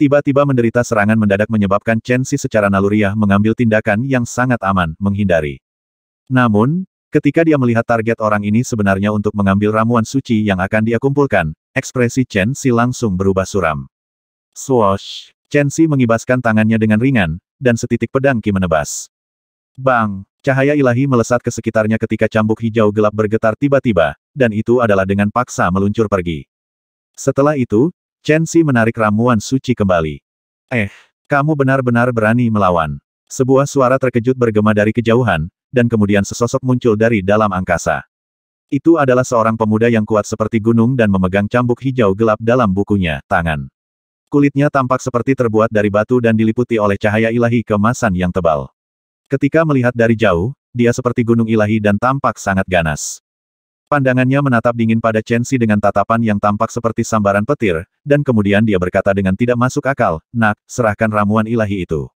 Tiba-tiba menderita serangan mendadak menyebabkan Chen Xi secara naluriah mengambil tindakan yang sangat aman, menghindari. Namun, ketika dia melihat target orang ini sebenarnya untuk mengambil ramuan suci yang akan dia kumpulkan, ekspresi Chen Xi langsung berubah suram. Swoosh! Chen Xi mengibaskan tangannya dengan ringan, dan setitik pedang Ki menebas. Bang! Cahaya ilahi melesat ke sekitarnya ketika cambuk hijau gelap bergetar tiba-tiba, dan itu adalah dengan paksa meluncur pergi. Setelah itu, Chen Xi menarik ramuan suci kembali. Eh, kamu benar-benar berani melawan. Sebuah suara terkejut bergema dari kejauhan, dan kemudian sesosok muncul dari dalam angkasa. Itu adalah seorang pemuda yang kuat seperti gunung dan memegang cambuk hijau gelap dalam bukunya, tangan. Kulitnya tampak seperti terbuat dari batu dan diliputi oleh cahaya ilahi kemasan yang tebal. Ketika melihat dari jauh, dia seperti gunung ilahi dan tampak sangat ganas. Pandangannya menatap dingin pada Chen Xi dengan tatapan yang tampak seperti sambaran petir, dan kemudian dia berkata dengan tidak masuk akal, nak, serahkan ramuan ilahi itu.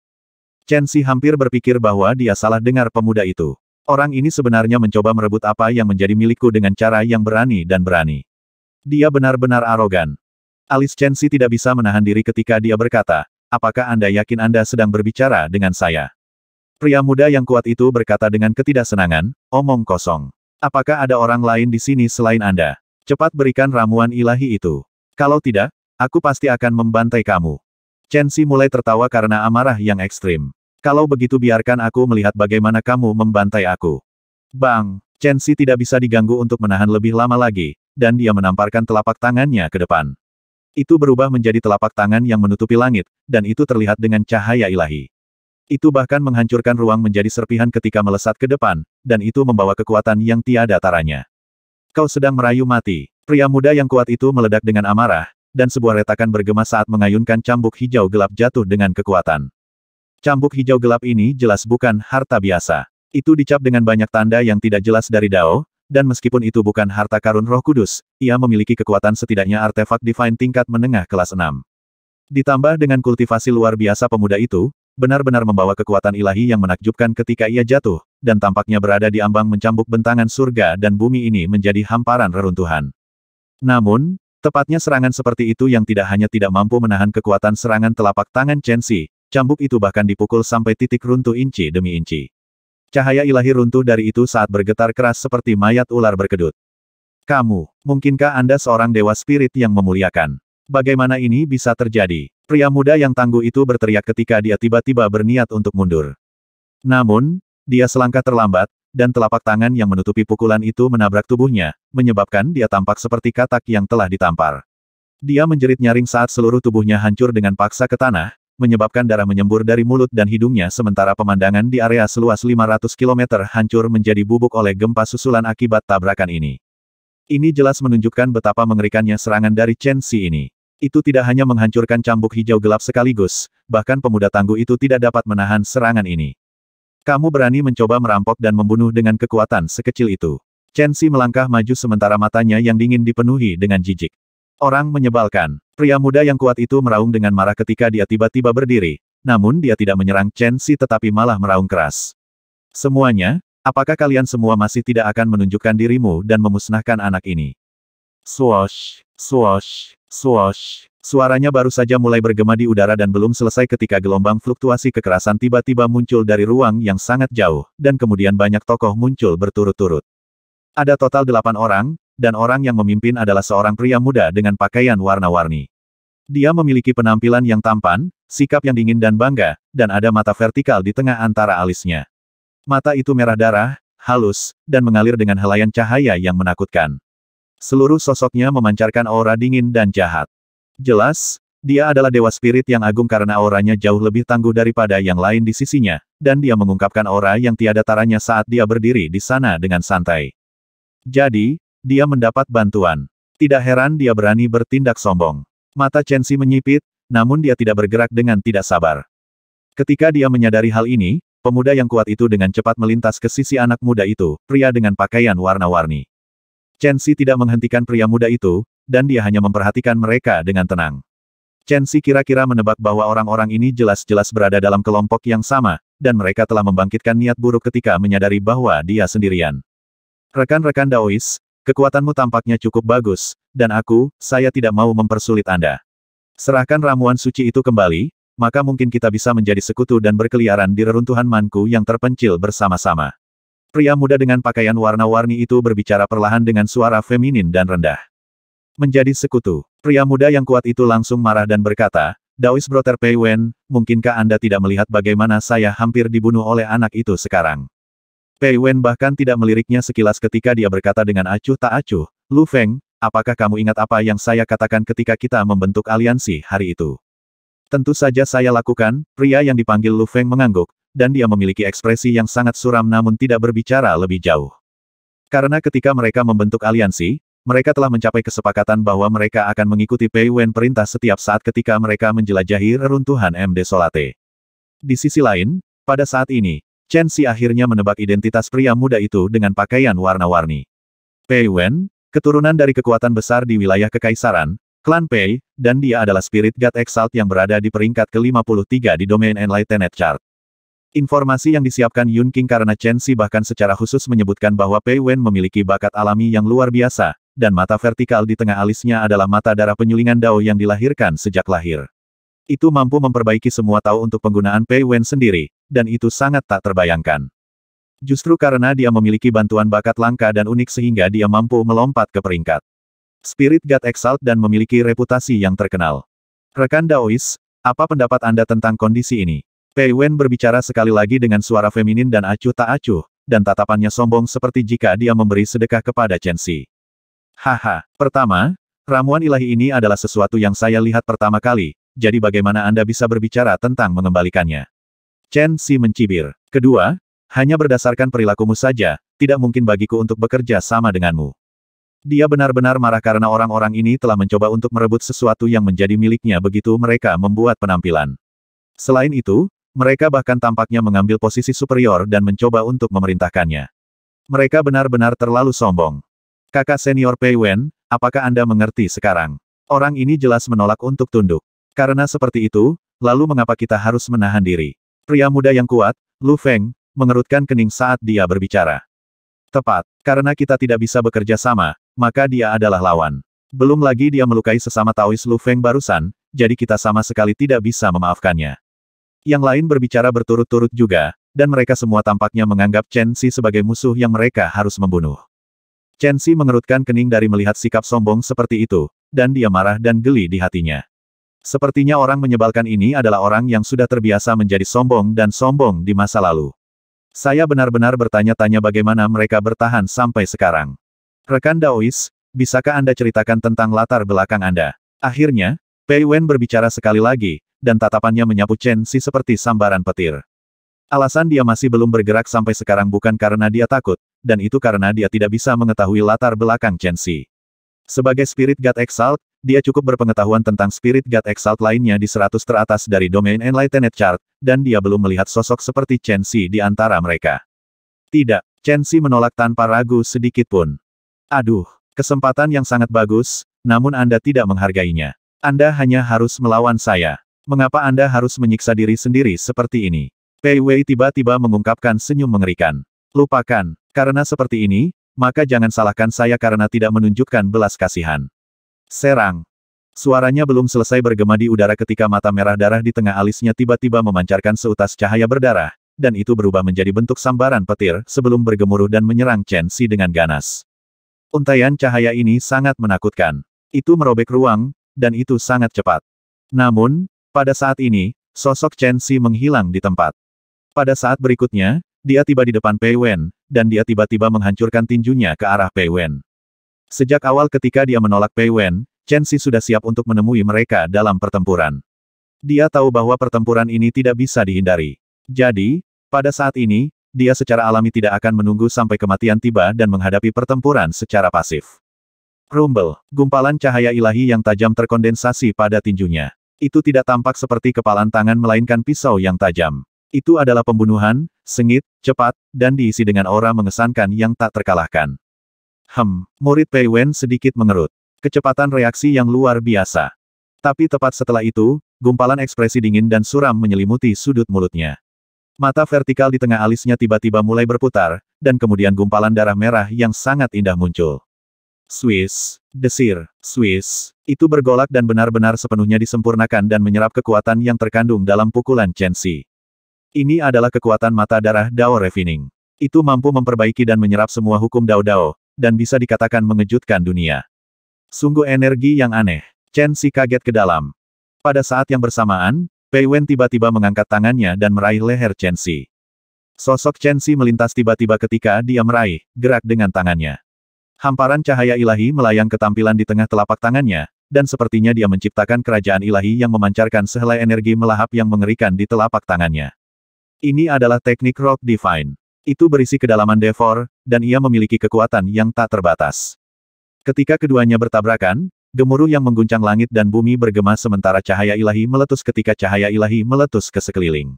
Chen Xi hampir berpikir bahwa dia salah dengar pemuda itu. Orang ini sebenarnya mencoba merebut apa yang menjadi milikku dengan cara yang berani dan berani. Dia benar-benar arogan. Alis Chen Xi tidak bisa menahan diri ketika dia berkata, apakah Anda yakin Anda sedang berbicara dengan saya? Pria muda yang kuat itu berkata dengan ketidaksenangan, omong kosong. Apakah ada orang lain di sini selain Anda? Cepat berikan ramuan ilahi itu. Kalau tidak, aku pasti akan membantai kamu. Chen Xi mulai tertawa karena amarah yang ekstrim. Kalau begitu biarkan aku melihat bagaimana kamu membantai aku. Bang, Chen Xi tidak bisa diganggu untuk menahan lebih lama lagi, dan dia menamparkan telapak tangannya ke depan. Itu berubah menjadi telapak tangan yang menutupi langit, dan itu terlihat dengan cahaya ilahi. Itu bahkan menghancurkan ruang menjadi serpihan ketika melesat ke depan, dan itu membawa kekuatan yang tiada taranya. Kau sedang merayu mati. Pria muda yang kuat itu meledak dengan amarah, dan sebuah retakan bergema saat mengayunkan cambuk hijau gelap jatuh dengan kekuatan. Cambuk hijau gelap ini jelas bukan harta biasa. Itu dicap dengan banyak tanda yang tidak jelas dari Dao, dan meskipun itu bukan harta karun roh kudus, ia memiliki kekuatan setidaknya artefak divine tingkat menengah kelas 6. Ditambah dengan kultivasi luar biasa pemuda itu, benar-benar membawa kekuatan ilahi yang menakjubkan ketika ia jatuh, dan tampaknya berada di ambang mencambuk bentangan surga dan bumi ini menjadi hamparan reruntuhan. Namun, tepatnya serangan seperti itu yang tidak hanya tidak mampu menahan kekuatan serangan telapak tangan Chen Xi, cambuk itu bahkan dipukul sampai titik runtuh inci demi inci. Cahaya ilahi runtuh dari itu saat bergetar keras seperti mayat ular berkedut. Kamu, mungkinkah Anda seorang dewa spirit yang memuliakan? Bagaimana ini bisa terjadi? Pria muda yang tangguh itu berteriak ketika dia tiba-tiba berniat untuk mundur. Namun, dia selangkah terlambat, dan telapak tangan yang menutupi pukulan itu menabrak tubuhnya, menyebabkan dia tampak seperti katak yang telah ditampar. Dia menjerit nyaring saat seluruh tubuhnya hancur dengan paksa ke tanah, menyebabkan darah menyembur dari mulut dan hidungnya sementara pemandangan di area seluas 500 km hancur menjadi bubuk oleh gempa susulan akibat tabrakan ini. Ini jelas menunjukkan betapa mengerikannya serangan dari Chen Xi ini. Itu tidak hanya menghancurkan cambuk hijau gelap sekaligus, bahkan pemuda tangguh itu tidak dapat menahan serangan ini. Kamu berani mencoba merampok dan membunuh dengan kekuatan sekecil itu. Chen Xi melangkah maju sementara matanya yang dingin dipenuhi dengan jijik. Orang menyebalkan. Pria muda yang kuat itu meraung dengan marah ketika dia tiba-tiba berdiri, namun dia tidak menyerang Chen Xi tetapi malah meraung keras. Semuanya, apakah kalian semua masih tidak akan menunjukkan dirimu dan memusnahkan anak ini? Swash, swash, Swoosh! Suaranya baru saja mulai bergema di udara dan belum selesai ketika gelombang fluktuasi kekerasan tiba-tiba muncul dari ruang yang sangat jauh, dan kemudian banyak tokoh muncul berturut-turut. Ada total delapan orang, dan orang yang memimpin adalah seorang pria muda dengan pakaian warna-warni. Dia memiliki penampilan yang tampan, sikap yang dingin dan bangga, dan ada mata vertikal di tengah antara alisnya. Mata itu merah darah, halus, dan mengalir dengan helaian cahaya yang menakutkan. Seluruh sosoknya memancarkan aura dingin dan jahat. Jelas, dia adalah dewa spirit yang agung karena auranya jauh lebih tangguh daripada yang lain di sisinya, dan dia mengungkapkan aura yang tiada taranya saat dia berdiri di sana dengan santai. Jadi, dia mendapat bantuan. Tidak heran dia berani bertindak sombong. Mata Chen Xi menyipit, namun dia tidak bergerak dengan tidak sabar. Ketika dia menyadari hal ini, pemuda yang kuat itu dengan cepat melintas ke sisi anak muda itu, pria dengan pakaian warna-warni. Chen Xi tidak menghentikan pria muda itu, dan dia hanya memperhatikan mereka dengan tenang. Chen Xi kira-kira menebak bahwa orang-orang ini jelas-jelas berada dalam kelompok yang sama, dan mereka telah membangkitkan niat buruk ketika menyadari bahwa dia sendirian. Rekan-rekan Daois, kekuatanmu tampaknya cukup bagus, dan aku, saya tidak mau mempersulit Anda. Serahkan ramuan suci itu kembali, maka mungkin kita bisa menjadi sekutu dan berkeliaran di reruntuhan manku yang terpencil bersama-sama. Pria muda dengan pakaian warna-warni itu berbicara perlahan dengan suara feminin dan rendah. Menjadi sekutu, pria muda yang kuat itu langsung marah dan berkata, Dawis Brother Pei Wen, mungkinkah Anda tidak melihat bagaimana saya hampir dibunuh oleh anak itu sekarang? Pei Wen bahkan tidak meliriknya sekilas ketika dia berkata dengan acuh tak acuh, Lu Feng, apakah kamu ingat apa yang saya katakan ketika kita membentuk aliansi hari itu? Tentu saja saya lakukan, pria yang dipanggil Lu Feng mengangguk, dan dia memiliki ekspresi yang sangat suram namun tidak berbicara lebih jauh. Karena ketika mereka membentuk aliansi, mereka telah mencapai kesepakatan bahwa mereka akan mengikuti Pei Wen perintah setiap saat ketika mereka menjelajahi reruntuhan MD Desolate. Di sisi lain, pada saat ini, Chen Xi akhirnya menebak identitas pria muda itu dengan pakaian warna-warni. Pei Wen, keturunan dari kekuatan besar di wilayah Kekaisaran, Klan Pei, dan dia adalah Spirit God Exalt yang berada di peringkat ke-53 di domain Enlightened Chart. Informasi yang disiapkan Yun King karena Chen Xi bahkan secara khusus menyebutkan bahwa Pei Wen memiliki bakat alami yang luar biasa, dan mata vertikal di tengah alisnya adalah mata darah penyulingan Dao yang dilahirkan sejak lahir. Itu mampu memperbaiki semua tahu untuk penggunaan Pei Wen sendiri, dan itu sangat tak terbayangkan. Justru karena dia memiliki bantuan bakat langka dan unik sehingga dia mampu melompat ke peringkat. Spirit God Exalt dan memiliki reputasi yang terkenal. Rekan Daois, apa pendapat Anda tentang kondisi ini? Pei Wen berbicara sekali lagi dengan suara feminin dan acuh tak acuh, dan tatapannya sombong seperti jika dia memberi sedekah kepada Chen Xi. Haha, pertama, ramuan ilahi ini adalah sesuatu yang saya lihat pertama kali, jadi bagaimana Anda bisa berbicara tentang mengembalikannya? Chen Xi mencibir. Kedua, hanya berdasarkan perilakumu saja, tidak mungkin bagiku untuk bekerja sama denganmu. Dia benar-benar marah karena orang-orang ini telah mencoba untuk merebut sesuatu yang menjadi miliknya begitu mereka membuat penampilan. Selain itu, mereka bahkan tampaknya mengambil posisi superior dan mencoba untuk memerintahkannya. Mereka benar-benar terlalu sombong. Kakak senior Pei Wen, apakah Anda mengerti sekarang? Orang ini jelas menolak untuk tunduk. Karena seperti itu, lalu mengapa kita harus menahan diri? Pria muda yang kuat, Lu Feng, mengerutkan kening saat dia berbicara. Tepat, karena kita tidak bisa bekerja sama, maka dia adalah lawan. Belum lagi dia melukai sesama Taois Lu Feng barusan, jadi kita sama sekali tidak bisa memaafkannya. Yang lain berbicara berturut-turut juga, dan mereka semua tampaknya menganggap Chen Xi sebagai musuh yang mereka harus membunuh. Chen Xi mengerutkan kening dari melihat sikap sombong seperti itu, dan dia marah dan geli di hatinya. Sepertinya orang menyebalkan ini adalah orang yang sudah terbiasa menjadi sombong dan sombong di masa lalu. Saya benar-benar bertanya-tanya bagaimana mereka bertahan sampai sekarang. Rekan Daois, bisakah Anda ceritakan tentang latar belakang Anda? Akhirnya, Pei Wen berbicara sekali lagi, dan tatapannya menyapu Chen Xi seperti sambaran petir. Alasan dia masih belum bergerak sampai sekarang bukan karena dia takut, dan itu karena dia tidak bisa mengetahui latar belakang Chen Xi. Sebagai Spirit God Exalt, dia cukup berpengetahuan tentang Spirit God Exalt lainnya di seratus teratas dari domain Enlightened Chart, dan dia belum melihat sosok seperti Chen Xi di antara mereka. Tidak, Chen Xi menolak tanpa ragu sedikit pun. Aduh, kesempatan yang sangat bagus, namun Anda tidak menghargainya. Anda hanya harus melawan saya. Mengapa Anda harus menyiksa diri sendiri seperti ini? Pei Wei tiba-tiba mengungkapkan senyum mengerikan. Lupakan, karena seperti ini, maka jangan salahkan saya karena tidak menunjukkan belas kasihan. Serang. Suaranya belum selesai bergema di udara ketika mata merah darah di tengah alisnya tiba-tiba memancarkan seutas cahaya berdarah, dan itu berubah menjadi bentuk sambaran petir sebelum bergemuruh dan menyerang Chen Xi dengan ganas. Untaian cahaya ini sangat menakutkan. Itu merobek ruang, dan itu sangat cepat. Namun, pada saat ini, sosok Chen Xi menghilang di tempat. Pada saat berikutnya, dia tiba di depan Pei Wen, dan dia tiba-tiba menghancurkan tinjunya ke arah Pei Wen. Sejak awal ketika dia menolak Pei Wen, Chen Xi sudah siap untuk menemui mereka dalam pertempuran. Dia tahu bahwa pertempuran ini tidak bisa dihindari. Jadi, pada saat ini, dia secara alami tidak akan menunggu sampai kematian tiba dan menghadapi pertempuran secara pasif. Rumble, gumpalan cahaya ilahi yang tajam terkondensasi pada tinjunya. Itu tidak tampak seperti kepalan tangan melainkan pisau yang tajam. Itu adalah pembunuhan, sengit, cepat, dan diisi dengan aura mengesankan yang tak terkalahkan. Hem, murid Pei Wen sedikit mengerut. Kecepatan reaksi yang luar biasa. Tapi tepat setelah itu, gumpalan ekspresi dingin dan suram menyelimuti sudut mulutnya. Mata vertikal di tengah alisnya tiba-tiba mulai berputar, dan kemudian gumpalan darah merah yang sangat indah muncul. Swiss, desir, Swiss, itu bergolak dan benar-benar sepenuhnya disempurnakan dan menyerap kekuatan yang terkandung dalam pukulan Chen Chensi. Ini adalah kekuatan mata darah Dao Refining. Itu mampu memperbaiki dan menyerap semua hukum Dao-Dao, dan bisa dikatakan mengejutkan dunia. Sungguh energi yang aneh. Chen Si kaget ke dalam. Pada saat yang bersamaan, Pei Wen tiba-tiba mengangkat tangannya dan meraih leher Chen Si. Sosok Chen Si melintas tiba-tiba ketika dia meraih, gerak dengan tangannya. Hamparan cahaya ilahi melayang ke tampilan di tengah telapak tangannya, dan sepertinya dia menciptakan kerajaan ilahi yang memancarkan sehelai energi melahap yang mengerikan di telapak tangannya. Ini adalah teknik Rock Divine. Itu berisi kedalaman Devor, dan ia memiliki kekuatan yang tak terbatas. Ketika keduanya bertabrakan, gemuruh yang mengguncang langit dan bumi bergema sementara cahaya ilahi meletus ketika cahaya ilahi meletus ke sekeliling.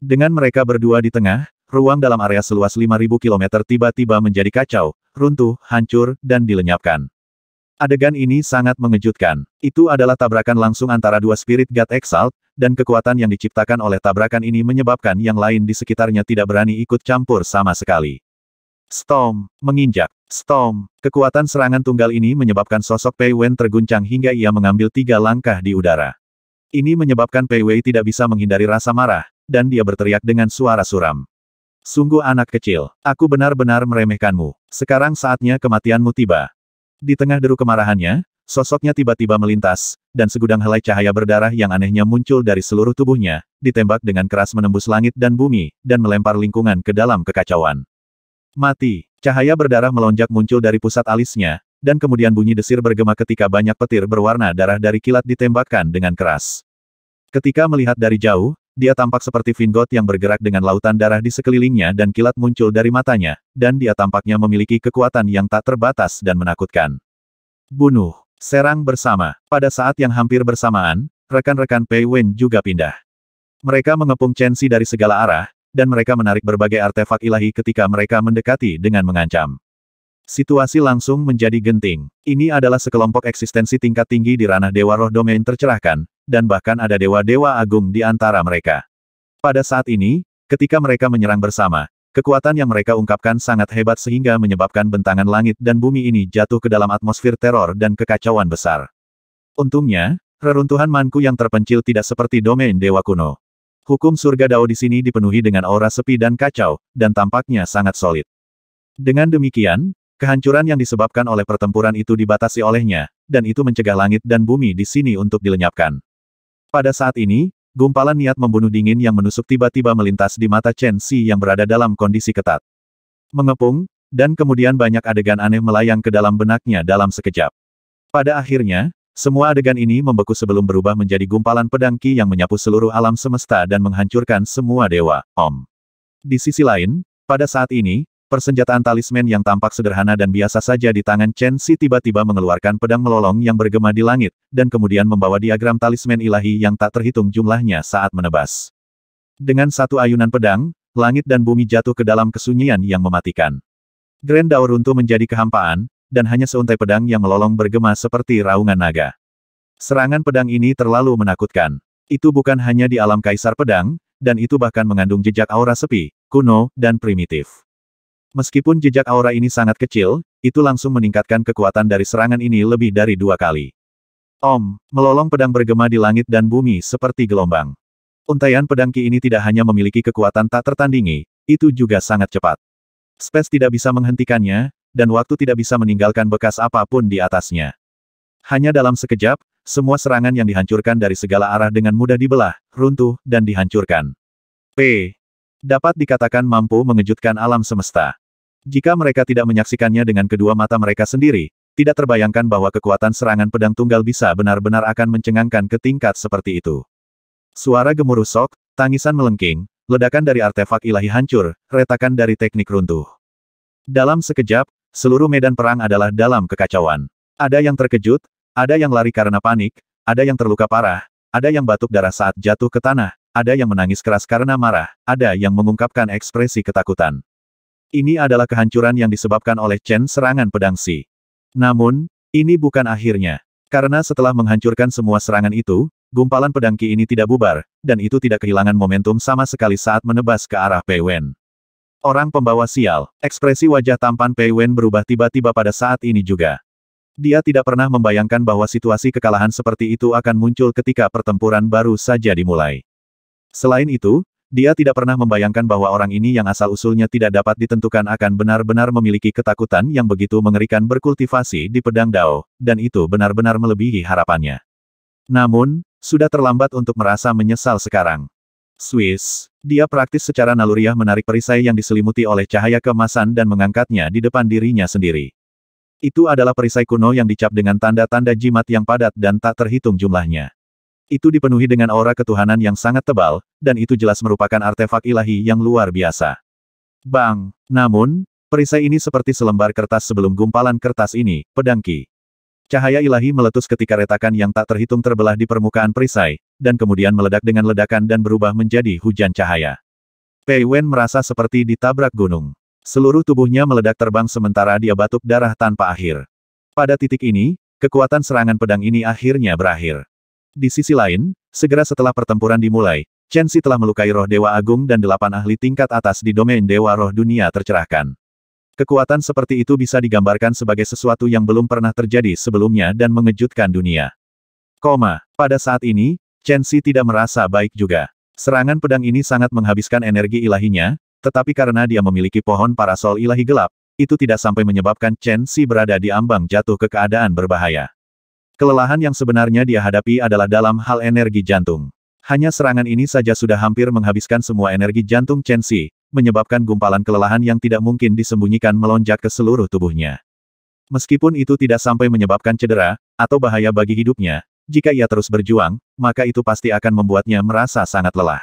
Dengan mereka berdua di tengah, Ruang dalam area seluas 5.000 km tiba-tiba menjadi kacau, runtuh, hancur, dan dilenyapkan. Adegan ini sangat mengejutkan. Itu adalah tabrakan langsung antara dua Spirit God Exalt, dan kekuatan yang diciptakan oleh tabrakan ini menyebabkan yang lain di sekitarnya tidak berani ikut campur sama sekali. Storm, menginjak, storm, kekuatan serangan tunggal ini menyebabkan sosok Pei Wen terguncang hingga ia mengambil tiga langkah di udara. Ini menyebabkan Pei Wei tidak bisa menghindari rasa marah, dan dia berteriak dengan suara suram. Sungguh anak kecil, aku benar-benar meremehkanmu. Sekarang saatnya kematianmu tiba. Di tengah deru kemarahannya, sosoknya tiba-tiba melintas, dan segudang helai cahaya berdarah yang anehnya muncul dari seluruh tubuhnya, ditembak dengan keras menembus langit dan bumi, dan melempar lingkungan ke dalam kekacauan. Mati, cahaya berdarah melonjak muncul dari pusat alisnya, dan kemudian bunyi desir bergema ketika banyak petir berwarna darah dari kilat ditembakkan dengan keras. Ketika melihat dari jauh, dia tampak seperti Vingot yang bergerak dengan lautan darah di sekelilingnya dan kilat muncul dari matanya, dan dia tampaknya memiliki kekuatan yang tak terbatas dan menakutkan. Bunuh. Serang bersama. Pada saat yang hampir bersamaan, rekan-rekan Pei Wen juga pindah. Mereka mengepung Chen Xi dari segala arah, dan mereka menarik berbagai artefak ilahi ketika mereka mendekati dengan mengancam. Situasi langsung menjadi genting. Ini adalah sekelompok eksistensi tingkat tinggi di ranah Dewa Roh Domain tercerahkan, dan bahkan ada dewa-dewa agung di antara mereka. Pada saat ini, ketika mereka menyerang bersama, kekuatan yang mereka ungkapkan sangat hebat sehingga menyebabkan bentangan langit dan bumi ini jatuh ke dalam atmosfer teror dan kekacauan besar. Untungnya, reruntuhan manku yang terpencil tidak seperti domain dewa kuno. Hukum surga Dao di sini dipenuhi dengan aura sepi dan kacau, dan tampaknya sangat solid. Dengan demikian, kehancuran yang disebabkan oleh pertempuran itu dibatasi olehnya, dan itu mencegah langit dan bumi di sini untuk dilenyapkan. Pada saat ini, gumpalan niat membunuh dingin yang menusuk tiba-tiba melintas di mata Chen Xi yang berada dalam kondisi ketat. Mengepung, dan kemudian banyak adegan aneh melayang ke dalam benaknya dalam sekejap. Pada akhirnya, semua adegan ini membeku sebelum berubah menjadi gumpalan pedang Qi yang menyapu seluruh alam semesta dan menghancurkan semua dewa, Om. Di sisi lain, pada saat ini, Persenjataan talisman yang tampak sederhana dan biasa saja di tangan Chen si tiba-tiba mengeluarkan pedang melolong yang bergema di langit, dan kemudian membawa diagram talisman ilahi yang tak terhitung jumlahnya saat menebas. Dengan satu ayunan pedang, langit dan bumi jatuh ke dalam kesunyian yang mematikan. Grand Dao runtuh menjadi kehampaan, dan hanya seuntai pedang yang melolong bergema seperti raungan naga. Serangan pedang ini terlalu menakutkan. Itu bukan hanya di alam kaisar pedang, dan itu bahkan mengandung jejak aura sepi, kuno, dan primitif. Meskipun jejak aura ini sangat kecil, itu langsung meningkatkan kekuatan dari serangan ini lebih dari dua kali. Om, melolong pedang bergema di langit dan bumi seperti gelombang. Untaian pedang Ki ini tidak hanya memiliki kekuatan tak tertandingi, itu juga sangat cepat. Space tidak bisa menghentikannya, dan waktu tidak bisa meninggalkan bekas apapun di atasnya. Hanya dalam sekejap, semua serangan yang dihancurkan dari segala arah dengan mudah dibelah, runtuh, dan dihancurkan. P. Dapat dikatakan mampu mengejutkan alam semesta. Jika mereka tidak menyaksikannya dengan kedua mata mereka sendiri, tidak terbayangkan bahwa kekuatan serangan pedang tunggal bisa benar-benar akan mencengangkan ke tingkat seperti itu. Suara gemuruh sok, tangisan melengking, ledakan dari artefak ilahi hancur, retakan dari teknik runtuh. Dalam sekejap, seluruh medan perang adalah dalam kekacauan. Ada yang terkejut, ada yang lari karena panik, ada yang terluka parah, ada yang batuk darah saat jatuh ke tanah, ada yang menangis keras karena marah, ada yang mengungkapkan ekspresi ketakutan. Ini adalah kehancuran yang disebabkan oleh Chen serangan pedang Si. Namun, ini bukan akhirnya. Karena setelah menghancurkan semua serangan itu, gumpalan pedang Qi ini tidak bubar, dan itu tidak kehilangan momentum sama sekali saat menebas ke arah Pei Wen. Orang pembawa sial, ekspresi wajah tampan Pei Wen berubah tiba-tiba pada saat ini juga. Dia tidak pernah membayangkan bahwa situasi kekalahan seperti itu akan muncul ketika pertempuran baru saja dimulai. Selain itu, dia tidak pernah membayangkan bahwa orang ini yang asal-usulnya tidak dapat ditentukan akan benar-benar memiliki ketakutan yang begitu mengerikan berkultivasi di pedang Dao, dan itu benar-benar melebihi harapannya. Namun, sudah terlambat untuk merasa menyesal sekarang. Swiss, dia praktis secara naluriah menarik perisai yang diselimuti oleh cahaya kemasan dan mengangkatnya di depan dirinya sendiri. Itu adalah perisai kuno yang dicap dengan tanda-tanda jimat yang padat dan tak terhitung jumlahnya. Itu dipenuhi dengan aura ketuhanan yang sangat tebal, dan itu jelas merupakan artefak ilahi yang luar biasa. Bang! Namun, perisai ini seperti selembar kertas sebelum gumpalan kertas ini, pedangki. Cahaya ilahi meletus ketika retakan yang tak terhitung terbelah di permukaan perisai, dan kemudian meledak dengan ledakan dan berubah menjadi hujan cahaya. Pei Wen merasa seperti ditabrak gunung. Seluruh tubuhnya meledak terbang sementara dia batuk darah tanpa akhir. Pada titik ini, kekuatan serangan pedang ini akhirnya berakhir. Di sisi lain, segera setelah pertempuran dimulai, Chen Xi telah melukai roh Dewa Agung dan delapan ahli tingkat atas di domain Dewa Roh Dunia tercerahkan. Kekuatan seperti itu bisa digambarkan sebagai sesuatu yang belum pernah terjadi sebelumnya dan mengejutkan dunia. Koma, pada saat ini, Chen Xi tidak merasa baik juga. Serangan pedang ini sangat menghabiskan energi ilahinya, tetapi karena dia memiliki pohon parasol ilahi gelap, itu tidak sampai menyebabkan Chen Xi berada di ambang jatuh ke keadaan berbahaya. Kelelahan yang sebenarnya dia hadapi adalah dalam hal energi jantung. Hanya serangan ini saja sudah hampir menghabiskan semua energi jantung Chen Xi, menyebabkan gumpalan kelelahan yang tidak mungkin disembunyikan melonjak ke seluruh tubuhnya. Meskipun itu tidak sampai menyebabkan cedera, atau bahaya bagi hidupnya, jika ia terus berjuang, maka itu pasti akan membuatnya merasa sangat lelah.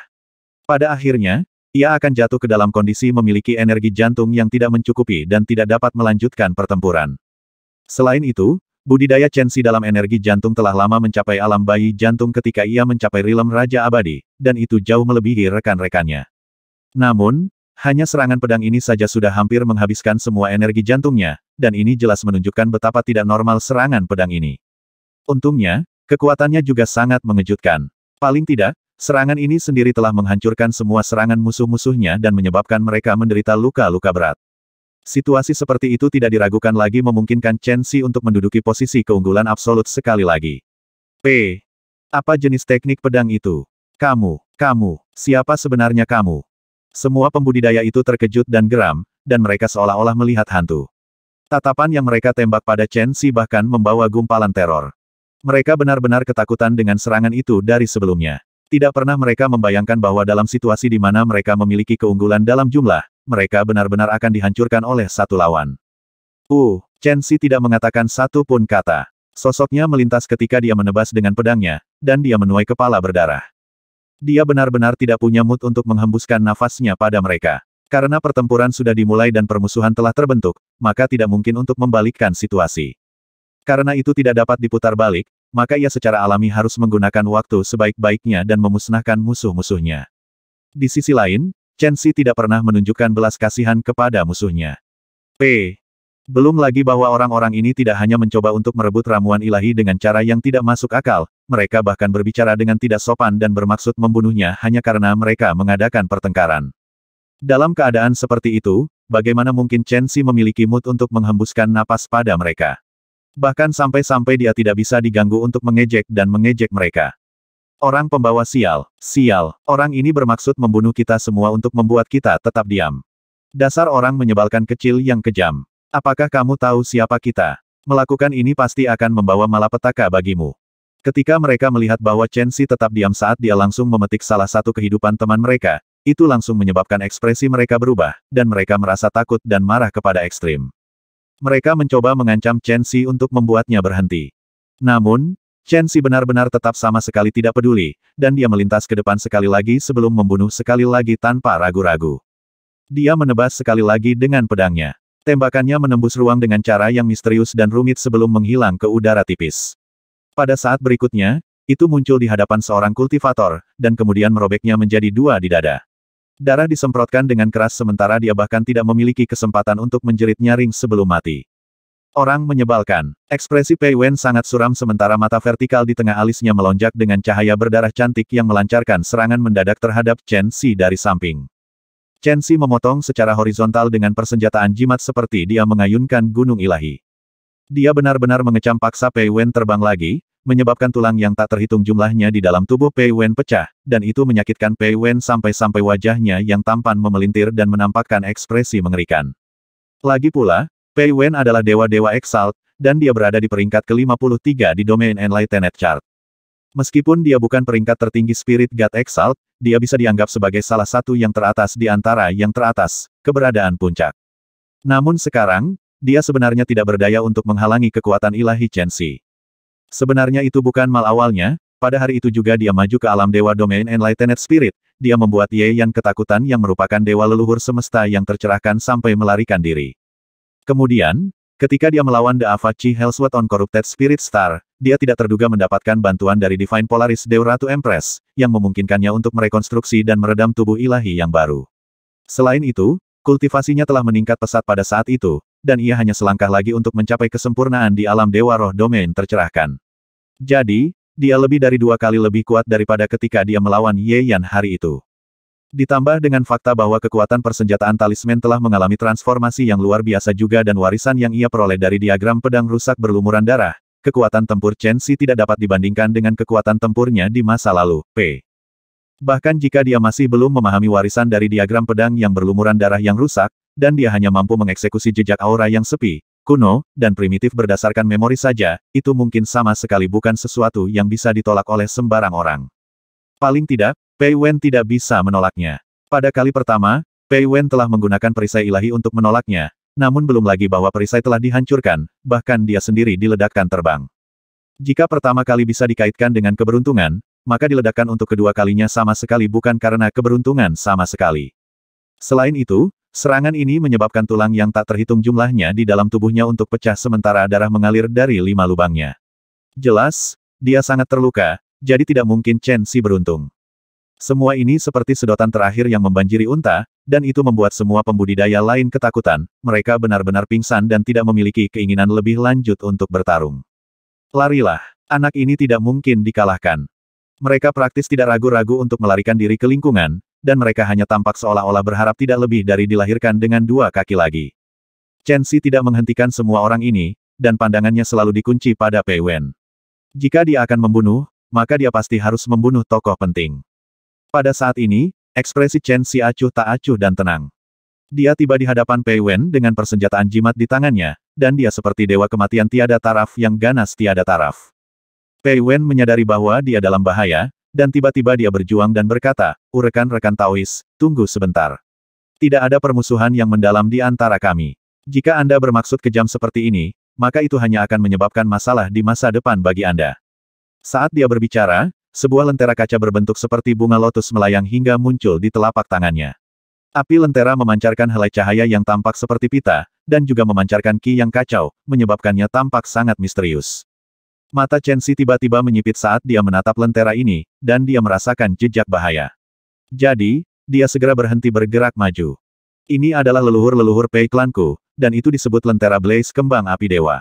Pada akhirnya, ia akan jatuh ke dalam kondisi memiliki energi jantung yang tidak mencukupi dan tidak dapat melanjutkan pertempuran. Selain itu, Budidaya Chen Chensi dalam energi jantung telah lama mencapai alam bayi jantung ketika ia mencapai rilem Raja Abadi, dan itu jauh melebihi rekan-rekannya. Namun, hanya serangan pedang ini saja sudah hampir menghabiskan semua energi jantungnya, dan ini jelas menunjukkan betapa tidak normal serangan pedang ini. Untungnya, kekuatannya juga sangat mengejutkan. Paling tidak, Serangan ini sendiri telah menghancurkan semua serangan musuh-musuhnya dan menyebabkan mereka menderita luka-luka berat. Situasi seperti itu tidak diragukan lagi memungkinkan Chen Xi untuk menduduki posisi keunggulan absolut sekali lagi. P. Apa jenis teknik pedang itu? Kamu, kamu, siapa sebenarnya kamu? Semua pembudidaya itu terkejut dan geram, dan mereka seolah-olah melihat hantu. Tatapan yang mereka tembak pada Chen Xi bahkan membawa gumpalan teror. Mereka benar-benar ketakutan dengan serangan itu dari sebelumnya. Tidak pernah mereka membayangkan bahwa dalam situasi di mana mereka memiliki keunggulan dalam jumlah, mereka benar-benar akan dihancurkan oleh satu lawan. Uh, Chen Xi tidak mengatakan satu pun kata. Sosoknya melintas ketika dia menebas dengan pedangnya, dan dia menuai kepala berdarah. Dia benar-benar tidak punya mood untuk menghembuskan nafasnya pada mereka. Karena pertempuran sudah dimulai dan permusuhan telah terbentuk, maka tidak mungkin untuk membalikkan situasi. Karena itu tidak dapat diputar balik, maka ia secara alami harus menggunakan waktu sebaik-baiknya dan memusnahkan musuh-musuhnya. Di sisi lain, Chen Xi tidak pernah menunjukkan belas kasihan kepada musuhnya. P. Belum lagi bahwa orang-orang ini tidak hanya mencoba untuk merebut ramuan ilahi dengan cara yang tidak masuk akal, mereka bahkan berbicara dengan tidak sopan dan bermaksud membunuhnya hanya karena mereka mengadakan pertengkaran. Dalam keadaan seperti itu, bagaimana mungkin Chen Xi memiliki mood untuk menghembuskan napas pada mereka? Bahkan sampai-sampai dia tidak bisa diganggu untuk mengejek dan mengejek mereka. Orang pembawa sial, sial, orang ini bermaksud membunuh kita semua untuk membuat kita tetap diam. Dasar orang menyebalkan kecil yang kejam. Apakah kamu tahu siapa kita? Melakukan ini pasti akan membawa malapetaka bagimu. Ketika mereka melihat bahwa Chen Xi tetap diam saat dia langsung memetik salah satu kehidupan teman mereka, itu langsung menyebabkan ekspresi mereka berubah, dan mereka merasa takut dan marah kepada ekstrim. Mereka mencoba mengancam Chen Xi untuk membuatnya berhenti. Namun, Chen Xi benar-benar tetap sama sekali tidak peduli, dan dia melintas ke depan sekali lagi sebelum membunuh sekali lagi tanpa ragu-ragu. Dia menebas sekali lagi dengan pedangnya. Tembakannya menembus ruang dengan cara yang misterius dan rumit sebelum menghilang ke udara tipis. Pada saat berikutnya, itu muncul di hadapan seorang kultivator, dan kemudian merobeknya menjadi dua di dada. Darah disemprotkan dengan keras sementara dia bahkan tidak memiliki kesempatan untuk menjerit nyaring sebelum mati. Orang menyebalkan. Ekspresi Pei Wen sangat suram sementara mata vertikal di tengah alisnya melonjak dengan cahaya berdarah cantik yang melancarkan serangan mendadak terhadap Chen Xi dari samping. Chen Xi memotong secara horizontal dengan persenjataan jimat seperti dia mengayunkan gunung ilahi. Dia benar-benar mengecam paksa Pei Wen terbang lagi, menyebabkan tulang yang tak terhitung jumlahnya di dalam tubuh Pei Wen pecah, dan itu menyakitkan Pei Wen sampai-sampai wajahnya yang tampan memelintir dan menampakkan ekspresi mengerikan. Lagi pula, Pei Wen adalah dewa-dewa Exalt, dan dia berada di peringkat ke-53 di domain Enlightened Chart. Meskipun dia bukan peringkat tertinggi Spirit God Exalt, dia bisa dianggap sebagai salah satu yang teratas di antara yang teratas, keberadaan puncak. Namun sekarang, dia sebenarnya tidak berdaya untuk menghalangi kekuatan ilahi Chen Xi. Sebenarnya itu bukan mal awalnya, pada hari itu juga dia maju ke alam dewa domain Enlightened Spirit, dia membuat Ye Yan ketakutan yang merupakan dewa leluhur semesta yang tercerahkan sampai melarikan diri. Kemudian, ketika dia melawan The Avachi Hellsworth on Corrupted Spirit Star, dia tidak terduga mendapatkan bantuan dari Divine Polaris Deuratu Empress, yang memungkinkannya untuk merekonstruksi dan meredam tubuh ilahi yang baru. Selain itu, kultivasinya telah meningkat pesat pada saat itu, dan ia hanya selangkah lagi untuk mencapai kesempurnaan di alam Dewa Roh Domain tercerahkan. Jadi, dia lebih dari dua kali lebih kuat daripada ketika dia melawan Ye Yan hari itu. Ditambah dengan fakta bahwa kekuatan persenjataan talisman telah mengalami transformasi yang luar biasa juga dan warisan yang ia peroleh dari diagram pedang rusak berlumuran darah, kekuatan tempur Chen Xi tidak dapat dibandingkan dengan kekuatan tempurnya di masa lalu, P. Bahkan jika dia masih belum memahami warisan dari diagram pedang yang berlumuran darah yang rusak, dan dia hanya mampu mengeksekusi jejak aura yang sepi, kuno, dan primitif berdasarkan memori saja, itu mungkin sama sekali bukan sesuatu yang bisa ditolak oleh sembarang orang. Paling tidak, Pei Wen tidak bisa menolaknya. Pada kali pertama, Pei Wen telah menggunakan perisai ilahi untuk menolaknya, namun belum lagi bahwa perisai telah dihancurkan, bahkan dia sendiri diledakkan terbang. Jika pertama kali bisa dikaitkan dengan keberuntungan, maka diledakkan untuk kedua kalinya sama sekali bukan karena keberuntungan sama sekali. Selain itu, serangan ini menyebabkan tulang yang tak terhitung jumlahnya di dalam tubuhnya untuk pecah sementara darah mengalir dari lima lubangnya. Jelas, dia sangat terluka, jadi tidak mungkin Chen Si beruntung. Semua ini seperti sedotan terakhir yang membanjiri unta, dan itu membuat semua pembudidaya lain ketakutan, mereka benar-benar pingsan dan tidak memiliki keinginan lebih lanjut untuk bertarung. Larilah, anak ini tidak mungkin dikalahkan. Mereka praktis tidak ragu-ragu untuk melarikan diri ke lingkungan, dan mereka hanya tampak seolah-olah berharap tidak lebih dari dilahirkan dengan dua kaki lagi. Chen Xi tidak menghentikan semua orang ini, dan pandangannya selalu dikunci pada Pei Wen. Jika dia akan membunuh, maka dia pasti harus membunuh tokoh penting. Pada saat ini, ekspresi Chen Si acuh tak acuh dan tenang. Dia tiba di hadapan Pei Wen dengan persenjataan jimat di tangannya, dan dia seperti dewa kematian tiada taraf yang ganas tiada taraf. Pei Wen menyadari bahwa dia dalam bahaya, dan tiba-tiba dia berjuang dan berkata, Urekan rekan Taois, tunggu sebentar. Tidak ada permusuhan yang mendalam di antara kami. Jika Anda bermaksud kejam seperti ini, maka itu hanya akan menyebabkan masalah di masa depan bagi Anda. Saat dia berbicara, sebuah lentera kaca berbentuk seperti bunga lotus melayang hingga muncul di telapak tangannya. Api lentera memancarkan helai cahaya yang tampak seperti pita, dan juga memancarkan ki yang kacau, menyebabkannya tampak sangat misterius. Mata Chen Si tiba-tiba menyipit saat dia menatap lentera ini, dan dia merasakan jejak bahaya. Jadi, dia segera berhenti bergerak maju. Ini adalah leluhur-leluhur Pei klanku, dan itu disebut lentera Blaze Kembang Api Dewa.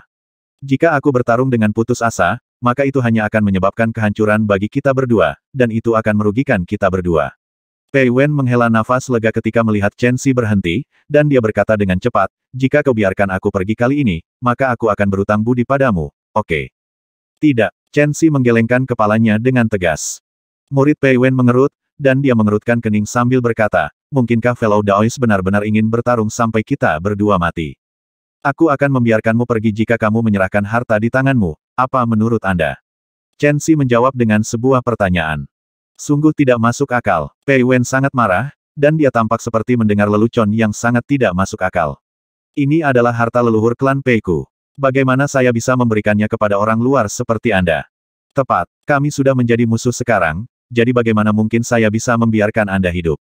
Jika aku bertarung dengan putus asa, maka itu hanya akan menyebabkan kehancuran bagi kita berdua, dan itu akan merugikan kita berdua. Pei Wen menghela nafas lega ketika melihat Chen Xi berhenti, dan dia berkata dengan cepat, jika kau biarkan aku pergi kali ini, maka aku akan berutang budi padamu, oke. Okay. Tidak, Chen Xi menggelengkan kepalanya dengan tegas. Murid Pei Wen mengerut, dan dia mengerutkan kening sambil berkata, mungkinkah Fellow Daois benar-benar ingin bertarung sampai kita berdua mati? Aku akan membiarkanmu pergi jika kamu menyerahkan harta di tanganmu, apa menurut Anda? Chen Xi menjawab dengan sebuah pertanyaan. Sungguh tidak masuk akal. Pei Wen sangat marah, dan dia tampak seperti mendengar lelucon yang sangat tidak masuk akal. Ini adalah harta leluhur klan Pei Ku. Bagaimana saya bisa memberikannya kepada orang luar seperti Anda? Tepat, kami sudah menjadi musuh sekarang, jadi bagaimana mungkin saya bisa membiarkan Anda hidup?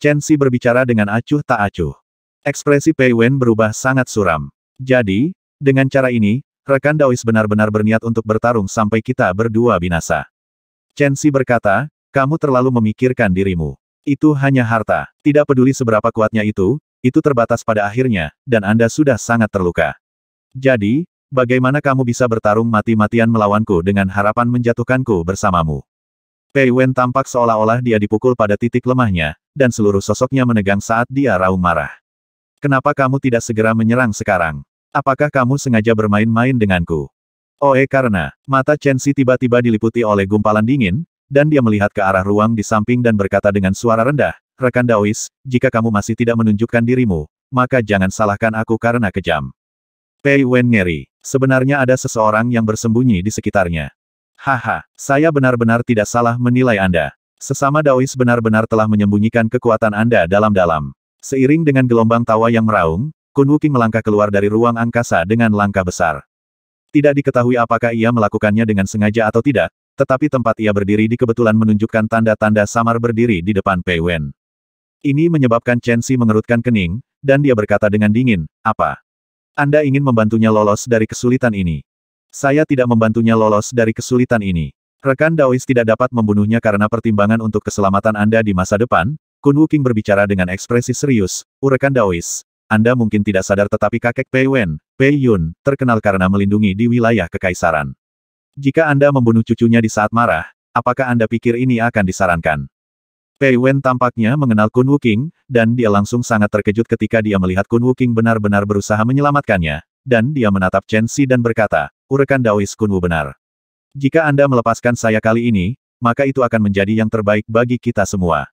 Chen Xi berbicara dengan acuh tak acuh. Ekspresi Pei Wen berubah sangat suram. Jadi, dengan cara ini, Rekan Daois benar-benar berniat untuk bertarung sampai kita berdua binasa. Chen Xi berkata, kamu terlalu memikirkan dirimu. Itu hanya harta. Tidak peduli seberapa kuatnya itu, itu terbatas pada akhirnya, dan Anda sudah sangat terluka. Jadi, bagaimana kamu bisa bertarung mati-matian melawanku dengan harapan menjatuhkanku bersamamu? Pei Wen tampak seolah-olah dia dipukul pada titik lemahnya, dan seluruh sosoknya menegang saat dia raung marah. Kenapa kamu tidak segera menyerang sekarang? Apakah kamu sengaja bermain-main denganku? Oe oh, eh, karena, mata Chen Si tiba-tiba diliputi oleh gumpalan dingin, dan dia melihat ke arah ruang di samping dan berkata dengan suara rendah, Rekan Daois, jika kamu masih tidak menunjukkan dirimu, maka jangan salahkan aku karena kejam. Pei Wen ngeri, sebenarnya ada seseorang yang bersembunyi di sekitarnya. Haha, saya benar-benar tidak salah menilai Anda. Sesama Daois benar-benar telah menyembunyikan kekuatan Anda dalam-dalam. Seiring dengan gelombang tawa yang meraung, Kun Wuking melangkah keluar dari ruang angkasa dengan langkah besar. Tidak diketahui apakah ia melakukannya dengan sengaja atau tidak, tetapi tempat ia berdiri di kebetulan menunjukkan tanda-tanda samar berdiri di depan Pei Wen. Ini menyebabkan Chen Xi mengerutkan kening, dan dia berkata dengan dingin, apa? Anda ingin membantunya lolos dari kesulitan ini? Saya tidak membantunya lolos dari kesulitan ini. Rekan Daois tidak dapat membunuhnya karena pertimbangan untuk keselamatan Anda di masa depan, Kun Wuking berbicara dengan ekspresi serius, Urekan Daois, anda mungkin tidak sadar tetapi kakek Pei Wen, Pei Yun, terkenal karena melindungi di wilayah kekaisaran. Jika Anda membunuh cucunya di saat marah, apakah Anda pikir ini akan disarankan? Pei Wen tampaknya mengenal Kun Wuking, dan dia langsung sangat terkejut ketika dia melihat Kun Wuking benar-benar berusaha menyelamatkannya, dan dia menatap Chen Xi dan berkata, urekan Daois Kun Wu benar. Jika Anda melepaskan saya kali ini, maka itu akan menjadi yang terbaik bagi kita semua.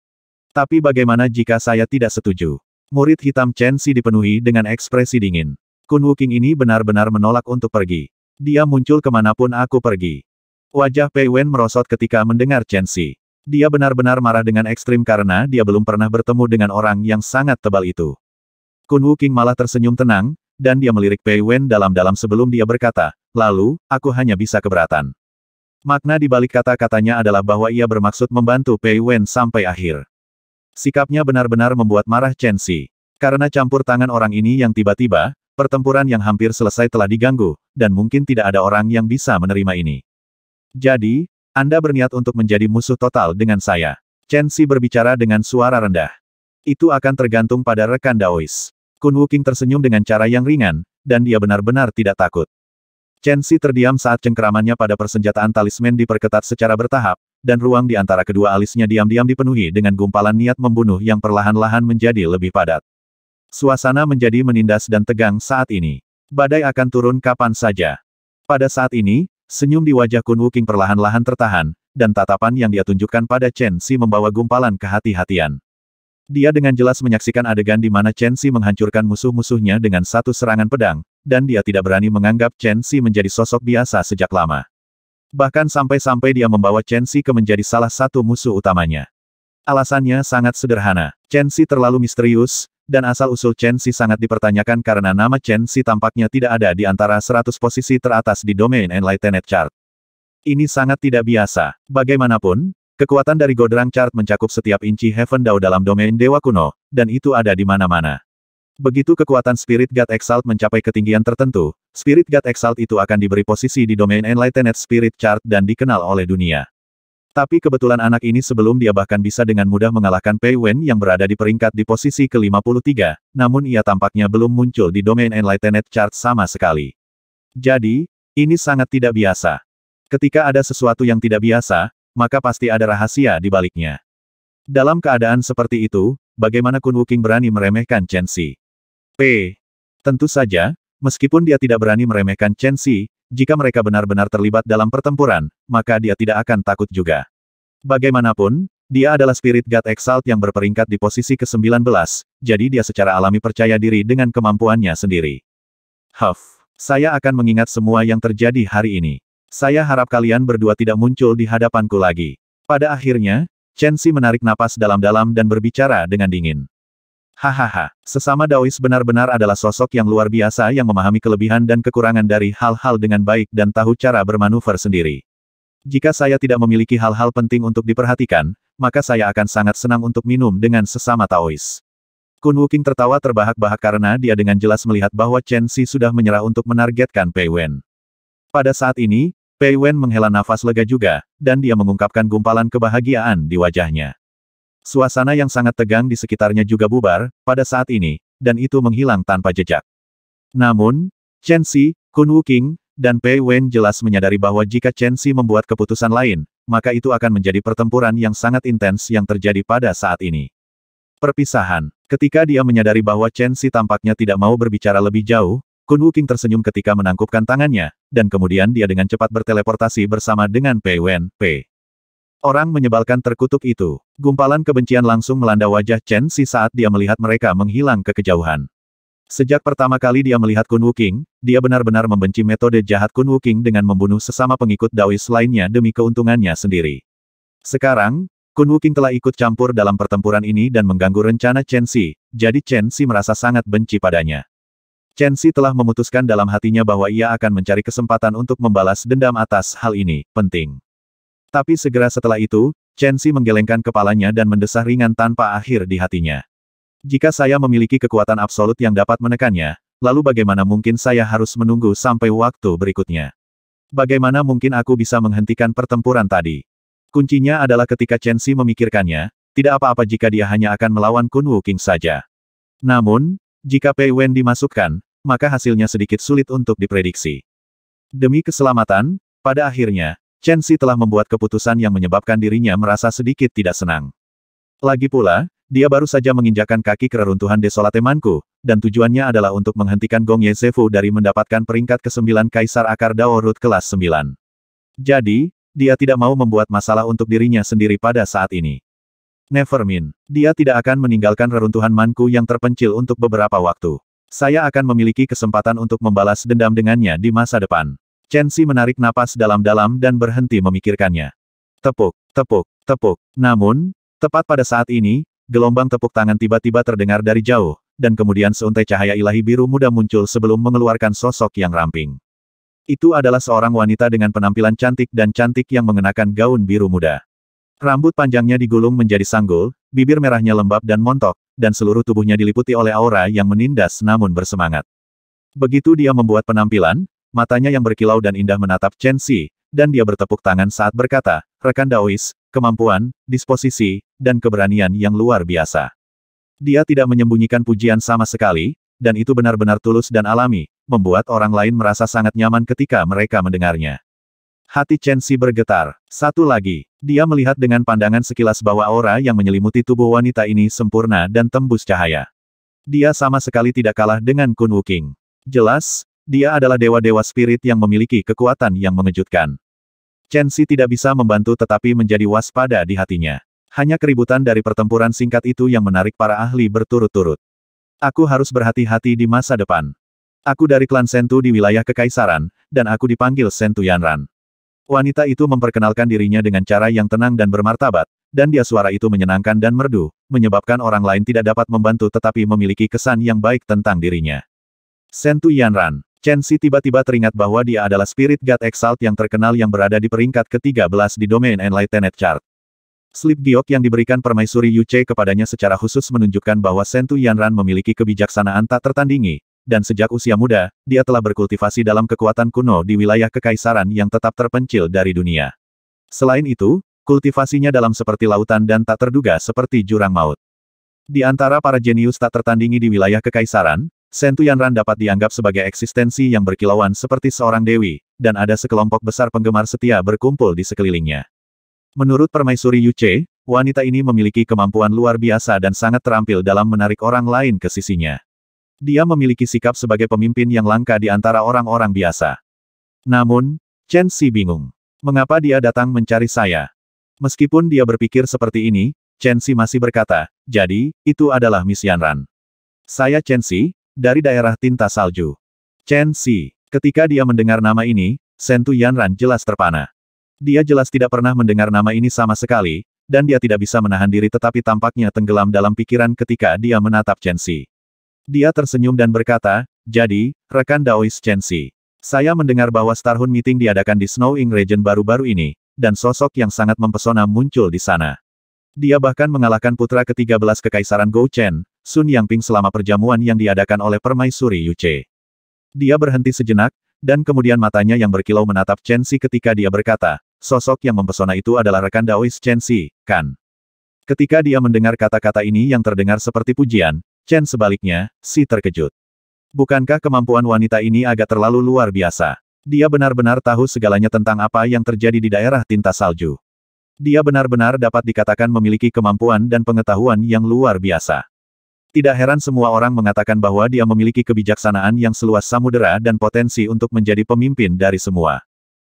Tapi bagaimana jika saya tidak setuju? Murid hitam Chen Xi dipenuhi dengan ekspresi dingin. Kun Wuking ini benar-benar menolak untuk pergi. Dia muncul kemanapun aku pergi. Wajah Pei Wen merosot ketika mendengar Chen Xi. Dia benar-benar marah dengan ekstrim karena dia belum pernah bertemu dengan orang yang sangat tebal itu. Kun Wuking malah tersenyum tenang, dan dia melirik Pei Wen dalam-dalam sebelum dia berkata, lalu, aku hanya bisa keberatan. Makna di balik kata-katanya adalah bahwa ia bermaksud membantu Pei Wen sampai akhir. Sikapnya benar-benar membuat marah Chen Xi. Karena campur tangan orang ini yang tiba-tiba, pertempuran yang hampir selesai telah diganggu, dan mungkin tidak ada orang yang bisa menerima ini. Jadi, Anda berniat untuk menjadi musuh total dengan saya. Chen Xi berbicara dengan suara rendah. Itu akan tergantung pada rekan Daois. Kun Wuking tersenyum dengan cara yang ringan, dan dia benar-benar tidak takut. Chen Xi terdiam saat cengkeramannya pada persenjataan talisman diperketat secara bertahap, dan ruang di antara kedua alisnya diam-diam dipenuhi dengan gumpalan niat membunuh yang perlahan-lahan menjadi lebih padat. Suasana menjadi menindas dan tegang saat ini. Badai akan turun kapan saja. Pada saat ini, senyum di wajah Kun Wuking perlahan-lahan tertahan, dan tatapan yang dia tunjukkan pada Chen Xi membawa gumpalan kehati-hatian. Dia dengan jelas menyaksikan adegan di mana Chen Xi menghancurkan musuh-musuhnya dengan satu serangan pedang, dan dia tidak berani menganggap Chen Xi menjadi sosok biasa sejak lama. Bahkan sampai-sampai dia membawa Chen Xi ke menjadi salah satu musuh utamanya. Alasannya sangat sederhana. Chen Xi terlalu misterius, dan asal-usul Chen Xi sangat dipertanyakan karena nama Chen Xi tampaknya tidak ada di antara 100 posisi teratas di domain Enlightened Chart. Ini sangat tidak biasa. Bagaimanapun, kekuatan dari Godrang Chart mencakup setiap inci Heaven Dao dalam domain Dewa Kuno, dan itu ada di mana-mana. Begitu kekuatan Spirit God Exalt mencapai ketinggian tertentu, Spirit God Exalt itu akan diberi posisi di domain Enlightened Spirit Chart dan dikenal oleh dunia. Tapi kebetulan anak ini sebelum dia bahkan bisa dengan mudah mengalahkan Pei Wen yang berada di peringkat di posisi ke-53, namun ia tampaknya belum muncul di domain Enlightened Chart sama sekali. Jadi, ini sangat tidak biasa. Ketika ada sesuatu yang tidak biasa, maka pasti ada rahasia di baliknya. Dalam keadaan seperti itu, bagaimana Kun Wuking berani meremehkan Chen Xi? P. Tentu saja, meskipun dia tidak berani meremehkan Chen Xi, jika mereka benar-benar terlibat dalam pertempuran, maka dia tidak akan takut juga. Bagaimanapun, dia adalah spirit God Exalt yang berperingkat di posisi ke-19, jadi dia secara alami percaya diri dengan kemampuannya sendiri. Huff, saya akan mengingat semua yang terjadi hari ini. Saya harap kalian berdua tidak muncul di hadapanku lagi. Pada akhirnya, Chen Xi menarik napas dalam-dalam dan berbicara dengan dingin. Hahaha, sesama Daois benar-benar adalah sosok yang luar biasa yang memahami kelebihan dan kekurangan dari hal-hal dengan baik dan tahu cara bermanuver sendiri. Jika saya tidak memiliki hal-hal penting untuk diperhatikan, maka saya akan sangat senang untuk minum dengan sesama Taois. Kun Wuking tertawa terbahak-bahak karena dia dengan jelas melihat bahwa Chen Xi sudah menyerah untuk menargetkan Pei Wen. Pada saat ini, Pei Wen menghela nafas lega juga, dan dia mengungkapkan gumpalan kebahagiaan di wajahnya. Suasana yang sangat tegang di sekitarnya juga bubar, pada saat ini, dan itu menghilang tanpa jejak. Namun, Chen Xi, Kun Wuking, dan Pei Wen jelas menyadari bahwa jika Chen Xi membuat keputusan lain, maka itu akan menjadi pertempuran yang sangat intens yang terjadi pada saat ini. Perpisahan Ketika dia menyadari bahwa Chen Xi tampaknya tidak mau berbicara lebih jauh, Kun Wuking tersenyum ketika menangkupkan tangannya, dan kemudian dia dengan cepat berteleportasi bersama dengan Pei Wen, Pei. Orang menyebalkan terkutuk itu. Gumpalan kebencian langsung melanda wajah Chen Xi saat dia melihat mereka menghilang ke kejauhan. Sejak pertama kali dia melihat Kun Wuking, dia benar-benar membenci metode jahat Kun Wuking dengan membunuh sesama pengikut Daois lainnya demi keuntungannya sendiri. Sekarang, Kun Wuking telah ikut campur dalam pertempuran ini dan mengganggu rencana Chen Xi, jadi Chen Xi merasa sangat benci padanya. Chen Xi telah memutuskan dalam hatinya bahwa ia akan mencari kesempatan untuk membalas dendam atas hal ini, penting. Tapi segera setelah itu, Chen Xi menggelengkan kepalanya dan mendesah ringan tanpa akhir di hatinya. Jika saya memiliki kekuatan absolut yang dapat menekannya, lalu bagaimana mungkin saya harus menunggu sampai waktu berikutnya? Bagaimana mungkin aku bisa menghentikan pertempuran tadi? Kuncinya adalah ketika Chen Xi memikirkannya, tidak apa-apa jika dia hanya akan melawan Kun Wu King saja. Namun, jika Pei Wen dimasukkan, maka hasilnya sedikit sulit untuk diprediksi. Demi keselamatan, pada akhirnya, Chen Xi telah membuat keputusan yang menyebabkan dirinya merasa sedikit tidak senang. Lagi pula, dia baru saja menginjakan kaki ke reruntuhan desolatemanku, dan tujuannya adalah untuk menghentikan Gong Ye Zefu dari mendapatkan peringkat ke-9 Kaisar Akar Dao Root kelas 9. Jadi, dia tidak mau membuat masalah untuk dirinya sendiri pada saat ini. Nevermin, dia tidak akan meninggalkan reruntuhan manku yang terpencil untuk beberapa waktu. Saya akan memiliki kesempatan untuk membalas dendam dengannya di masa depan. Chen Xi menarik napas dalam-dalam dan berhenti memikirkannya. Tepuk, tepuk, tepuk. Namun, tepat pada saat ini, gelombang tepuk tangan tiba-tiba terdengar dari jauh, dan kemudian seuntai cahaya ilahi biru muda muncul sebelum mengeluarkan sosok yang ramping. Itu adalah seorang wanita dengan penampilan cantik dan cantik yang mengenakan gaun biru muda. Rambut panjangnya digulung menjadi sanggul, bibir merahnya lembab dan montok, dan seluruh tubuhnya diliputi oleh aura yang menindas namun bersemangat. Begitu dia membuat penampilan, matanya yang berkilau dan indah menatap Chen Xi, dan dia bertepuk tangan saat berkata, rekan Daois, kemampuan, disposisi, dan keberanian yang luar biasa. Dia tidak menyembunyikan pujian sama sekali, dan itu benar-benar tulus dan alami, membuat orang lain merasa sangat nyaman ketika mereka mendengarnya. Hati Chen Xi bergetar. Satu lagi, dia melihat dengan pandangan sekilas bahwa aura yang menyelimuti tubuh wanita ini sempurna dan tembus cahaya. Dia sama sekali tidak kalah dengan Kun Wuking. Jelas, dia adalah dewa-dewa spirit yang memiliki kekuatan yang mengejutkan. Chen Xi tidak bisa membantu tetapi menjadi waspada di hatinya. Hanya keributan dari pertempuran singkat itu yang menarik para ahli berturut-turut. Aku harus berhati-hati di masa depan. Aku dari klan Sentu di wilayah Kekaisaran, dan aku dipanggil Sentu Yanran. Wanita itu memperkenalkan dirinya dengan cara yang tenang dan bermartabat, dan dia suara itu menyenangkan dan merdu, menyebabkan orang lain tidak dapat membantu tetapi memiliki kesan yang baik tentang dirinya. Sentu Yanran, Chen Xi tiba-tiba teringat bahwa dia adalah Spirit God Exalt yang terkenal yang berada di peringkat ke-13 di domain Enlightened Chart. Slip giok yang diberikan permaisuri Yu Che kepadanya secara khusus menunjukkan bahwa Sentu Yanran memiliki kebijaksanaan tak tertandingi, dan sejak usia muda, dia telah berkultivasi dalam kekuatan kuno di wilayah kekaisaran yang tetap terpencil dari dunia. Selain itu, kultivasinya dalam seperti lautan dan tak terduga seperti jurang maut. Di antara para jenius tak tertandingi di wilayah kekaisaran, Yanran dapat dianggap sebagai eksistensi yang berkilauan seperti seorang dewi, dan ada sekelompok besar penggemar setia berkumpul di sekelilingnya. Menurut permaisuri Yuce, wanita ini memiliki kemampuan luar biasa dan sangat terampil dalam menarik orang lain ke sisinya. Dia memiliki sikap sebagai pemimpin yang langka di antara orang-orang biasa. Namun, Chen Xi bingung. Mengapa dia datang mencari saya? Meskipun dia berpikir seperti ini, Chen Xi masih berkata, jadi, itu adalah Miss Yanran. Saya Chen Xi, dari daerah tinta salju. Chen Xi. Ketika dia mendengar nama ini, Sentu Yanran jelas terpana. Dia jelas tidak pernah mendengar nama ini sama sekali, dan dia tidak bisa menahan diri tetapi tampaknya tenggelam dalam pikiran ketika dia menatap Chen Xi. Dia tersenyum dan berkata, jadi, rekan Daois Chen Xi. Saya mendengar bahwa Starhun Meeting diadakan di Snowing Region baru-baru ini, dan sosok yang sangat mempesona muncul di sana. Dia bahkan mengalahkan putra ke-13 Kekaisaran Gou Chen, Sun Yangping selama perjamuan yang diadakan oleh permaisuri Che. Dia berhenti sejenak, dan kemudian matanya yang berkilau menatap Chen Xi ketika dia berkata, sosok yang mempesona itu adalah rekan Daois Chen Xi, kan? Ketika dia mendengar kata-kata ini yang terdengar seperti pujian, Chen sebaliknya, si terkejut. Bukankah kemampuan wanita ini agak terlalu luar biasa? Dia benar-benar tahu segalanya tentang apa yang terjadi di daerah tinta salju. Dia benar-benar dapat dikatakan memiliki kemampuan dan pengetahuan yang luar biasa. Tidak heran semua orang mengatakan bahwa dia memiliki kebijaksanaan yang seluas samudera dan potensi untuk menjadi pemimpin dari semua.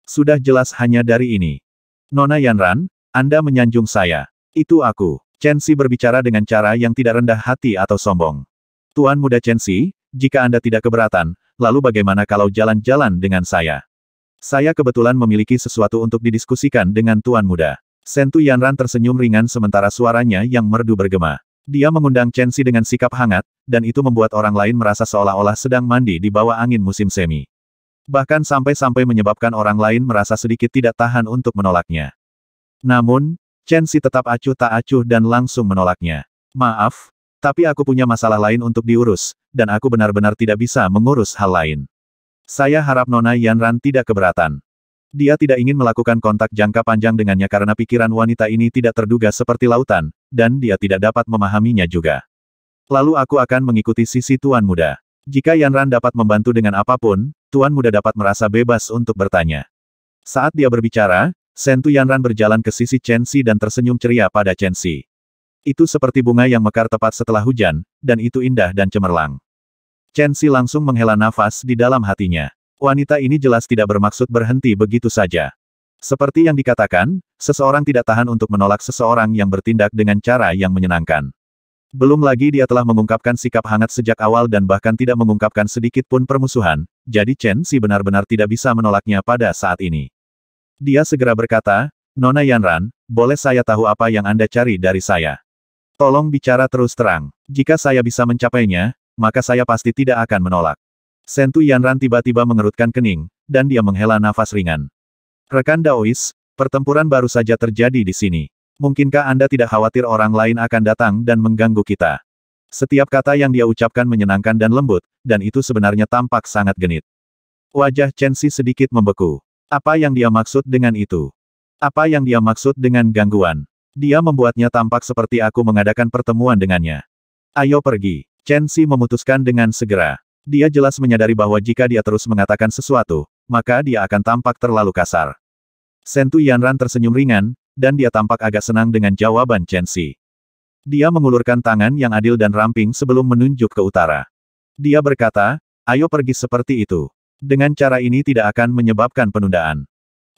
Sudah jelas hanya dari ini. Nona Yanran, Anda menyanjung saya. Itu aku. Chen Xi berbicara dengan cara yang tidak rendah hati atau sombong. Tuan muda Chen Xi, jika Anda tidak keberatan, lalu bagaimana kalau jalan-jalan dengan saya? Saya kebetulan memiliki sesuatu untuk didiskusikan dengan Tuan muda. Sentu Yanran tersenyum ringan sementara suaranya yang merdu bergema. Dia mengundang Chen Xi dengan sikap hangat, dan itu membuat orang lain merasa seolah-olah sedang mandi di bawah angin musim semi. Bahkan sampai-sampai menyebabkan orang lain merasa sedikit tidak tahan untuk menolaknya. Namun, Chen Xi tetap acuh tak acuh dan langsung menolaknya. Maaf, tapi aku punya masalah lain untuk diurus, dan aku benar-benar tidak bisa mengurus hal lain. Saya harap Nona Yanran tidak keberatan. Dia tidak ingin melakukan kontak jangka panjang dengannya karena pikiran wanita ini tidak terduga seperti lautan, dan dia tidak dapat memahaminya juga. Lalu aku akan mengikuti sisi Tuan Muda. Jika Yanran dapat membantu dengan apapun, Tuan Muda dapat merasa bebas untuk bertanya. Saat dia berbicara, Sentu Ran berjalan ke sisi Chen Xi dan tersenyum ceria pada Chen Xi. Itu seperti bunga yang mekar tepat setelah hujan, dan itu indah dan cemerlang. Chen Xi langsung menghela nafas di dalam hatinya. Wanita ini jelas tidak bermaksud berhenti begitu saja. Seperti yang dikatakan, seseorang tidak tahan untuk menolak seseorang yang bertindak dengan cara yang menyenangkan. Belum lagi dia telah mengungkapkan sikap hangat sejak awal dan bahkan tidak mengungkapkan sedikit pun permusuhan, jadi Chen Si benar-benar tidak bisa menolaknya pada saat ini. Dia segera berkata, Nona Yanran, boleh saya tahu apa yang Anda cari dari saya? Tolong bicara terus terang. Jika saya bisa mencapainya, maka saya pasti tidak akan menolak. Sentu Yanran tiba-tiba mengerutkan kening, dan dia menghela nafas ringan. Rekan Daois, pertempuran baru saja terjadi di sini. Mungkinkah Anda tidak khawatir orang lain akan datang dan mengganggu kita? Setiap kata yang dia ucapkan menyenangkan dan lembut, dan itu sebenarnya tampak sangat genit. Wajah Chen Xi sedikit membeku. Apa yang dia maksud dengan itu? Apa yang dia maksud dengan gangguan? Dia membuatnya tampak seperti aku mengadakan pertemuan dengannya. Ayo pergi. Chen Xi memutuskan dengan segera. Dia jelas menyadari bahwa jika dia terus mengatakan sesuatu, maka dia akan tampak terlalu kasar. Sentu Yanran tersenyum ringan, dan dia tampak agak senang dengan jawaban Chen Xi. Dia mengulurkan tangan yang adil dan ramping sebelum menunjuk ke utara. Dia berkata, ayo pergi seperti itu. Dengan cara ini tidak akan menyebabkan penundaan.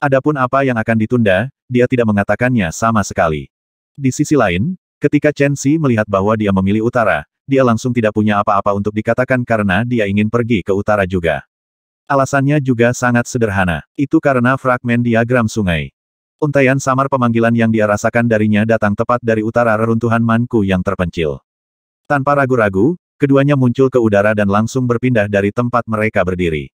Adapun apa yang akan ditunda, dia tidak mengatakannya sama sekali. Di sisi lain, ketika Chen Xi melihat bahwa dia memilih utara, dia langsung tidak punya apa-apa untuk dikatakan karena dia ingin pergi ke utara juga. Alasannya juga sangat sederhana. Itu karena fragmen diagram sungai. Untaian samar pemanggilan yang dia rasakan darinya datang tepat dari utara reruntuhan Manku yang terpencil. Tanpa ragu-ragu, keduanya muncul ke udara dan langsung berpindah dari tempat mereka berdiri.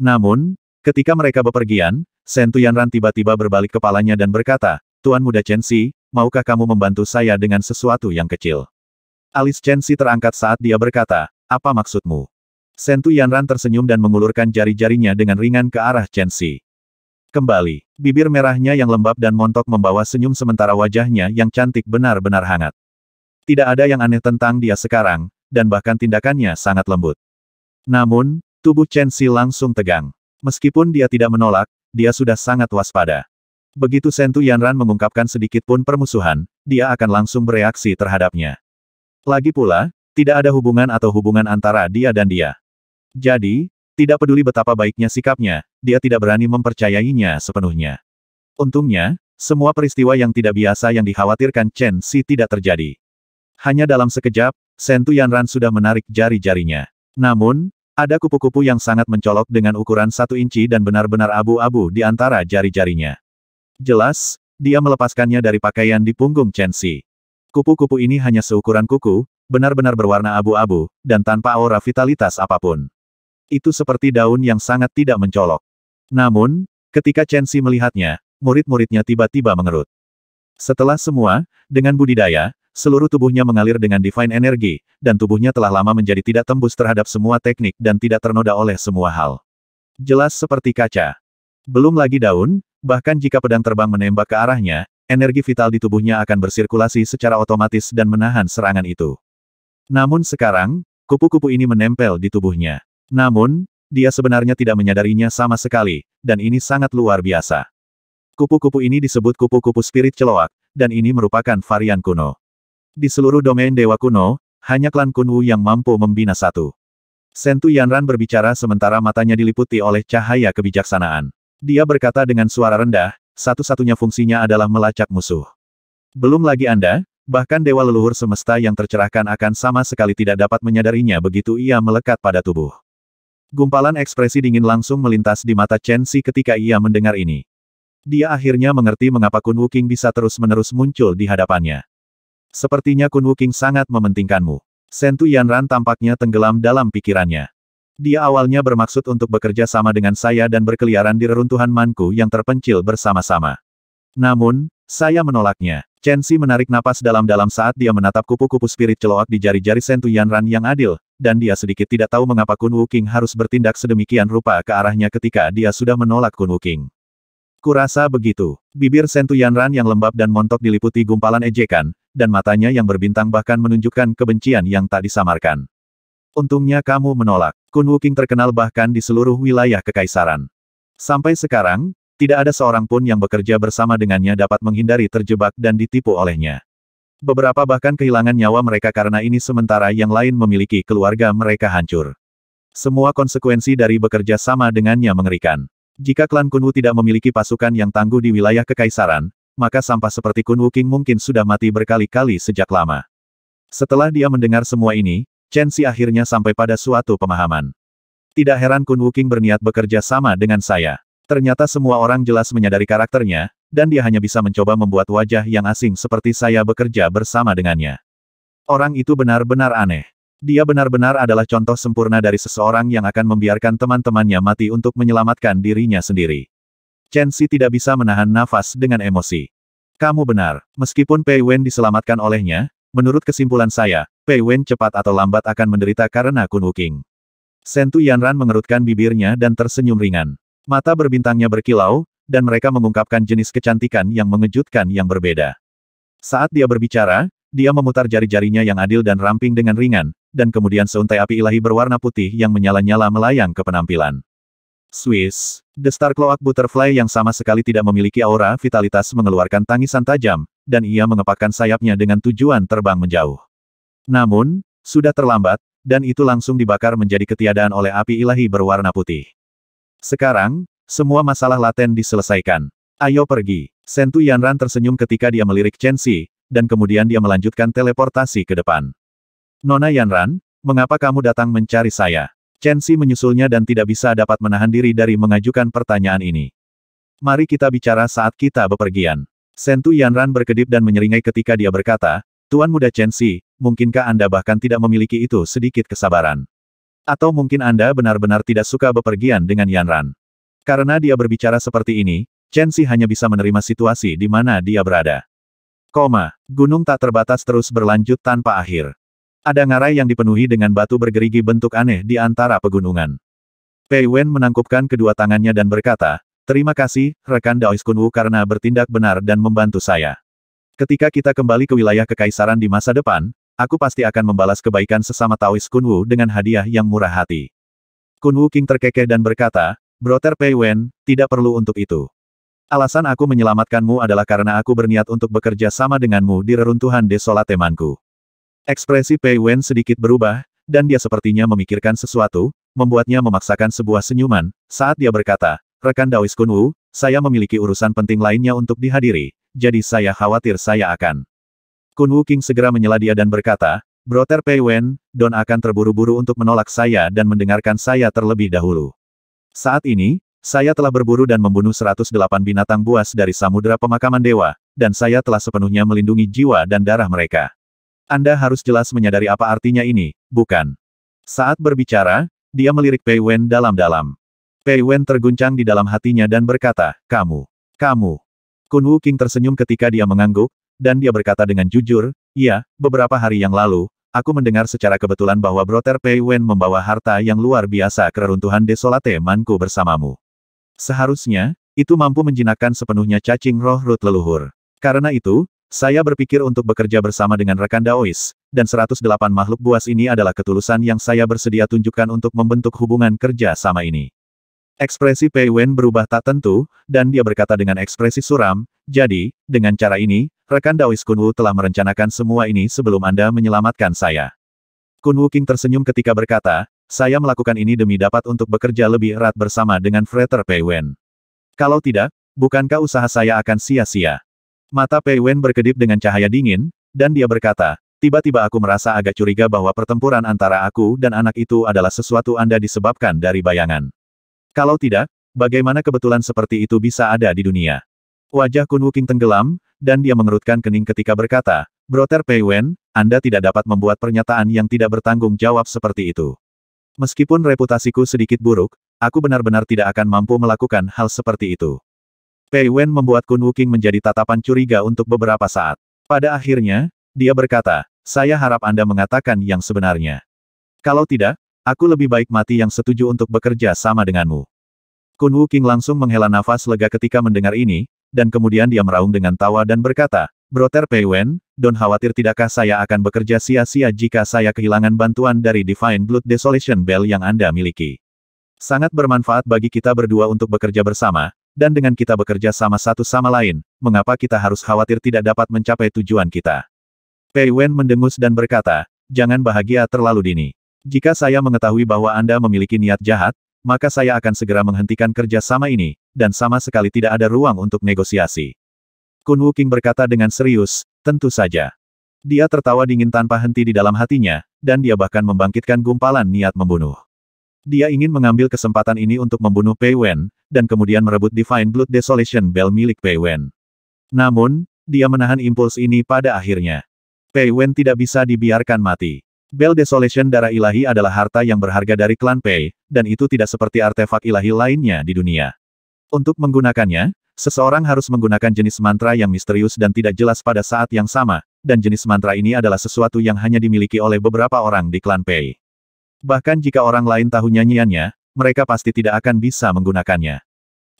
Namun, ketika mereka bepergian, Sentuyanran tiba-tiba berbalik kepalanya dan berkata, Tuan Muda Chen Si, maukah kamu membantu saya dengan sesuatu yang kecil? Alis Chen Si terangkat saat dia berkata, apa maksudmu? Sentu Yanran tersenyum dan mengulurkan jari-jarinya dengan ringan ke arah Chen Si. Kembali, bibir merahnya yang lembab dan montok membawa senyum sementara wajahnya yang cantik benar-benar hangat. Tidak ada yang aneh tentang dia sekarang, dan bahkan tindakannya sangat lembut. Namun, tubuh Chen Si langsung tegang. Meskipun dia tidak menolak, dia sudah sangat waspada. Begitu Sentu Yanran mengungkapkan sedikit pun permusuhan, dia akan langsung bereaksi terhadapnya. Lagi pula, tidak ada hubungan atau hubungan antara dia dan dia. Jadi, tidak peduli betapa baiknya sikapnya, dia tidak berani mempercayainya sepenuhnya. Untungnya, semua peristiwa yang tidak biasa yang dikhawatirkan Chen Si tidak terjadi. Hanya dalam sekejap, Sentu Yanran sudah menarik jari-jarinya. Namun, ada kupu-kupu yang sangat mencolok dengan ukuran satu inci dan benar-benar abu-abu di antara jari-jarinya. Jelas, dia melepaskannya dari pakaian di punggung Chen Si. Kupu-kupu ini hanya seukuran kuku, benar-benar berwarna abu-abu, dan tanpa aura vitalitas apapun. Itu seperti daun yang sangat tidak mencolok. Namun, ketika Chen Xi melihatnya, murid-muridnya tiba-tiba mengerut. Setelah semua, dengan budidaya, seluruh tubuhnya mengalir dengan divine energi, dan tubuhnya telah lama menjadi tidak tembus terhadap semua teknik dan tidak ternoda oleh semua hal. Jelas seperti kaca. Belum lagi daun, bahkan jika pedang terbang menembak ke arahnya, energi vital di tubuhnya akan bersirkulasi secara otomatis dan menahan serangan itu. Namun sekarang, kupu-kupu ini menempel di tubuhnya. Namun, dia sebenarnya tidak menyadarinya sama sekali, dan ini sangat luar biasa. Kupu-kupu ini disebut kupu-kupu spirit celoak, dan ini merupakan varian kuno. Di seluruh domain dewa kuno, hanya klan Kunwu yang mampu membina satu. Sentu Yanran berbicara sementara matanya diliputi oleh cahaya kebijaksanaan. Dia berkata dengan suara rendah, satu-satunya fungsinya adalah melacak musuh. Belum lagi Anda, bahkan dewa leluhur semesta yang tercerahkan akan sama sekali tidak dapat menyadarinya begitu ia melekat pada tubuh. Gumpalan ekspresi dingin langsung melintas di mata Chen Xi ketika ia mendengar ini. Dia akhirnya mengerti mengapa Kun Wuking bisa terus-menerus muncul di hadapannya. Sepertinya Kun Wuking sangat mementingkanmu. Sentu Yanran tampaknya tenggelam dalam pikirannya. Dia awalnya bermaksud untuk bekerja sama dengan saya dan berkeliaran di reruntuhan manku yang terpencil bersama-sama. Namun, saya menolaknya. Chen Xi menarik napas dalam-dalam saat dia menatap kupu-kupu spirit celoak di jari-jari Sentu Yanran yang adil, dan dia sedikit tidak tahu mengapa Kun Wuking harus bertindak sedemikian rupa ke arahnya ketika dia sudah menolak Kun Wuking. Kurasa begitu. Bibir Sentu Yanran yang lembab dan montok diliputi gumpalan ejekan, dan matanya yang berbintang bahkan menunjukkan kebencian yang tak disamarkan. Untungnya kamu menolak. Kun Wuking terkenal bahkan di seluruh wilayah kekaisaran. Sampai sekarang, tidak ada seorang pun yang bekerja bersama dengannya dapat menghindari terjebak dan ditipu olehnya. Beberapa bahkan kehilangan nyawa mereka karena ini sementara yang lain memiliki keluarga mereka hancur. Semua konsekuensi dari bekerja sama dengannya mengerikan. Jika klan Kunwu tidak memiliki pasukan yang tangguh di wilayah kekaisaran, maka sampah seperti Kunwu King mungkin sudah mati berkali-kali sejak lama. Setelah dia mendengar semua ini, Chen Xi akhirnya sampai pada suatu pemahaman. Tidak heran Kun Wuking berniat bekerja sama dengan saya. Ternyata semua orang jelas menyadari karakternya, dan dia hanya bisa mencoba membuat wajah yang asing seperti saya bekerja bersama dengannya. Orang itu benar-benar aneh. Dia benar-benar adalah contoh sempurna dari seseorang yang akan membiarkan teman-temannya mati untuk menyelamatkan dirinya sendiri. Chen Xi tidak bisa menahan nafas dengan emosi. Kamu benar, meskipun Pei Wen diselamatkan olehnya, menurut kesimpulan saya, Pei Wen cepat atau lambat akan menderita karena Kun Wuking. Sentu Yanran mengerutkan bibirnya dan tersenyum ringan. Mata berbintangnya berkilau, dan mereka mengungkapkan jenis kecantikan yang mengejutkan yang berbeda. Saat dia berbicara, dia memutar jari-jarinya yang adil dan ramping dengan ringan, dan kemudian seuntai api ilahi berwarna putih yang menyala-nyala melayang ke penampilan. Swiss, The Star Cloak Butterfly yang sama sekali tidak memiliki aura vitalitas mengeluarkan tangisan tajam, dan ia mengepakkan sayapnya dengan tujuan terbang menjauh. Namun, sudah terlambat, dan itu langsung dibakar menjadi ketiadaan oleh api ilahi berwarna putih. Sekarang, semua masalah laten diselesaikan. Ayo pergi. Sentu Yanran tersenyum ketika dia melirik Chen Xi, dan kemudian dia melanjutkan teleportasi ke depan. Nona Yanran, mengapa kamu datang mencari saya? Chen Xi menyusulnya dan tidak bisa dapat menahan diri dari mengajukan pertanyaan ini. Mari kita bicara saat kita bepergian. Sentu Yanran berkedip dan menyeringai ketika dia berkata, Tuan Muda Chen Xi, mungkinkah Anda bahkan tidak memiliki itu sedikit kesabaran? Atau mungkin Anda benar-benar tidak suka bepergian dengan Yan Ran? Karena dia berbicara seperti ini, Chen Xi hanya bisa menerima situasi di mana dia berada. Koma, gunung tak terbatas terus berlanjut tanpa akhir. Ada ngarai yang dipenuhi dengan batu bergerigi bentuk aneh di antara pegunungan. Pei Wen menangkupkan kedua tangannya dan berkata, Terima kasih, rekan Daois Kunwu karena bertindak benar dan membantu saya. Ketika kita kembali ke wilayah kekaisaran di masa depan, Aku pasti akan membalas kebaikan sesama Taois Kunwu dengan hadiah yang murah hati. Kunwu King terkekeh dan berkata, "Brother Pei Wen, tidak perlu untuk itu. Alasan aku menyelamatkanmu adalah karena aku berniat untuk bekerja sama denganmu di reruntuhan desolat temanku. Ekspresi Pei Wen sedikit berubah, dan dia sepertinya memikirkan sesuatu, membuatnya memaksakan sebuah senyuman, saat dia berkata, Rekan Dawis Kunwu, saya memiliki urusan penting lainnya untuk dihadiri, jadi saya khawatir saya akan Kun Wuking segera menyela dia dan berkata, "Brother Pei Wen, Don akan terburu-buru untuk menolak saya dan mendengarkan saya terlebih dahulu. Saat ini, saya telah berburu dan membunuh 108 binatang buas dari Samudra Pemakaman Dewa, dan saya telah sepenuhnya melindungi jiwa dan darah mereka. Anda harus jelas menyadari apa artinya ini, bukan? Saat berbicara, dia melirik Pei Wen dalam-dalam. Pei Wen terguncang di dalam hatinya dan berkata, Kamu, kamu. Kun Wu King tersenyum ketika dia mengangguk, dan dia berkata dengan jujur, ya, beberapa hari yang lalu, aku mendengar secara kebetulan bahwa Broter Pei Wen membawa harta yang luar biasa ke reruntuhan desolate manku bersamamu. Seharusnya, itu mampu menjinakkan sepenuhnya cacing roh rut leluhur. Karena itu, saya berpikir untuk bekerja bersama dengan rekan Daois, dan 108 makhluk buas ini adalah ketulusan yang saya bersedia tunjukkan untuk membentuk hubungan kerja sama ini. Ekspresi Pei Wen berubah tak tentu, dan dia berkata dengan ekspresi suram, jadi, dengan cara ini, Rekan Daois Kunwu telah merencanakan semua ini sebelum Anda menyelamatkan saya. Kunwu King tersenyum ketika berkata, saya melakukan ini demi dapat untuk bekerja lebih erat bersama dengan Frater Pei Wen. Kalau tidak, bukankah usaha saya akan sia-sia? Mata Pei Wen berkedip dengan cahaya dingin, dan dia berkata, Tiba-tiba aku merasa agak curiga bahwa pertempuran antara aku dan anak itu adalah sesuatu Anda disebabkan dari bayangan. Kalau tidak, bagaimana kebetulan seperti itu bisa ada di dunia? Wajah Kun Wuking tenggelam, dan dia mengerutkan kening ketika berkata, "Brother Pei Wen, Anda tidak dapat membuat pernyataan yang tidak bertanggung jawab seperti itu. Meskipun reputasiku sedikit buruk, aku benar-benar tidak akan mampu melakukan hal seperti itu. Pei Wen membuat Kun Wuking menjadi tatapan curiga untuk beberapa saat. Pada akhirnya, dia berkata, saya harap Anda mengatakan yang sebenarnya. Kalau tidak, aku lebih baik mati yang setuju untuk bekerja sama denganmu. Kun Wuking langsung menghela nafas lega ketika mendengar ini, dan kemudian dia meraung dengan tawa dan berkata, "Brother Pei Wen, don khawatir tidakkah saya akan bekerja sia-sia jika saya kehilangan bantuan dari Divine Blood Desolation Bell yang Anda miliki. Sangat bermanfaat bagi kita berdua untuk bekerja bersama, dan dengan kita bekerja sama satu sama lain, mengapa kita harus khawatir tidak dapat mencapai tujuan kita? Pei Wen mendengus dan berkata, jangan bahagia terlalu dini. Jika saya mengetahui bahwa Anda memiliki niat jahat, maka saya akan segera menghentikan kerja sama ini, dan sama sekali tidak ada ruang untuk negosiasi. Kun Wuking berkata dengan serius, tentu saja. Dia tertawa dingin tanpa henti di dalam hatinya, dan dia bahkan membangkitkan gumpalan niat membunuh. Dia ingin mengambil kesempatan ini untuk membunuh Pei Wen, dan kemudian merebut Divine Blood Desolation Bell milik Pei Wen. Namun, dia menahan impuls ini pada akhirnya. Pei Wen tidak bisa dibiarkan mati. Bell Desolation darah ilahi adalah harta yang berharga dari klan Pei, dan itu tidak seperti artefak ilahi lainnya di dunia. Untuk menggunakannya, seseorang harus menggunakan jenis mantra yang misterius dan tidak jelas pada saat yang sama, dan jenis mantra ini adalah sesuatu yang hanya dimiliki oleh beberapa orang di klan Pei. Bahkan jika orang lain tahu nyanyiannya, mereka pasti tidak akan bisa menggunakannya.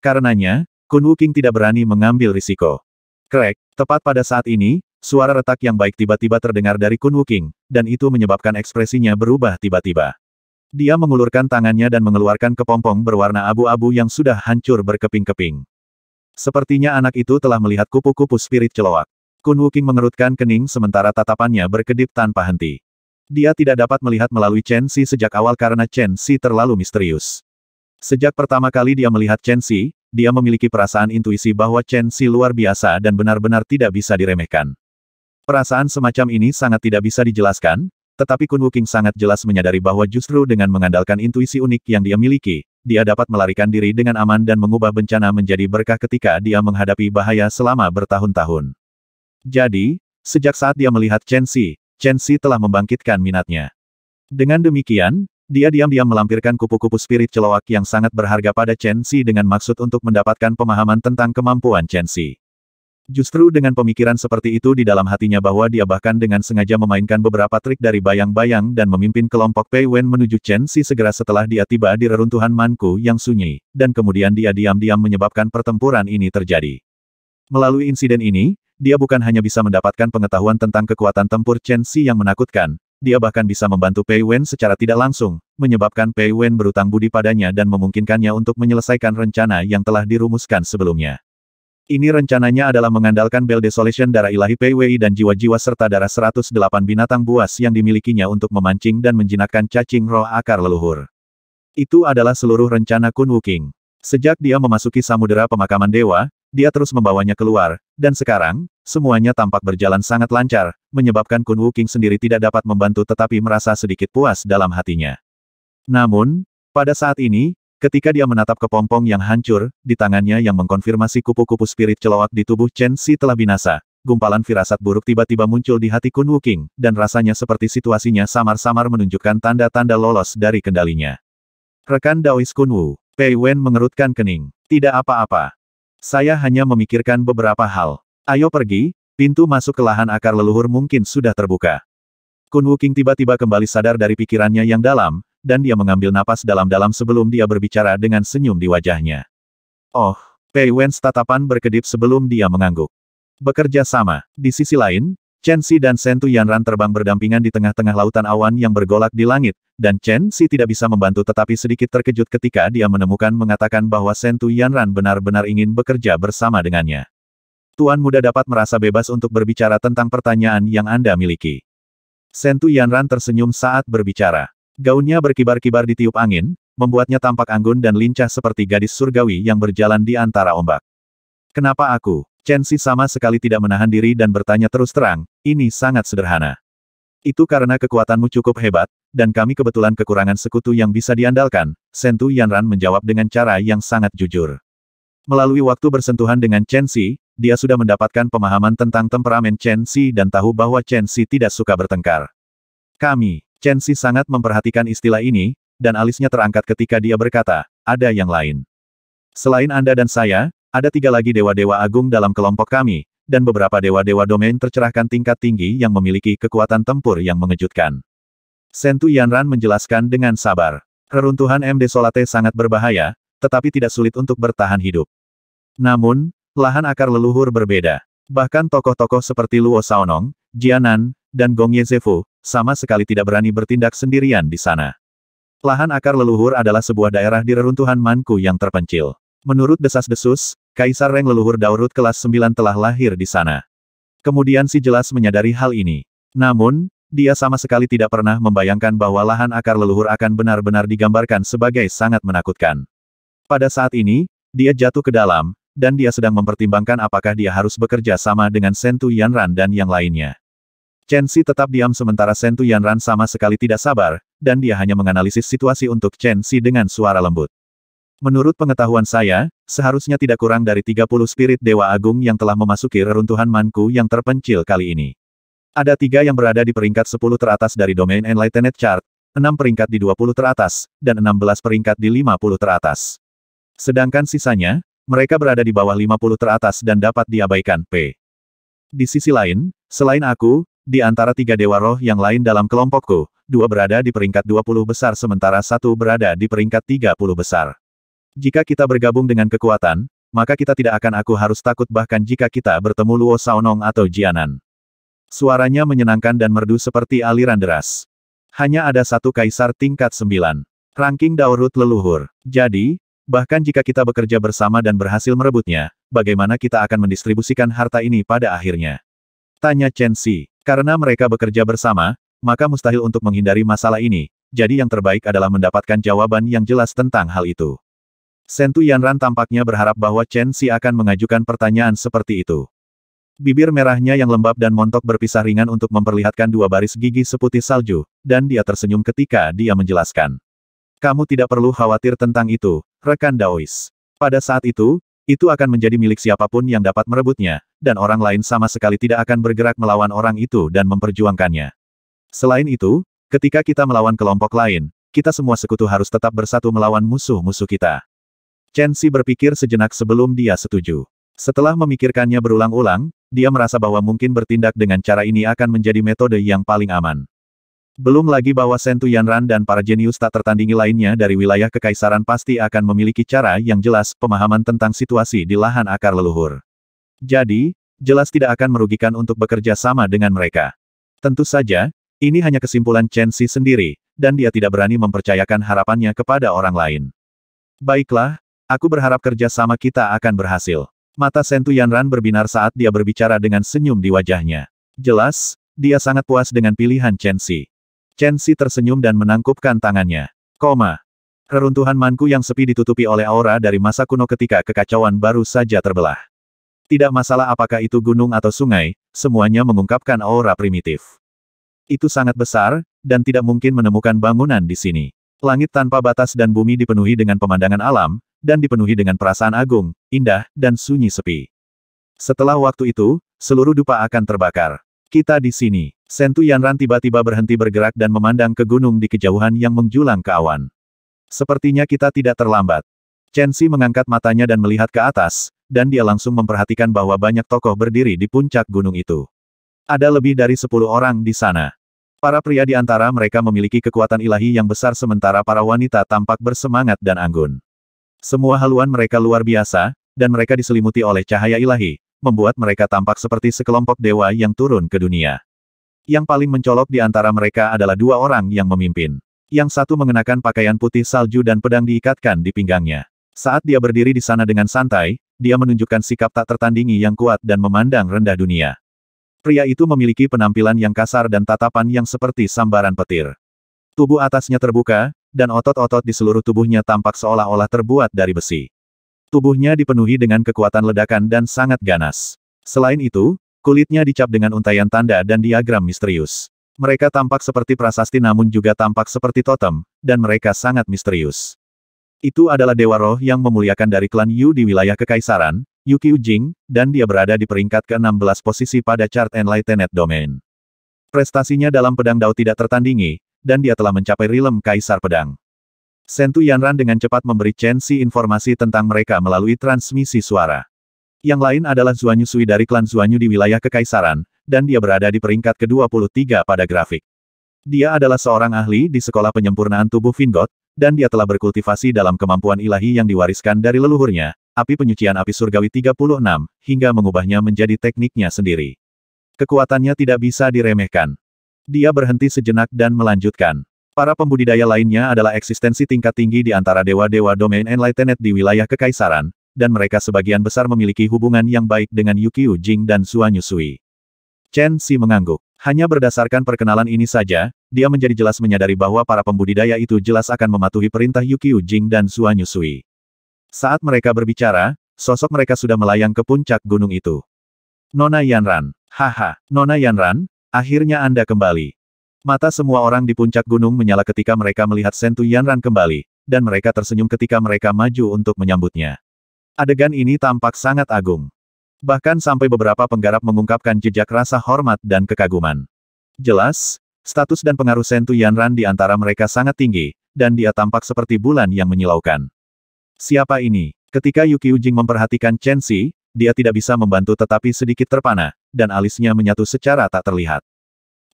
Karenanya, Kun Wuking tidak berani mengambil risiko. Crack, tepat pada saat ini, suara retak yang baik tiba-tiba terdengar dari Kun Wuking, dan itu menyebabkan ekspresinya berubah tiba-tiba. Dia mengulurkan tangannya dan mengeluarkan kepompong berwarna abu-abu yang sudah hancur berkeping-keping. Sepertinya anak itu telah melihat kupu-kupu spirit celoak. Kun Wuking mengerutkan kening sementara tatapannya berkedip tanpa henti. Dia tidak dapat melihat melalui Chen Xi sejak awal karena Chen Xi terlalu misterius. Sejak pertama kali dia melihat Chen Xi, dia memiliki perasaan intuisi bahwa Chen Xi luar biasa dan benar-benar tidak bisa diremehkan. Perasaan semacam ini sangat tidak bisa dijelaskan, tetapi Kun Wuking sangat jelas menyadari bahwa justru dengan mengandalkan intuisi unik yang dia miliki, dia dapat melarikan diri dengan aman dan mengubah bencana menjadi berkah ketika dia menghadapi bahaya selama bertahun-tahun. Jadi, sejak saat dia melihat Chen Xi, Chen Xi telah membangkitkan minatnya. Dengan demikian, dia diam-diam melampirkan kupu-kupu spirit celoak yang sangat berharga pada Chen Xi dengan maksud untuk mendapatkan pemahaman tentang kemampuan Chen Xi. Justru dengan pemikiran seperti itu di dalam hatinya bahwa dia bahkan dengan sengaja memainkan beberapa trik dari bayang-bayang dan memimpin kelompok Pei Wen menuju Chen Si segera setelah dia tiba di reruntuhan Manku yang sunyi, dan kemudian dia diam-diam menyebabkan pertempuran ini terjadi. Melalui insiden ini, dia bukan hanya bisa mendapatkan pengetahuan tentang kekuatan tempur Chen Si yang menakutkan, dia bahkan bisa membantu Pei Wen secara tidak langsung, menyebabkan Pei Wen berutang budi padanya dan memungkinkannya untuk menyelesaikan rencana yang telah dirumuskan sebelumnya. Ini rencananya adalah mengandalkan Bell Desolation darah ilahi PWI dan jiwa-jiwa serta darah 108 binatang buas yang dimilikinya untuk memancing dan menjinakkan cacing roh akar leluhur. Itu adalah seluruh rencana Kun Wuking. Sejak dia memasuki samudera pemakaman dewa, dia terus membawanya keluar, dan sekarang, semuanya tampak berjalan sangat lancar, menyebabkan Kun Wuking sendiri tidak dapat membantu tetapi merasa sedikit puas dalam hatinya. Namun, pada saat ini, Ketika dia menatap ke pompong yang hancur, di tangannya yang mengkonfirmasi kupu-kupu spirit celowak di tubuh Chen Si telah binasa. Gumpalan firasat buruk tiba-tiba muncul di hati Kun Wuking, dan rasanya seperti situasinya samar-samar menunjukkan tanda-tanda lolos dari kendalinya. Rekan Daois Kun Wu, Pei Wen mengerutkan kening. Tidak apa-apa. Saya hanya memikirkan beberapa hal. Ayo pergi, pintu masuk ke lahan akar leluhur mungkin sudah terbuka. Kun Wuking tiba-tiba kembali sadar dari pikirannya yang dalam, dan dia mengambil napas dalam-dalam sebelum dia berbicara dengan senyum di wajahnya. Oh, Pei Wen's tatapan berkedip sebelum dia mengangguk. Bekerja sama. Di sisi lain, Chen Xi dan Shen Yanran terbang berdampingan di tengah-tengah lautan awan yang bergolak di langit, dan Chen Xi tidak bisa membantu tetapi sedikit terkejut ketika dia menemukan mengatakan bahwa Shen Yanran benar-benar ingin bekerja bersama dengannya. Tuan muda dapat merasa bebas untuk berbicara tentang pertanyaan yang Anda miliki. Sentu Yanran tersenyum saat berbicara. Gaunnya berkibar-kibar di tiup angin, membuatnya tampak anggun dan lincah seperti gadis surgawi yang berjalan di antara ombak. Kenapa aku? Chen Xi sama sekali tidak menahan diri dan bertanya terus terang, ini sangat sederhana. Itu karena kekuatanmu cukup hebat, dan kami kebetulan kekurangan sekutu yang bisa diandalkan, Sentu Yanran menjawab dengan cara yang sangat jujur. Melalui waktu bersentuhan dengan Chen Xi, dia sudah mendapatkan pemahaman tentang temperamen Chen Xi dan tahu bahwa Chen Xi tidak suka bertengkar. Kami, Chen Xi sangat memperhatikan istilah ini, dan alisnya terangkat ketika dia berkata, ada yang lain. Selain Anda dan saya, ada tiga lagi dewa-dewa agung dalam kelompok kami, dan beberapa dewa-dewa domain tercerahkan tingkat tinggi yang memiliki kekuatan tempur yang mengejutkan. Sentu Yanran menjelaskan dengan sabar. Reruntuhan M. Desolate sangat berbahaya, tetapi tidak sulit untuk bertahan hidup. Namun, lahan akar leluhur berbeda. Bahkan tokoh-tokoh seperti Luo Saonong, Jianan, dan Gong Yezefu, sama sekali tidak berani bertindak sendirian di sana. Lahan akar leluhur adalah sebuah daerah di reruntuhan Manku yang terpencil. Menurut desas-desus, Kaisar Reng leluhur Daurut kelas 9 telah lahir di sana. Kemudian si jelas menyadari hal ini. Namun, dia sama sekali tidak pernah membayangkan bahwa lahan akar leluhur akan benar-benar digambarkan sebagai sangat menakutkan. Pada saat ini, dia jatuh ke dalam, dan dia sedang mempertimbangkan apakah dia harus bekerja sama dengan Sentu Yanran dan yang lainnya. Chen Xi tetap diam sementara Sentu Yanran sama sekali tidak sabar, dan dia hanya menganalisis situasi untuk Chen Xi dengan suara lembut. Menurut pengetahuan saya, seharusnya tidak kurang dari 30 spirit Dewa Agung yang telah memasuki reruntuhan Manku yang terpencil kali ini. Ada tiga yang berada di peringkat 10 teratas dari domain Enlightened Chart, enam peringkat di 20 teratas, dan 16 peringkat di 50 teratas. Sedangkan sisanya, mereka berada di bawah 50 teratas dan dapat diabaikan, P. Di sisi lain, selain aku, di antara tiga dewa roh yang lain dalam kelompokku, dua berada di peringkat 20 besar sementara satu berada di peringkat 30 besar. Jika kita bergabung dengan kekuatan, maka kita tidak akan aku harus takut bahkan jika kita bertemu Luo Saonong atau Jianan. Suaranya menyenangkan dan merdu seperti aliran deras. Hanya ada satu kaisar tingkat sembilan, Ranking Daurut leluhur. Jadi, bahkan jika kita bekerja bersama dan berhasil merebutnya, bagaimana kita akan mendistribusikan harta ini pada akhirnya? Tanya Chen Si. Karena mereka bekerja bersama, maka mustahil untuk menghindari masalah ini, jadi yang terbaik adalah mendapatkan jawaban yang jelas tentang hal itu. Sentu Yanran tampaknya berharap bahwa Chen Xi akan mengajukan pertanyaan seperti itu. Bibir merahnya yang lembab dan montok berpisah ringan untuk memperlihatkan dua baris gigi seputih salju, dan dia tersenyum ketika dia menjelaskan. Kamu tidak perlu khawatir tentang itu, rekan Daois. Pada saat itu, itu akan menjadi milik siapapun yang dapat merebutnya, dan orang lain sama sekali tidak akan bergerak melawan orang itu dan memperjuangkannya. Selain itu, ketika kita melawan kelompok lain, kita semua sekutu harus tetap bersatu melawan musuh-musuh kita. Chen Xi berpikir sejenak sebelum dia setuju. Setelah memikirkannya berulang-ulang, dia merasa bahwa mungkin bertindak dengan cara ini akan menjadi metode yang paling aman. Belum lagi bahwa Sentu Yanran dan para jenius tak tertandingi lainnya dari wilayah kekaisaran pasti akan memiliki cara yang jelas pemahaman tentang situasi di lahan akar leluhur. Jadi, jelas tidak akan merugikan untuk bekerja sama dengan mereka. Tentu saja, ini hanya kesimpulan Chen Xi sendiri, dan dia tidak berani mempercayakan harapannya kepada orang lain. Baiklah, aku berharap kerja sama kita akan berhasil. Mata Sentu Yanran berbinar saat dia berbicara dengan senyum di wajahnya. Jelas, dia sangat puas dengan pilihan Chen Xi. Chen Xi tersenyum dan menangkupkan tangannya. Koma. Reruntuhan Manku yang sepi ditutupi oleh aura dari masa kuno ketika kekacauan baru saja terbelah. Tidak masalah apakah itu gunung atau sungai, semuanya mengungkapkan aura primitif. Itu sangat besar, dan tidak mungkin menemukan bangunan di sini. Langit tanpa batas dan bumi dipenuhi dengan pemandangan alam, dan dipenuhi dengan perasaan agung, indah, dan sunyi sepi. Setelah waktu itu, seluruh dupa akan terbakar. Kita di sini. Sentu Yanran tiba-tiba berhenti bergerak dan memandang ke gunung di kejauhan yang menjulang ke awan. Sepertinya kita tidak terlambat. Chen Xi mengangkat matanya dan melihat ke atas, dan dia langsung memperhatikan bahwa banyak tokoh berdiri di puncak gunung itu. Ada lebih dari sepuluh orang di sana. Para pria di antara mereka memiliki kekuatan ilahi yang besar sementara para wanita tampak bersemangat dan anggun. Semua haluan mereka luar biasa, dan mereka diselimuti oleh cahaya ilahi, membuat mereka tampak seperti sekelompok dewa yang turun ke dunia. Yang paling mencolok di antara mereka adalah dua orang yang memimpin. Yang satu mengenakan pakaian putih salju dan pedang diikatkan di pinggangnya. Saat dia berdiri di sana dengan santai, dia menunjukkan sikap tak tertandingi yang kuat dan memandang rendah dunia. Pria itu memiliki penampilan yang kasar dan tatapan yang seperti sambaran petir. Tubuh atasnya terbuka, dan otot-otot di seluruh tubuhnya tampak seolah-olah terbuat dari besi. Tubuhnya dipenuhi dengan kekuatan ledakan dan sangat ganas. Selain itu, Kulitnya dicap dengan untaian tanda dan diagram misterius. Mereka tampak seperti prasasti namun juga tampak seperti totem, dan mereka sangat misterius. Itu adalah dewa roh yang memuliakan dari klan Yu di wilayah Kekaisaran, Yuki Ujing, dan dia berada di peringkat ke-16 posisi pada chart Enlightened Domain. Prestasinya dalam pedang dao tidak tertandingi, dan dia telah mencapai rilem Kaisar Pedang. Sentu Yanran dengan cepat memberi Chen Si informasi tentang mereka melalui transmisi suara. Yang lain adalah Zuanyu Sui dari klan Zuanyu di wilayah Kekaisaran, dan dia berada di peringkat ke-23 pada grafik. Dia adalah seorang ahli di sekolah penyempurnaan tubuh Vingot, dan dia telah berkultivasi dalam kemampuan ilahi yang diwariskan dari leluhurnya, api penyucian api surgawi 36, hingga mengubahnya menjadi tekniknya sendiri. Kekuatannya tidak bisa diremehkan. Dia berhenti sejenak dan melanjutkan. Para pembudidaya lainnya adalah eksistensi tingkat tinggi di antara dewa-dewa domain enlightened di wilayah kekaisaran, dan mereka sebagian besar memiliki hubungan yang baik dengan Yukiu Jing dan Xuan Yusui. Chen Si mengangguk. Hanya berdasarkan perkenalan ini saja, dia menjadi jelas menyadari bahwa para pembudidaya itu jelas akan mematuhi perintah Yukiu Jing dan Xuan Yusui. Saat mereka berbicara, sosok mereka sudah melayang ke puncak gunung itu. Nona Yanran. Haha, Nona Yanran, akhirnya Anda kembali. Mata semua orang di puncak gunung menyala ketika mereka melihat Sentu Yanran kembali, dan mereka tersenyum ketika mereka maju untuk menyambutnya. Adegan ini tampak sangat agung. Bahkan sampai beberapa penggarap mengungkapkan jejak rasa hormat dan kekaguman. Jelas, status dan pengaruh Sentu Yanran di antara mereka sangat tinggi, dan dia tampak seperti bulan yang menyilaukan. Siapa ini? Ketika Yuki Ujing memperhatikan Chen Xi, dia tidak bisa membantu tetapi sedikit terpana, dan alisnya menyatu secara tak terlihat.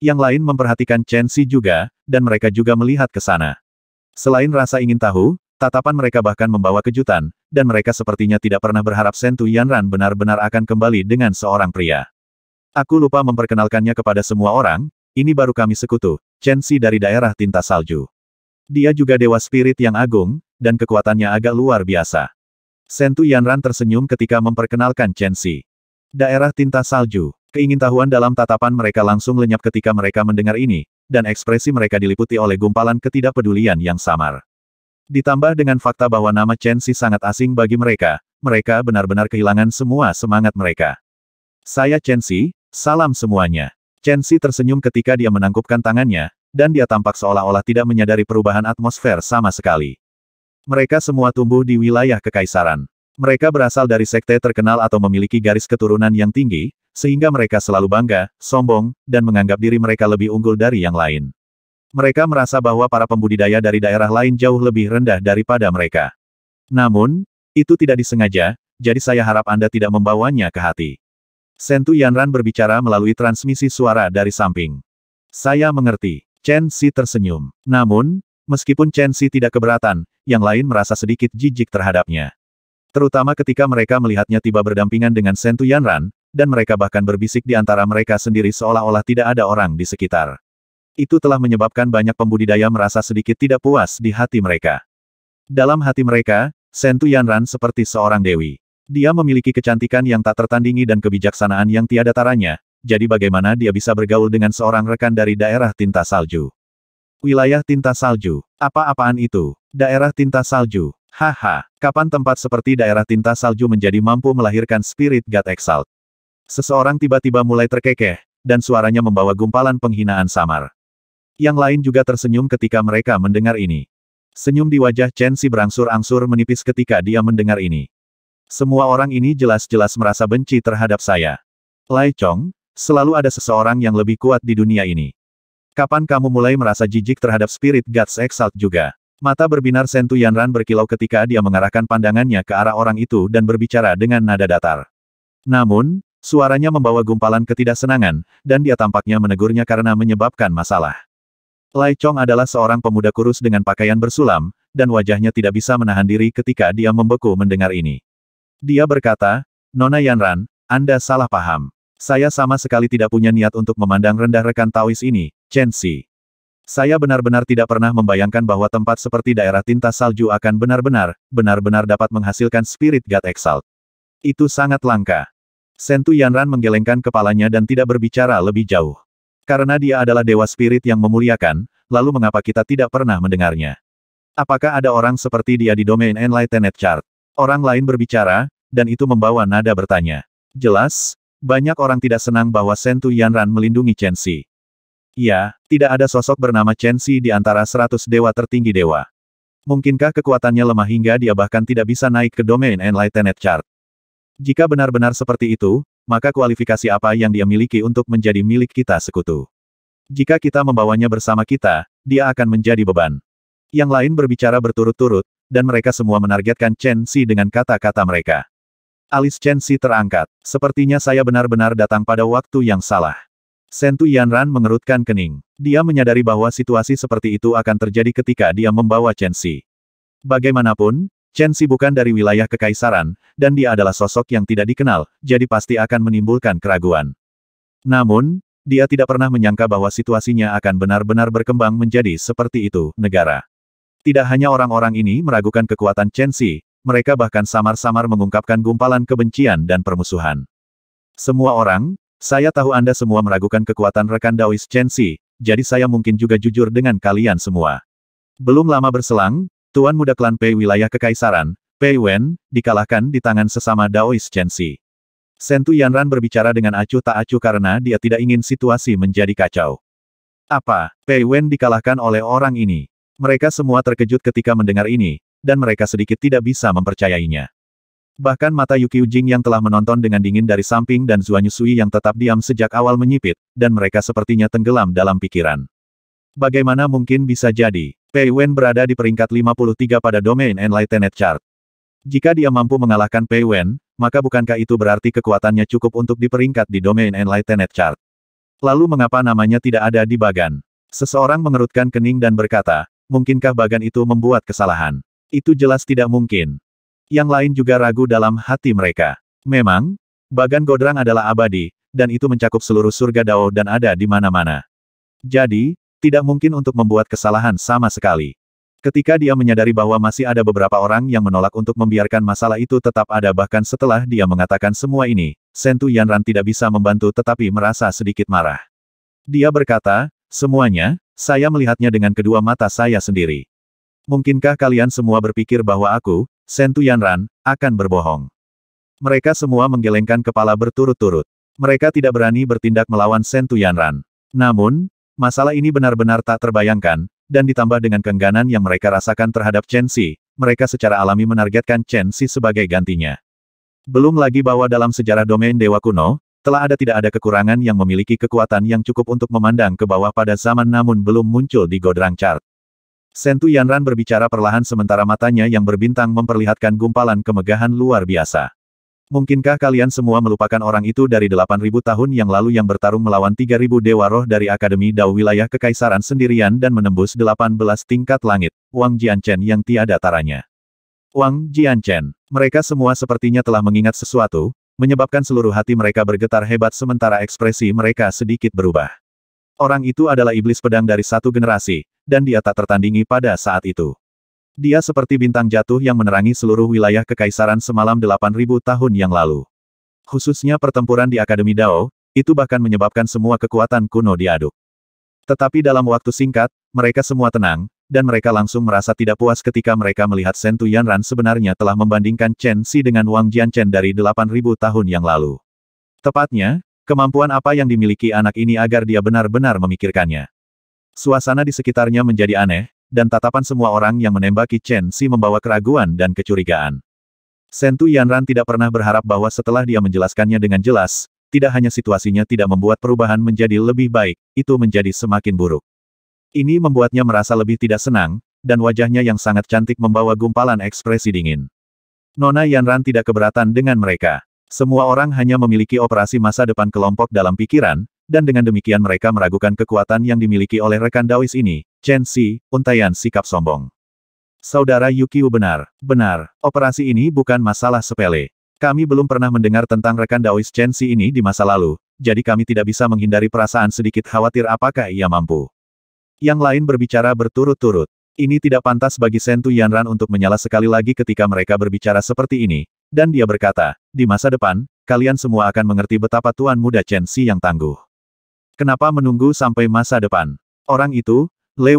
Yang lain memperhatikan Chen Xi juga, dan mereka juga melihat ke sana. Selain rasa ingin tahu, tatapan mereka bahkan membawa kejutan, dan mereka sepertinya tidak pernah berharap Sentu Yanran benar-benar akan kembali dengan seorang pria. Aku lupa memperkenalkannya kepada semua orang, ini baru kami sekutu, Chen Xi dari daerah tinta salju. Dia juga dewa spirit yang agung, dan kekuatannya agak luar biasa. Sentu Yanran tersenyum ketika memperkenalkan Chen Xi. Daerah tinta salju, keingintahuan dalam tatapan mereka langsung lenyap ketika mereka mendengar ini, dan ekspresi mereka diliputi oleh gumpalan ketidakpedulian yang samar. Ditambah dengan fakta bahwa nama Chen Xi sangat asing bagi mereka, mereka benar-benar kehilangan semua semangat mereka. Saya Chen Xi, salam semuanya. Chen Xi tersenyum ketika dia menangkupkan tangannya, dan dia tampak seolah-olah tidak menyadari perubahan atmosfer sama sekali. Mereka semua tumbuh di wilayah kekaisaran. Mereka berasal dari sekte terkenal atau memiliki garis keturunan yang tinggi, sehingga mereka selalu bangga, sombong, dan menganggap diri mereka lebih unggul dari yang lain. Mereka merasa bahwa para pembudidaya dari daerah lain jauh lebih rendah daripada mereka. Namun, itu tidak disengaja, jadi saya harap Anda tidak membawanya ke hati. Sentu Yanran berbicara melalui transmisi suara dari samping. Saya mengerti. Chen Si tersenyum. Namun, meskipun Chen Si tidak keberatan, yang lain merasa sedikit jijik terhadapnya. Terutama ketika mereka melihatnya tiba berdampingan dengan Sentu Yanran, dan mereka bahkan berbisik di antara mereka sendiri seolah-olah tidak ada orang di sekitar. Itu telah menyebabkan banyak pembudidaya merasa sedikit tidak puas di hati mereka. Dalam hati mereka, Sentu Yanran seperti seorang dewi. Dia memiliki kecantikan yang tak tertandingi dan kebijaksanaan yang tiada taranya, jadi bagaimana dia bisa bergaul dengan seorang rekan dari daerah tinta salju? Wilayah tinta salju. Apa-apaan itu? Daerah tinta salju. Haha, kapan tempat seperti daerah tinta salju menjadi mampu melahirkan spirit God Exalt? Seseorang tiba-tiba mulai terkekeh, dan suaranya membawa gumpalan penghinaan samar. Yang lain juga tersenyum ketika mereka mendengar ini. Senyum di wajah Chen Si berangsur-angsur menipis ketika dia mendengar ini. Semua orang ini jelas-jelas merasa benci terhadap saya. Lai Chong, selalu ada seseorang yang lebih kuat di dunia ini. Kapan kamu mulai merasa jijik terhadap spirit Gods Exalt juga? Mata berbinar Sentu Yanran berkilau ketika dia mengarahkan pandangannya ke arah orang itu dan berbicara dengan nada datar. Namun, suaranya membawa gumpalan ketidaksenangan, dan dia tampaknya menegurnya karena menyebabkan masalah. Lai Chong adalah seorang pemuda kurus dengan pakaian bersulam, dan wajahnya tidak bisa menahan diri ketika dia membeku mendengar ini. Dia berkata, Nona Yanran, Anda salah paham. Saya sama sekali tidak punya niat untuk memandang rendah rekan Taois ini, Chen Xi. Saya benar-benar tidak pernah membayangkan bahwa tempat seperti daerah tinta salju akan benar-benar, benar-benar dapat menghasilkan spirit God Exalt. Itu sangat langka. Sentu Yanran menggelengkan kepalanya dan tidak berbicara lebih jauh. Karena dia adalah dewa spirit yang memuliakan, lalu mengapa kita tidak pernah mendengarnya? Apakah ada orang seperti dia di domain Enlightened Chart? Orang lain berbicara, dan itu membawa nada bertanya. Jelas, banyak orang tidak senang bahwa Sentu Yanran melindungi Chen Xi. Ya, tidak ada sosok bernama Chen Xi di antara seratus dewa tertinggi dewa. Mungkinkah kekuatannya lemah hingga dia bahkan tidak bisa naik ke domain Enlightened Chart? Jika benar-benar seperti itu, maka kualifikasi apa yang dia miliki untuk menjadi milik kita sekutu? Jika kita membawanya bersama kita, dia akan menjadi beban. Yang lain berbicara berturut-turut, dan mereka semua menargetkan Chen Xi dengan kata-kata mereka. Alis Chen Xi terangkat. Sepertinya saya benar-benar datang pada waktu yang salah. Sentu Yanran mengerutkan kening. Dia menyadari bahwa situasi seperti itu akan terjadi ketika dia membawa Chen Xi. Bagaimanapun, Chen si bukan dari wilayah kekaisaran, dan dia adalah sosok yang tidak dikenal, jadi pasti akan menimbulkan keraguan. Namun, dia tidak pernah menyangka bahwa situasinya akan benar-benar berkembang menjadi seperti itu, negara. Tidak hanya orang-orang ini meragukan kekuatan Chen si, mereka bahkan samar-samar mengungkapkan gumpalan kebencian dan permusuhan. Semua orang, saya tahu Anda semua meragukan kekuatan rekan Daois Chen si, jadi saya mungkin juga jujur dengan kalian semua. Belum lama berselang, Tuan muda klan Pei wilayah kekaisaran, Pei Wen, dikalahkan di tangan sesama Daois Chensi. Sentu Yanran berbicara dengan acuh tak acuh karena dia tidak ingin situasi menjadi kacau. Apa, Pei Wen dikalahkan oleh orang ini? Mereka semua terkejut ketika mendengar ini, dan mereka sedikit tidak bisa mempercayainya. Bahkan mata Yuki Ujing yang telah menonton dengan dingin dari samping dan Zuanyu Sui yang tetap diam sejak awal menyipit, dan mereka sepertinya tenggelam dalam pikiran. Bagaimana mungkin bisa jadi? Pei Wen berada di peringkat 53 pada domain Enlightened Chart. Jika dia mampu mengalahkan Pei Wen, maka bukankah itu berarti kekuatannya cukup untuk diperingkat di domain Enlightened Chart? Lalu mengapa namanya tidak ada di Bagan? Seseorang mengerutkan kening dan berkata, mungkinkah Bagan itu membuat kesalahan? Itu jelas tidak mungkin. Yang lain juga ragu dalam hati mereka. Memang, Bagan Godrang adalah abadi, dan itu mencakup seluruh surga Dao dan ada di mana-mana. Jadi, tidak mungkin untuk membuat kesalahan sama sekali. Ketika dia menyadari bahwa masih ada beberapa orang yang menolak untuk membiarkan masalah itu tetap ada bahkan setelah dia mengatakan semua ini, Sentu Yanran tidak bisa membantu tetapi merasa sedikit marah. Dia berkata, semuanya, saya melihatnya dengan kedua mata saya sendiri. Mungkinkah kalian semua berpikir bahwa aku, Sentu Yanran, akan berbohong? Mereka semua menggelengkan kepala berturut-turut. Mereka tidak berani bertindak melawan Sentu Yanran. Namun, Masalah ini benar-benar tak terbayangkan, dan ditambah dengan kengganan yang mereka rasakan terhadap Chen Xi, mereka secara alami menargetkan Chen Xi sebagai gantinya. Belum lagi bahwa dalam sejarah domain Dewa Kuno, telah ada tidak ada kekurangan yang memiliki kekuatan yang cukup untuk memandang ke bawah pada zaman namun belum muncul di Godrang Chart. Sentu Yanran berbicara perlahan sementara matanya yang berbintang memperlihatkan gumpalan kemegahan luar biasa. Mungkinkah kalian semua melupakan orang itu dari 8.000 tahun yang lalu yang bertarung melawan 3.000 dewa roh dari Akademi Dao wilayah Kekaisaran sendirian dan menembus 18 tingkat langit, Wang Jianchen yang tiada taranya. Wang Jianchen, mereka semua sepertinya telah mengingat sesuatu, menyebabkan seluruh hati mereka bergetar hebat sementara ekspresi mereka sedikit berubah. Orang itu adalah iblis pedang dari satu generasi, dan dia tak tertandingi pada saat itu. Dia seperti bintang jatuh yang menerangi seluruh wilayah kekaisaran semalam 8000 tahun yang lalu. Khususnya pertempuran di Akademi Dao, itu bahkan menyebabkan semua kekuatan kuno diaduk. Tetapi dalam waktu singkat, mereka semua tenang, dan mereka langsung merasa tidak puas ketika mereka melihat Shen Tuyanran sebenarnya telah membandingkan Chen Xi dengan Wang Jianchen dari 8000 tahun yang lalu. Tepatnya, kemampuan apa yang dimiliki anak ini agar dia benar-benar memikirkannya. Suasana di sekitarnya menjadi aneh, dan tatapan semua orang yang menembaki Chen Xi membawa keraguan dan kecurigaan. Sentu Yanran tidak pernah berharap bahwa setelah dia menjelaskannya dengan jelas, tidak hanya situasinya tidak membuat perubahan menjadi lebih baik, itu menjadi semakin buruk. Ini membuatnya merasa lebih tidak senang, dan wajahnya yang sangat cantik membawa gumpalan ekspresi dingin. Nona Yanran tidak keberatan dengan mereka. Semua orang hanya memiliki operasi masa depan kelompok dalam pikiran, dan dengan demikian mereka meragukan kekuatan yang dimiliki oleh rekan Daois ini, Chen Xi, untayan sikap sombong. Saudara Yukiu benar, benar, operasi ini bukan masalah sepele. Kami belum pernah mendengar tentang rekan Daois Chen Xi ini di masa lalu, jadi kami tidak bisa menghindari perasaan sedikit khawatir apakah ia mampu. Yang lain berbicara berturut-turut. Ini tidak pantas bagi Sentu Yanran untuk menyala sekali lagi ketika mereka berbicara seperti ini. Dan dia berkata, di masa depan, kalian semua akan mengerti betapa Tuan Muda Chen Xi yang tangguh. Kenapa menunggu sampai masa depan? Orang itu, Le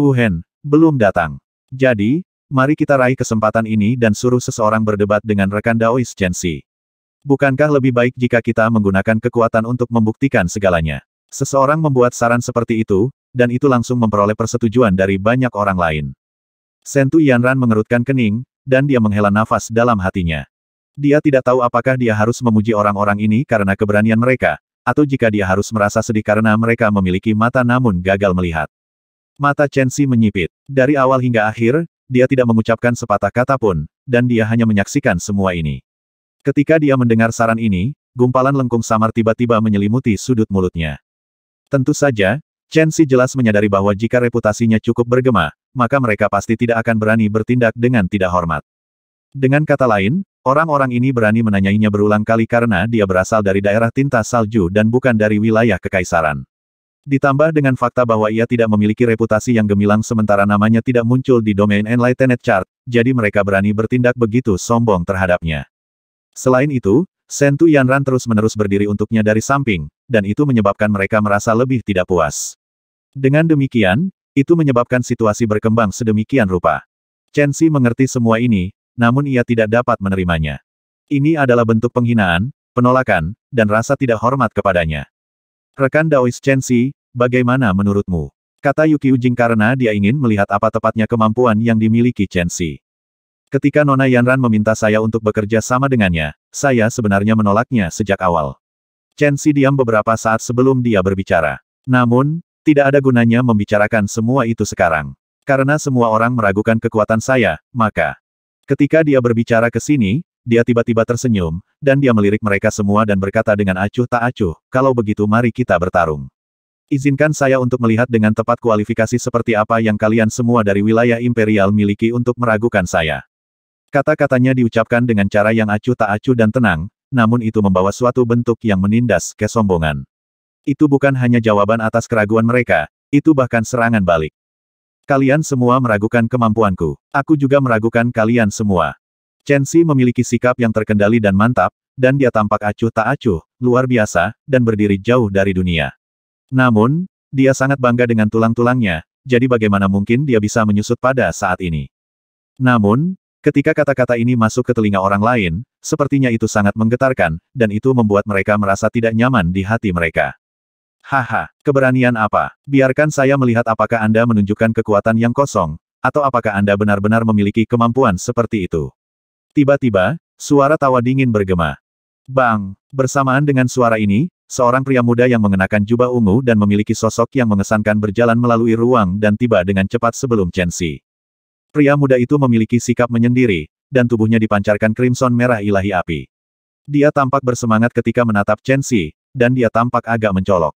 belum datang. Jadi, mari kita raih kesempatan ini dan suruh seseorang berdebat dengan rekan Daois Chensi. Bukankah lebih baik jika kita menggunakan kekuatan untuk membuktikan segalanya? Seseorang membuat saran seperti itu, dan itu langsung memperoleh persetujuan dari banyak orang lain. Sentu Yanran mengerutkan kening, dan dia menghela nafas dalam hatinya. Dia tidak tahu apakah dia harus memuji orang-orang ini karena keberanian mereka, atau jika dia harus merasa sedih karena mereka memiliki mata namun gagal melihat. Mata Chen Xi menyipit. Dari awal hingga akhir, dia tidak mengucapkan sepatah kata pun, dan dia hanya menyaksikan semua ini. Ketika dia mendengar saran ini, gumpalan lengkung samar tiba-tiba menyelimuti sudut mulutnya. Tentu saja, Chen Xi jelas menyadari bahwa jika reputasinya cukup bergema, maka mereka pasti tidak akan berani bertindak dengan tidak hormat. Dengan kata lain, orang-orang ini berani menanyainya berulang kali karena dia berasal dari daerah tinta salju dan bukan dari wilayah kekaisaran. Ditambah dengan fakta bahwa ia tidak memiliki reputasi yang gemilang sementara namanya tidak muncul di domain Enlightened Chart, jadi mereka berani bertindak begitu sombong terhadapnya. Selain itu, Sentu Yanran terus-menerus berdiri untuknya dari samping, dan itu menyebabkan mereka merasa lebih tidak puas. Dengan demikian, itu menyebabkan situasi berkembang sedemikian rupa. Chen Xi mengerti semua ini, namun ia tidak dapat menerimanya. Ini adalah bentuk penghinaan, penolakan, dan rasa tidak hormat kepadanya. Rekan Daois Chen Xi, bagaimana menurutmu? Kata Yuki Ujing karena dia ingin melihat apa tepatnya kemampuan yang dimiliki Chen Xi. Ketika Nona Yanran meminta saya untuk bekerja sama dengannya, saya sebenarnya menolaknya sejak awal. Chen Xi diam beberapa saat sebelum dia berbicara. Namun, tidak ada gunanya membicarakan semua itu sekarang. Karena semua orang meragukan kekuatan saya, maka... Ketika dia berbicara ke sini, dia tiba-tiba tersenyum, dan dia melirik mereka semua dan berkata dengan acuh tak acuh, kalau begitu mari kita bertarung. Izinkan saya untuk melihat dengan tepat kualifikasi seperti apa yang kalian semua dari wilayah imperial miliki untuk meragukan saya. Kata-katanya diucapkan dengan cara yang acuh tak acuh dan tenang, namun itu membawa suatu bentuk yang menindas kesombongan. Itu bukan hanya jawaban atas keraguan mereka, itu bahkan serangan balik. Kalian semua meragukan kemampuanku. Aku juga meragukan kalian semua. Chen Xi memiliki sikap yang terkendali dan mantap, dan dia tampak acuh tak acuh, luar biasa, dan berdiri jauh dari dunia. Namun, dia sangat bangga dengan tulang-tulangnya, jadi bagaimana mungkin dia bisa menyusut pada saat ini. Namun, ketika kata-kata ini masuk ke telinga orang lain, sepertinya itu sangat menggetarkan, dan itu membuat mereka merasa tidak nyaman di hati mereka. Haha, keberanian apa? Biarkan saya melihat apakah Anda menunjukkan kekuatan yang kosong, atau apakah Anda benar-benar memiliki kemampuan seperti itu. Tiba-tiba, suara tawa dingin bergema. Bang! Bersamaan dengan suara ini, seorang pria muda yang mengenakan jubah ungu dan memiliki sosok yang mengesankan berjalan melalui ruang dan tiba dengan cepat sebelum Chen Chensi. Pria muda itu memiliki sikap menyendiri, dan tubuhnya dipancarkan crimson merah ilahi api. Dia tampak bersemangat ketika menatap Chen Chensi, dan dia tampak agak mencolok.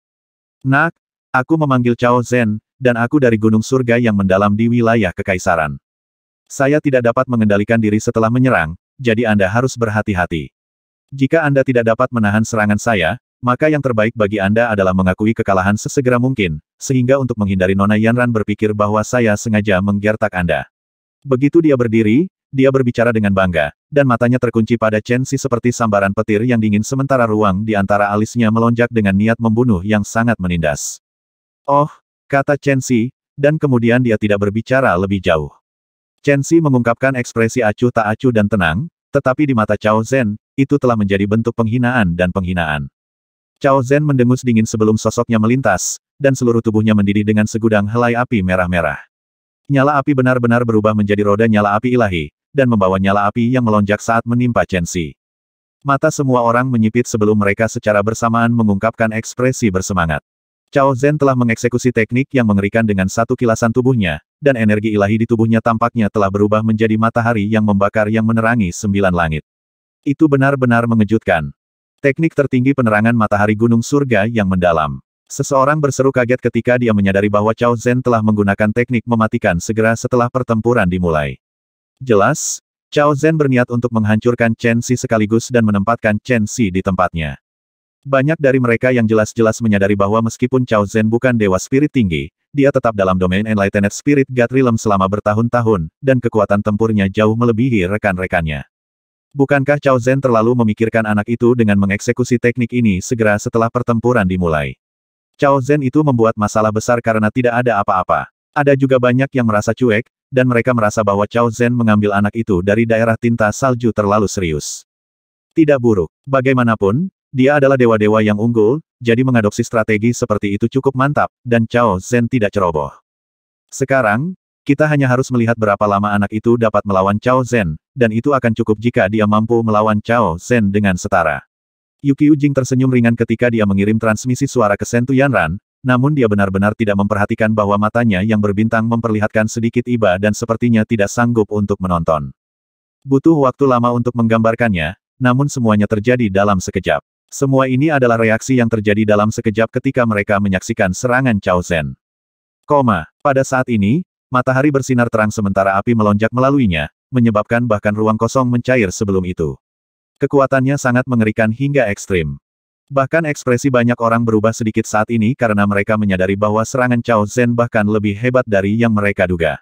Nak, aku memanggil Chao Zhen, dan aku dari Gunung Surga yang mendalam di wilayah Kekaisaran. Saya tidak dapat mengendalikan diri setelah menyerang, jadi Anda harus berhati-hati. Jika Anda tidak dapat menahan serangan saya, maka yang terbaik bagi Anda adalah mengakui kekalahan sesegera mungkin, sehingga untuk menghindari Nona Yanran berpikir bahwa saya sengaja menggertak Anda. Begitu dia berdiri, dia berbicara dengan bangga, dan matanya terkunci pada Chen Xi seperti sambaran petir yang dingin sementara ruang di antara alisnya melonjak dengan niat membunuh yang sangat menindas. Oh, kata Chen Xi, dan kemudian dia tidak berbicara lebih jauh. Chen Xi mengungkapkan ekspresi acuh tak acuh dan tenang, tetapi di mata Cao Zhen, itu telah menjadi bentuk penghinaan dan penghinaan. Cao Zhen mendengus dingin sebelum sosoknya melintas, dan seluruh tubuhnya mendidih dengan segudang helai api merah-merah. Nyala api benar-benar berubah menjadi roda nyala api ilahi, dan membawa nyala api yang melonjak saat menimpa Chen Xi. Mata semua orang menyipit sebelum mereka secara bersamaan mengungkapkan ekspresi bersemangat. Cao Zhen telah mengeksekusi teknik yang mengerikan dengan satu kilasan tubuhnya, dan energi ilahi di tubuhnya tampaknya telah berubah menjadi matahari yang membakar yang menerangi sembilan langit. Itu benar-benar mengejutkan. Teknik tertinggi penerangan matahari gunung surga yang mendalam. Seseorang berseru kaget ketika dia menyadari bahwa Cao Zhen telah menggunakan teknik mematikan segera setelah pertempuran dimulai. Jelas, Cao Zhen berniat untuk menghancurkan Chen Xi sekaligus dan menempatkan Chen Xi di tempatnya. Banyak dari mereka yang jelas-jelas menyadari bahwa meskipun Chao Zhen bukan dewa spirit tinggi, dia tetap dalam domain Enlightened Spirit God Realm selama bertahun-tahun, dan kekuatan tempurnya jauh melebihi rekan-rekannya. Bukankah Chao Zhen terlalu memikirkan anak itu dengan mengeksekusi teknik ini segera setelah pertempuran dimulai? Chao Zhen itu membuat masalah besar karena tidak ada apa-apa. Ada juga banyak yang merasa cuek, dan mereka merasa bahwa Chao Zhen mengambil anak itu dari daerah tinta salju terlalu serius. Tidak buruk. Bagaimanapun, dia adalah dewa-dewa yang unggul, jadi mengadopsi strategi seperti itu cukup mantap, dan Chao Zhen tidak ceroboh. Sekarang, kita hanya harus melihat berapa lama anak itu dapat melawan Chao Zhen, dan itu akan cukup jika dia mampu melawan Chao Zhen dengan setara. Yuki Ujing tersenyum ringan ketika dia mengirim transmisi suara ke Sentu Yanran, namun dia benar-benar tidak memperhatikan bahwa matanya yang berbintang memperlihatkan sedikit iba dan sepertinya tidak sanggup untuk menonton. Butuh waktu lama untuk menggambarkannya, namun semuanya terjadi dalam sekejap. Semua ini adalah reaksi yang terjadi dalam sekejap ketika mereka menyaksikan serangan Chao Zhen. Koma, pada saat ini, matahari bersinar terang sementara api melonjak melaluinya, menyebabkan bahkan ruang kosong mencair sebelum itu. Kekuatannya sangat mengerikan hingga ekstrim. Bahkan ekspresi banyak orang berubah sedikit saat ini karena mereka menyadari bahwa serangan Chao Zhen bahkan lebih hebat dari yang mereka duga.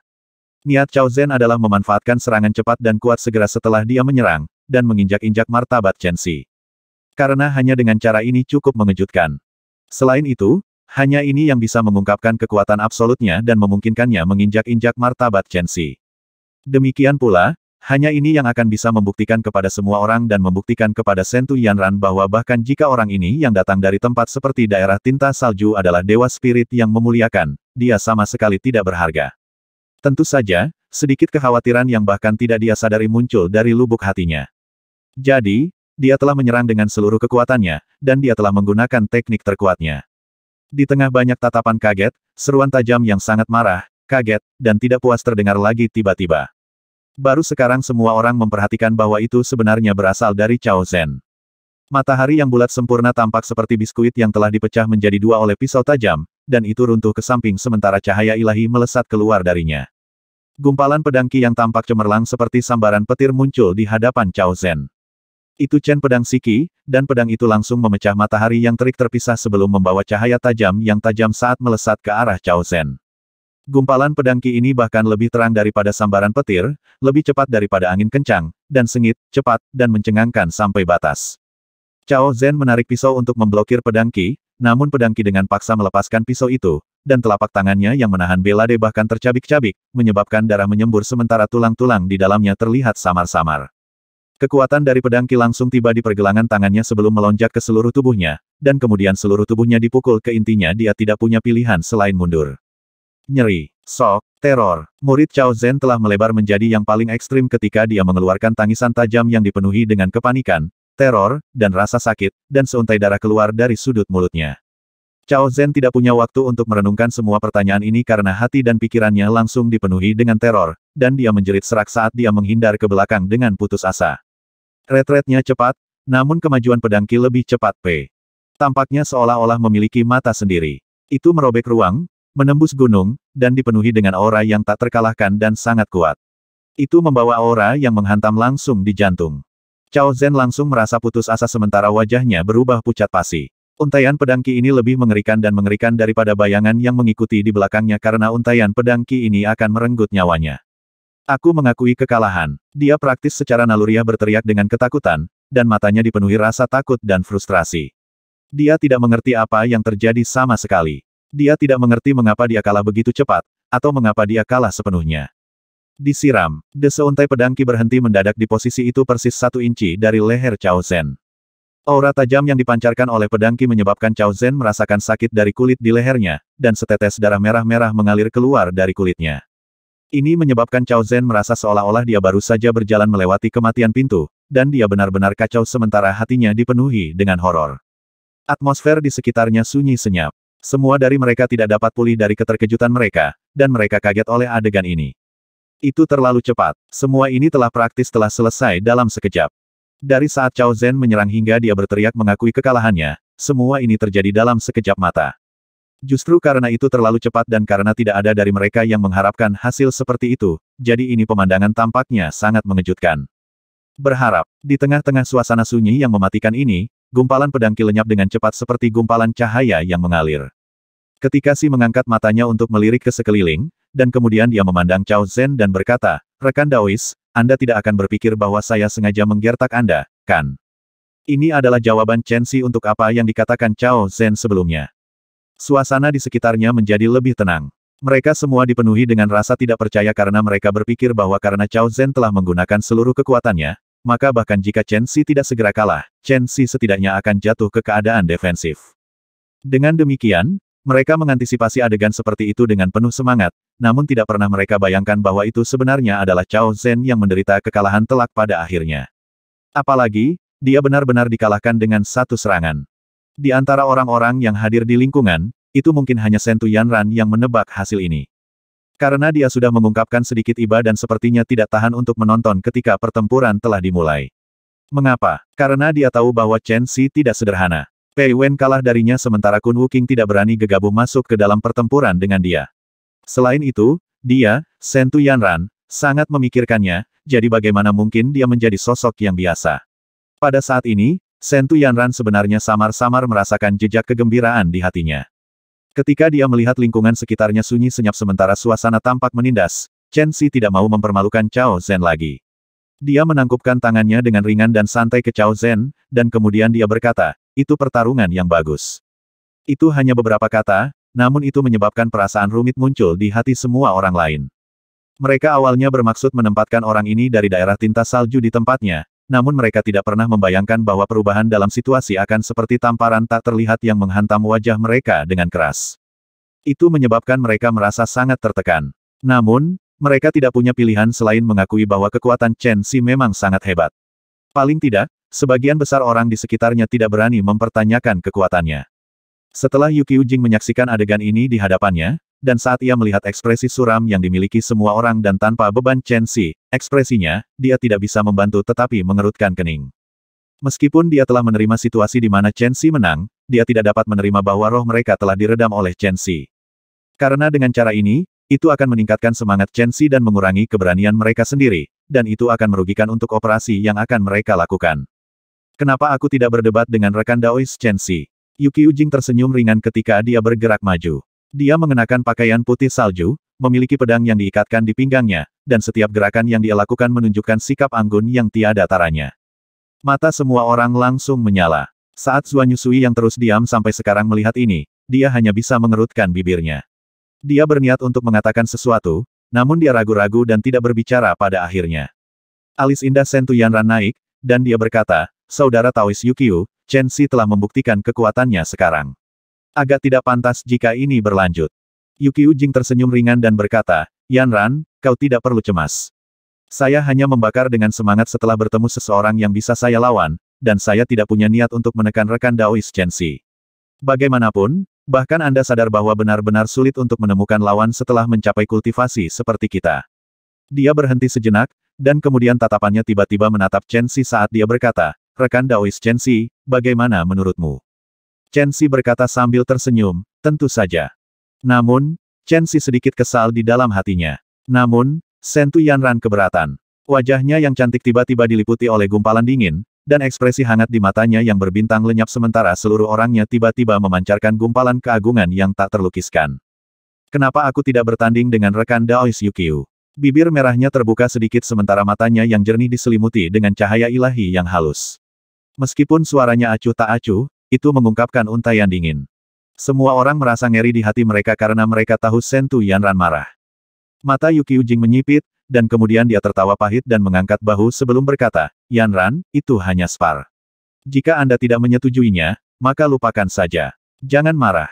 Niat Chao Zhen adalah memanfaatkan serangan cepat dan kuat segera setelah dia menyerang, dan menginjak-injak martabat Chen Xi karena hanya dengan cara ini cukup mengejutkan. Selain itu, hanya ini yang bisa mengungkapkan kekuatan absolutnya dan memungkinkannya menginjak-injak martabat Chen Chensi. Demikian pula, hanya ini yang akan bisa membuktikan kepada semua orang dan membuktikan kepada Sentu Yanran bahwa bahkan jika orang ini yang datang dari tempat seperti daerah tinta salju adalah dewa spirit yang memuliakan, dia sama sekali tidak berharga. Tentu saja, sedikit kekhawatiran yang bahkan tidak dia sadari muncul dari lubuk hatinya. Jadi, dia telah menyerang dengan seluruh kekuatannya, dan dia telah menggunakan teknik terkuatnya. Di tengah banyak tatapan kaget, seruan tajam yang sangat marah, kaget, dan tidak puas terdengar lagi tiba-tiba. Baru sekarang semua orang memperhatikan bahwa itu sebenarnya berasal dari Chao Zhen. Matahari yang bulat sempurna tampak seperti biskuit yang telah dipecah menjadi dua oleh pisau tajam, dan itu runtuh ke samping sementara cahaya ilahi melesat keluar darinya. Gumpalan pedangki yang tampak cemerlang seperti sambaran petir muncul di hadapan Chao Zhen. Itu Chen pedang Siki, dan pedang itu langsung memecah matahari yang terik terpisah sebelum membawa cahaya tajam yang tajam saat melesat ke arah Chao Zhen. Gumpalan pedang Ki ini bahkan lebih terang daripada sambaran petir, lebih cepat daripada angin kencang, dan sengit, cepat, dan mencengangkan sampai batas. Chao Zhen menarik pisau untuk memblokir pedang Ki, namun pedang Ki dengan paksa melepaskan pisau itu, dan telapak tangannya yang menahan Belade bahkan tercabik-cabik, menyebabkan darah menyembur sementara tulang-tulang di dalamnya terlihat samar-samar. Kekuatan dari pedang Ki langsung tiba di pergelangan tangannya sebelum melonjak ke seluruh tubuhnya, dan kemudian seluruh tubuhnya dipukul ke intinya dia tidak punya pilihan selain mundur. Nyeri, sok, teror, murid Chao Zhen telah melebar menjadi yang paling ekstrim ketika dia mengeluarkan tangisan tajam yang dipenuhi dengan kepanikan, teror, dan rasa sakit, dan seuntai darah keluar dari sudut mulutnya. Chao Zhen tidak punya waktu untuk merenungkan semua pertanyaan ini karena hati dan pikirannya langsung dipenuhi dengan teror, dan dia menjerit serak saat dia menghindar ke belakang dengan putus asa. Retretnya cepat, namun kemajuan pedang Qi lebih cepat P. Tampaknya seolah-olah memiliki mata sendiri. Itu merobek ruang, menembus gunung, dan dipenuhi dengan aura yang tak terkalahkan dan sangat kuat. Itu membawa aura yang menghantam langsung di jantung. Cao Zhen langsung merasa putus asa sementara wajahnya berubah pucat pasi. Untaian pedang Qi ini lebih mengerikan dan mengerikan daripada bayangan yang mengikuti di belakangnya karena untaian pedang Qi ini akan merenggut nyawanya. Aku mengakui kekalahan. Dia praktis secara naluriah berteriak dengan ketakutan, dan matanya dipenuhi rasa takut dan frustrasi. Dia tidak mengerti apa yang terjadi sama sekali. Dia tidak mengerti mengapa dia kalah begitu cepat, atau mengapa dia kalah sepenuhnya. Disiram, deseuntai pedangki pedangki berhenti mendadak di posisi itu persis satu inci dari leher Chao Zhen. Aura tajam yang dipancarkan oleh pedangki menyebabkan Chao Zhen merasakan sakit dari kulit di lehernya, dan setetes darah merah-merah mengalir keluar dari kulitnya. Ini menyebabkan Cao Zhen merasa seolah-olah dia baru saja berjalan melewati kematian pintu, dan dia benar-benar kacau sementara hatinya dipenuhi dengan horor. Atmosfer di sekitarnya sunyi senyap. Semua dari mereka tidak dapat pulih dari keterkejutan mereka, dan mereka kaget oleh adegan ini. Itu terlalu cepat. Semua ini telah praktis telah selesai dalam sekejap. Dari saat Cao Zhen menyerang hingga dia berteriak mengakui kekalahannya, semua ini terjadi dalam sekejap mata. Justru karena itu terlalu cepat dan karena tidak ada dari mereka yang mengharapkan hasil seperti itu, jadi ini pemandangan tampaknya sangat mengejutkan. Berharap, di tengah-tengah suasana sunyi yang mematikan ini, gumpalan pedang lenyap dengan cepat seperti gumpalan cahaya yang mengalir. Ketika Si mengangkat matanya untuk melirik ke sekeliling, dan kemudian dia memandang Chao Zhen dan berkata, Rekan Daois, Anda tidak akan berpikir bahwa saya sengaja menggertak Anda, kan? Ini adalah jawaban Chen Xi untuk apa yang dikatakan Chao Zhen sebelumnya. Suasana di sekitarnya menjadi lebih tenang. Mereka semua dipenuhi dengan rasa tidak percaya karena mereka berpikir bahwa karena Chao Zhen telah menggunakan seluruh kekuatannya, maka bahkan jika Chen Xi tidak segera kalah, Chen Xi setidaknya akan jatuh ke keadaan defensif. Dengan demikian, mereka mengantisipasi adegan seperti itu dengan penuh semangat, namun tidak pernah mereka bayangkan bahwa itu sebenarnya adalah Chao Zhen yang menderita kekalahan telak pada akhirnya. Apalagi, dia benar-benar dikalahkan dengan satu serangan. Di antara orang-orang yang hadir di lingkungan, itu mungkin hanya Sentu Yanran yang menebak hasil ini. Karena dia sudah mengungkapkan sedikit iba dan sepertinya tidak tahan untuk menonton ketika pertempuran telah dimulai. Mengapa? Karena dia tahu bahwa Chen Xi tidak sederhana. Pei Wen kalah darinya sementara Kun Wuking tidak berani gegabah masuk ke dalam pertempuran dengan dia. Selain itu, dia, Sentu Yanran, sangat memikirkannya, jadi bagaimana mungkin dia menjadi sosok yang biasa. Pada saat ini, Sentu Yanran sebenarnya samar-samar merasakan jejak kegembiraan di hatinya. Ketika dia melihat lingkungan sekitarnya sunyi senyap sementara suasana tampak menindas, Chen Xi tidak mau mempermalukan Cao Zhen lagi. Dia menangkupkan tangannya dengan ringan dan santai ke Cao Zhen, dan kemudian dia berkata, itu pertarungan yang bagus. Itu hanya beberapa kata, namun itu menyebabkan perasaan rumit muncul di hati semua orang lain. Mereka awalnya bermaksud menempatkan orang ini dari daerah tinta salju di tempatnya, namun mereka tidak pernah membayangkan bahwa perubahan dalam situasi akan seperti tamparan tak terlihat yang menghantam wajah mereka dengan keras. Itu menyebabkan mereka merasa sangat tertekan. Namun, mereka tidak punya pilihan selain mengakui bahwa kekuatan Chen Xi memang sangat hebat. Paling tidak, sebagian besar orang di sekitarnya tidak berani mempertanyakan kekuatannya. Setelah Yuki Ujing menyaksikan adegan ini di hadapannya, dan saat ia melihat ekspresi suram yang dimiliki semua orang dan tanpa beban Chen Xi, ekspresinya, dia tidak bisa membantu tetapi mengerutkan kening. Meskipun dia telah menerima situasi di mana Chen Xi menang, dia tidak dapat menerima bahwa roh mereka telah diredam oleh Chen Xi. Karena dengan cara ini, itu akan meningkatkan semangat Chen Xi dan mengurangi keberanian mereka sendiri, dan itu akan merugikan untuk operasi yang akan mereka lakukan. Kenapa aku tidak berdebat dengan rekan Daois Chen Xi? Yuki Ujing tersenyum ringan ketika dia bergerak maju. Dia mengenakan pakaian putih salju, memiliki pedang yang diikatkan di pinggangnya, dan setiap gerakan yang dia lakukan menunjukkan sikap anggun yang tiada taranya. Mata semua orang langsung menyala. Saat Zuan Yusui yang terus diam sampai sekarang melihat ini, dia hanya bisa mengerutkan bibirnya. Dia berniat untuk mengatakan sesuatu, namun dia ragu-ragu dan tidak berbicara pada akhirnya. Alis indah Sentuyanran naik, dan dia berkata, Saudara Taois Yukio, Chen Xi telah membuktikan kekuatannya sekarang. Agak tidak pantas jika ini berlanjut. Yuki Ujing tersenyum ringan dan berkata, Yan Ran, kau tidak perlu cemas. Saya hanya membakar dengan semangat setelah bertemu seseorang yang bisa saya lawan, dan saya tidak punya niat untuk menekan rekan Daois Chen Xi. Bagaimanapun, bahkan Anda sadar bahwa benar-benar sulit untuk menemukan lawan setelah mencapai kultivasi seperti kita. Dia berhenti sejenak, dan kemudian tatapannya tiba-tiba menatap Chen Xi saat dia berkata, rekan Daois Chen Xi, bagaimana menurutmu? Chen Xi berkata sambil tersenyum, tentu saja. Namun, Chen Xi sedikit kesal di dalam hatinya. Namun, Sentu Yanran keberatan. Wajahnya yang cantik tiba-tiba diliputi oleh gumpalan dingin, dan ekspresi hangat di matanya yang berbintang lenyap sementara seluruh orangnya tiba-tiba memancarkan gumpalan keagungan yang tak terlukiskan. Kenapa aku tidak bertanding dengan rekan Daois Yukiu? Bibir merahnya terbuka sedikit sementara matanya yang jernih diselimuti dengan cahaya ilahi yang halus. Meskipun suaranya acuh tak acuh, itu mengungkapkan untayan dingin. Semua orang merasa ngeri di hati mereka karena mereka tahu Sentu Yanran marah. Mata Yuki Ujing menyipit, dan kemudian dia tertawa pahit dan mengangkat bahu sebelum berkata, Yanran, itu hanya spar. Jika Anda tidak menyetujuinya, maka lupakan saja. Jangan marah.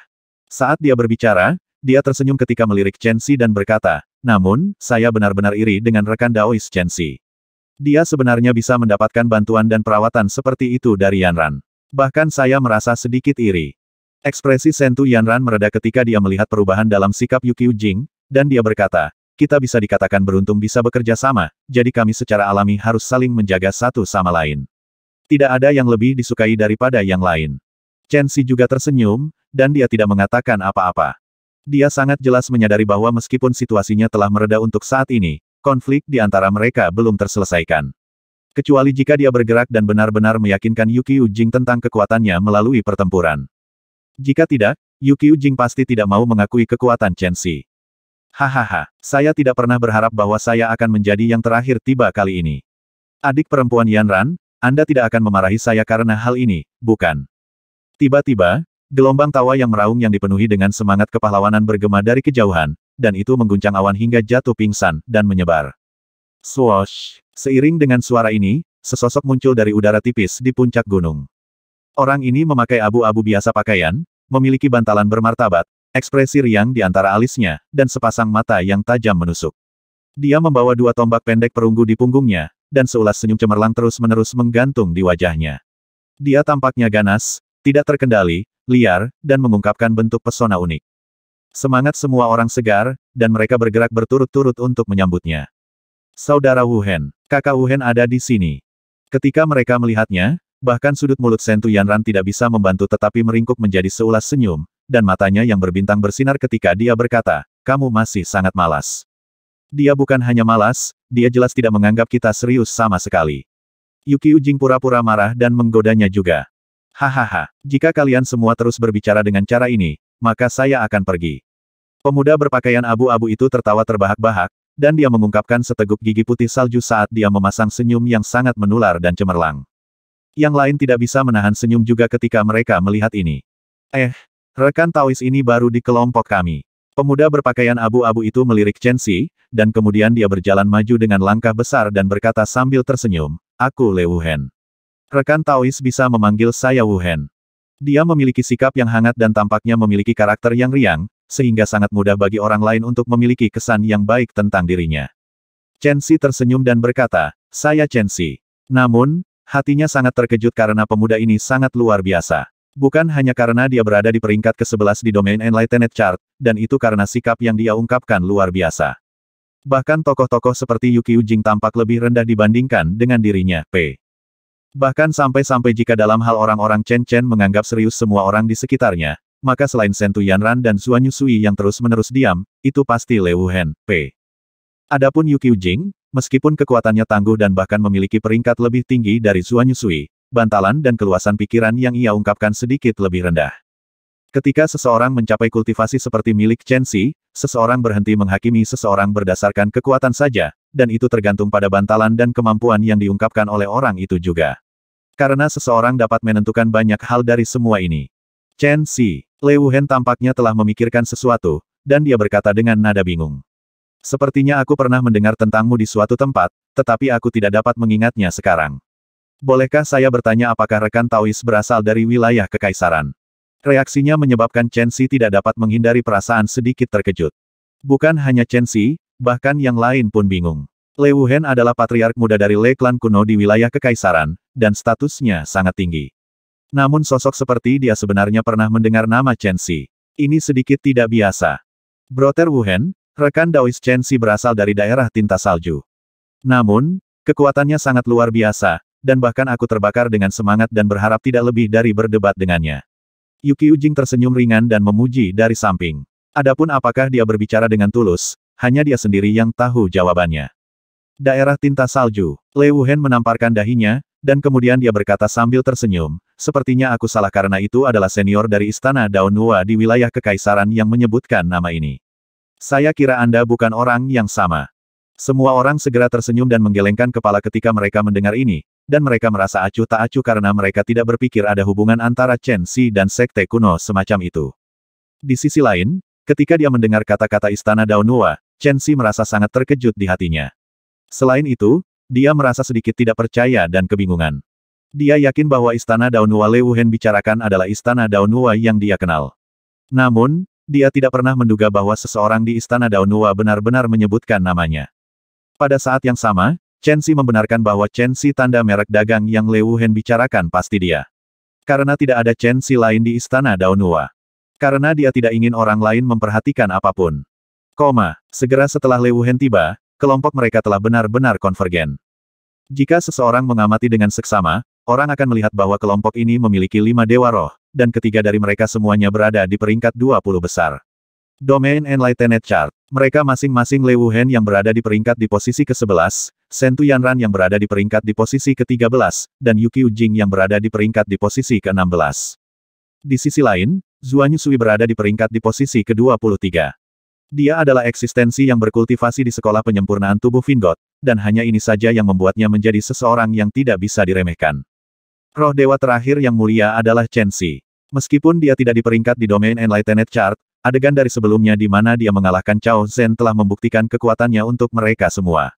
Saat dia berbicara, dia tersenyum ketika melirik Chen Xi dan berkata, namun, saya benar-benar iri dengan rekan Daois Chen Xi. Dia sebenarnya bisa mendapatkan bantuan dan perawatan seperti itu dari Yanran. Bahkan saya merasa sedikit iri. Ekspresi Sentu Yanran mereda ketika dia melihat perubahan dalam sikap Yuki Jing, dan dia berkata, kita bisa dikatakan beruntung bisa bekerja sama, jadi kami secara alami harus saling menjaga satu sama lain. Tidak ada yang lebih disukai daripada yang lain. Chen Xi juga tersenyum, dan dia tidak mengatakan apa-apa. Dia sangat jelas menyadari bahwa meskipun situasinya telah mereda untuk saat ini, konflik di antara mereka belum terselesaikan. Kecuali jika dia bergerak dan benar-benar meyakinkan Yuki Ujing tentang kekuatannya melalui pertempuran. Jika tidak, Yuki Ujing pasti tidak mau mengakui kekuatan Chen Xi. Hahaha, saya tidak pernah berharap bahwa saya akan menjadi yang terakhir tiba kali ini. Adik perempuan Yan Ran, Anda tidak akan memarahi saya karena hal ini, bukan? Tiba-tiba, gelombang tawa yang meraung yang dipenuhi dengan semangat kepahlawanan bergema dari kejauhan, dan itu mengguncang awan hingga jatuh pingsan, dan menyebar. Swoosh! Seiring dengan suara ini, sesosok muncul dari udara tipis di puncak gunung. Orang ini memakai abu-abu biasa pakaian, memiliki bantalan bermartabat, ekspresi riang di antara alisnya, dan sepasang mata yang tajam menusuk. Dia membawa dua tombak pendek perunggu di punggungnya, dan seulas senyum cemerlang terus-menerus menggantung di wajahnya. Dia tampaknya ganas, tidak terkendali, liar, dan mengungkapkan bentuk pesona unik. Semangat semua orang segar, dan mereka bergerak berturut-turut untuk menyambutnya. Saudara Wuhen, kakak Wuhen ada di sini. Ketika mereka melihatnya, bahkan sudut mulut Sentu Yanran tidak bisa membantu tetapi meringkuk menjadi seulas senyum, dan matanya yang berbintang bersinar ketika dia berkata, kamu masih sangat malas. Dia bukan hanya malas, dia jelas tidak menganggap kita serius sama sekali. Yuki Ujing pura-pura marah dan menggodanya juga. Hahaha, jika kalian semua terus berbicara dengan cara ini, maka saya akan pergi. Pemuda berpakaian abu-abu itu tertawa terbahak-bahak, dan dia mengungkapkan seteguk gigi putih salju saat dia memasang senyum yang sangat menular dan cemerlang. Yang lain tidak bisa menahan senyum juga ketika mereka melihat ini. Eh, rekan Taois ini baru di kelompok kami. Pemuda berpakaian abu-abu itu melirik Chen Xi, dan kemudian dia berjalan maju dengan langkah besar dan berkata sambil tersenyum, Aku Le Wuhen. Rekan Taois bisa memanggil saya Wuhen. Dia memiliki sikap yang hangat dan tampaknya memiliki karakter yang riang, sehingga sangat mudah bagi orang lain untuk memiliki kesan yang baik tentang dirinya. Chen Xi tersenyum dan berkata, saya Chen Xi. Namun, hatinya sangat terkejut karena pemuda ini sangat luar biasa. Bukan hanya karena dia berada di peringkat ke-11 di domain Enlightened Chart, dan itu karena sikap yang dia ungkapkan luar biasa. Bahkan tokoh-tokoh seperti Yuki Ujing tampak lebih rendah dibandingkan dengan dirinya, P. Bahkan sampai-sampai jika dalam hal orang-orang Chen Chen menganggap serius semua orang di sekitarnya, maka selain Sentu Yanran dan Xuan Yusui yang terus-menerus diam, itu pasti Liu Hen, P. Adapun Yu Jing, meskipun kekuatannya tangguh dan bahkan memiliki peringkat lebih tinggi dari Xuan Yusui, bantalan dan keluasan pikiran yang ia ungkapkan sedikit lebih rendah. Ketika seseorang mencapai kultivasi seperti milik Chen Xi, seseorang berhenti menghakimi seseorang berdasarkan kekuatan saja, dan itu tergantung pada bantalan dan kemampuan yang diungkapkan oleh orang itu juga. Karena seseorang dapat menentukan banyak hal dari semua ini. Chen Xi, Lei Wuhan tampaknya telah memikirkan sesuatu, dan dia berkata dengan nada bingung. Sepertinya aku pernah mendengar tentangmu di suatu tempat, tetapi aku tidak dapat mengingatnya sekarang. Bolehkah saya bertanya apakah rekan Taois berasal dari wilayah kekaisaran? Reaksinya menyebabkan Chen Xi tidak dapat menghindari perasaan sedikit terkejut. Bukan hanya Chen Xi, bahkan yang lain pun bingung. Le Wuhen adalah patriark muda dari Le Klan kuno di wilayah Kekaisaran, dan statusnya sangat tinggi. Namun sosok seperti dia sebenarnya pernah mendengar nama Chen Xi. Ini sedikit tidak biasa. Broter Wuhen, rekan Daois Chen Xi berasal dari daerah tinta salju. Namun, kekuatannya sangat luar biasa, dan bahkan aku terbakar dengan semangat dan berharap tidak lebih dari berdebat dengannya. Yuki Ujing tersenyum ringan dan memuji dari samping. Adapun apakah dia berbicara dengan tulus, hanya dia sendiri yang tahu jawabannya. Daerah tinta salju. Lei Wuhan menamparkan dahinya, dan kemudian dia berkata sambil tersenyum, sepertinya aku salah karena itu adalah senior dari Istana Daun Nua di wilayah Kekaisaran yang menyebutkan nama ini. Saya kira Anda bukan orang yang sama. Semua orang segera tersenyum dan menggelengkan kepala ketika mereka mendengar ini, dan mereka merasa acuh tak acuh karena mereka tidak berpikir ada hubungan antara Chen Xi dan Sekte kuno semacam itu. Di sisi lain, ketika dia mendengar kata-kata Istana Daun Nua, Chen Xi merasa sangat terkejut di hatinya. Selain itu, dia merasa sedikit tidak percaya dan kebingungan. Dia yakin bahwa istana Daunua Liu Hen bicarakan adalah istana Daunua yang dia kenal. Namun, dia tidak pernah menduga bahwa seseorang di istana Daunua benar-benar menyebutkan namanya. Pada saat yang sama, Chen Xi membenarkan bahwa Chen Xi tanda merek dagang yang Liu Hen bicarakan pasti dia. Karena tidak ada Chen Xi lain di istana Daunua. Karena dia tidak ingin orang lain memperhatikan apapun. Koma, segera setelah Liu Hen tiba, kelompok mereka telah benar-benar konvergen. Jika seseorang mengamati dengan seksama, orang akan melihat bahwa kelompok ini memiliki lima dewa roh, dan ketiga dari mereka semuanya berada di peringkat 20 besar. Domain Enlightened Chart. Mereka masing-masing Le Wuhen yang berada di peringkat di posisi ke-11, Sentu Yanran yang berada di peringkat di posisi ke-13, dan Yuki Ujing yang berada di peringkat di posisi ke-16. Di sisi lain, Zuan Yusui berada di peringkat di posisi ke-23. Dia adalah eksistensi yang berkultivasi di sekolah penyempurnaan tubuh Vingot, dan hanya ini saja yang membuatnya menjadi seseorang yang tidak bisa diremehkan. Roh dewa terakhir yang mulia adalah Chen Xi. Meskipun dia tidak diperingkat di domain Enlightened Chart, adegan dari sebelumnya di mana dia mengalahkan Chao Zhen telah membuktikan kekuatannya untuk mereka semua.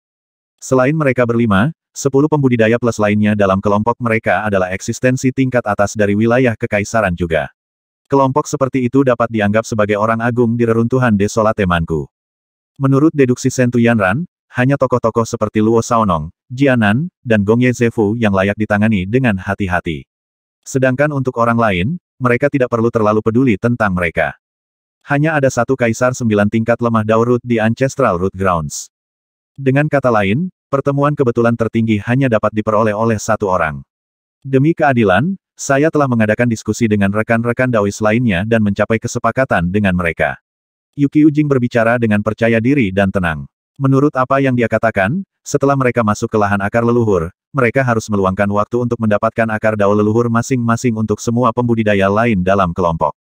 Selain mereka berlima, sepuluh pembudidaya plus lainnya dalam kelompok mereka adalah eksistensi tingkat atas dari wilayah kekaisaran juga. Kelompok seperti itu dapat dianggap sebagai orang agung di reruntuhan Desolate manku. Menurut deduksi Sentu Yanran, hanya tokoh-tokoh seperti Luo Saonong, Jianan, dan Gong Ye Zefu yang layak ditangani dengan hati-hati. Sedangkan untuk orang lain, mereka tidak perlu terlalu peduli tentang mereka. Hanya ada satu kaisar sembilan tingkat lemah Daurut di Ancestral Root Grounds. Dengan kata lain, pertemuan kebetulan tertinggi hanya dapat diperoleh oleh satu orang. Demi keadilan, saya telah mengadakan diskusi dengan rekan-rekan Daois lainnya dan mencapai kesepakatan dengan mereka. Yuki Ujing berbicara dengan percaya diri dan tenang. Menurut apa yang dia katakan, setelah mereka masuk ke lahan akar leluhur, mereka harus meluangkan waktu untuk mendapatkan akar dao leluhur masing-masing untuk semua pembudidaya lain dalam kelompok.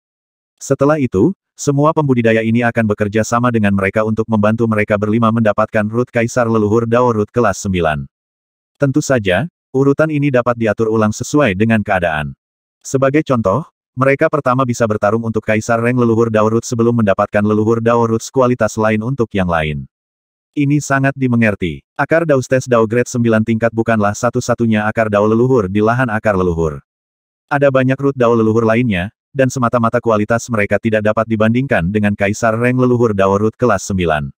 Setelah itu, semua pembudidaya ini akan bekerja sama dengan mereka untuk membantu mereka berlima mendapatkan root kaisar leluhur Dao root kelas 9. Tentu saja, Urutan ini dapat diatur ulang sesuai dengan keadaan. Sebagai contoh, mereka pertama bisa bertarung untuk Kaisar Reng leluhur Daurut sebelum mendapatkan leluhur Daurut kualitas lain untuk yang lain. Ini sangat dimengerti. Akar Daustes Dao 9 tingkat bukanlah satu-satunya akar Dao leluhur di lahan akar leluhur. Ada banyak root Dao leluhur lainnya, dan semata-mata kualitas mereka tidak dapat dibandingkan dengan Kaisar Reng leluhur Daurut kelas 9.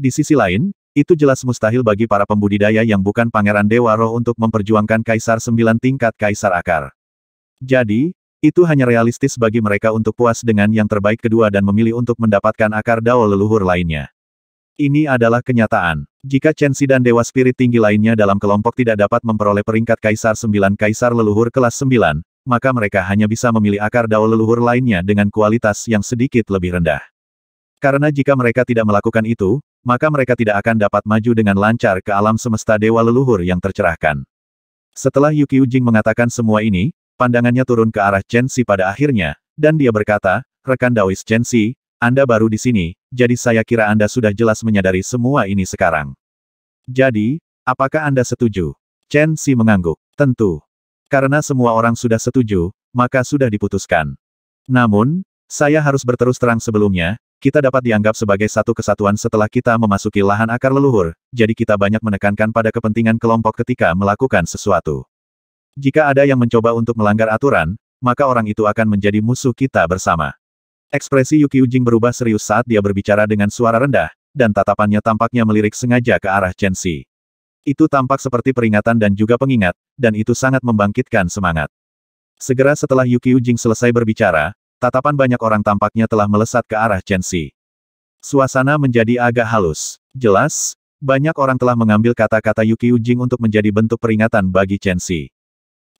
Di sisi lain, itu jelas mustahil bagi para pembudidaya yang bukan pangeran Dewa Roh untuk memperjuangkan Kaisar Sembilan tingkat Kaisar Akar. Jadi, itu hanya realistis bagi mereka untuk puas dengan yang terbaik kedua dan memilih untuk mendapatkan akar dao leluhur lainnya. Ini adalah kenyataan. Jika Chen Si dan Dewa Spirit tinggi lainnya dalam kelompok tidak dapat memperoleh peringkat Kaisar Sembilan Kaisar Leluhur kelas sembilan, maka mereka hanya bisa memilih akar dao leluhur lainnya dengan kualitas yang sedikit lebih rendah. Karena jika mereka tidak melakukan itu, maka mereka tidak akan dapat maju dengan lancar ke alam semesta dewa leluhur yang tercerahkan. Setelah Yuki Ujing mengatakan semua ini, pandangannya turun ke arah Chen Xi pada akhirnya, dan dia berkata, rekan Daois Chen Xi, Anda baru di sini, jadi saya kira Anda sudah jelas menyadari semua ini sekarang. Jadi, apakah Anda setuju? Chen Xi mengangguk. Tentu. Karena semua orang sudah setuju, maka sudah diputuskan. Namun, saya harus berterus terang sebelumnya, kita dapat dianggap sebagai satu kesatuan setelah kita memasuki lahan akar leluhur, jadi kita banyak menekankan pada kepentingan kelompok ketika melakukan sesuatu. Jika ada yang mencoba untuk melanggar aturan, maka orang itu akan menjadi musuh kita bersama. Ekspresi Yuki Ujing berubah serius saat dia berbicara dengan suara rendah, dan tatapannya tampaknya melirik sengaja ke arah Chen Xi. Itu tampak seperti peringatan dan juga pengingat, dan itu sangat membangkitkan semangat. Segera setelah Yuki Ujing selesai berbicara, Tatapan banyak orang tampaknya telah melesat ke arah Chen Xi. Suasana menjadi agak halus. Jelas, banyak orang telah mengambil kata-kata Yuki Ujing untuk menjadi bentuk peringatan bagi Chen Xi.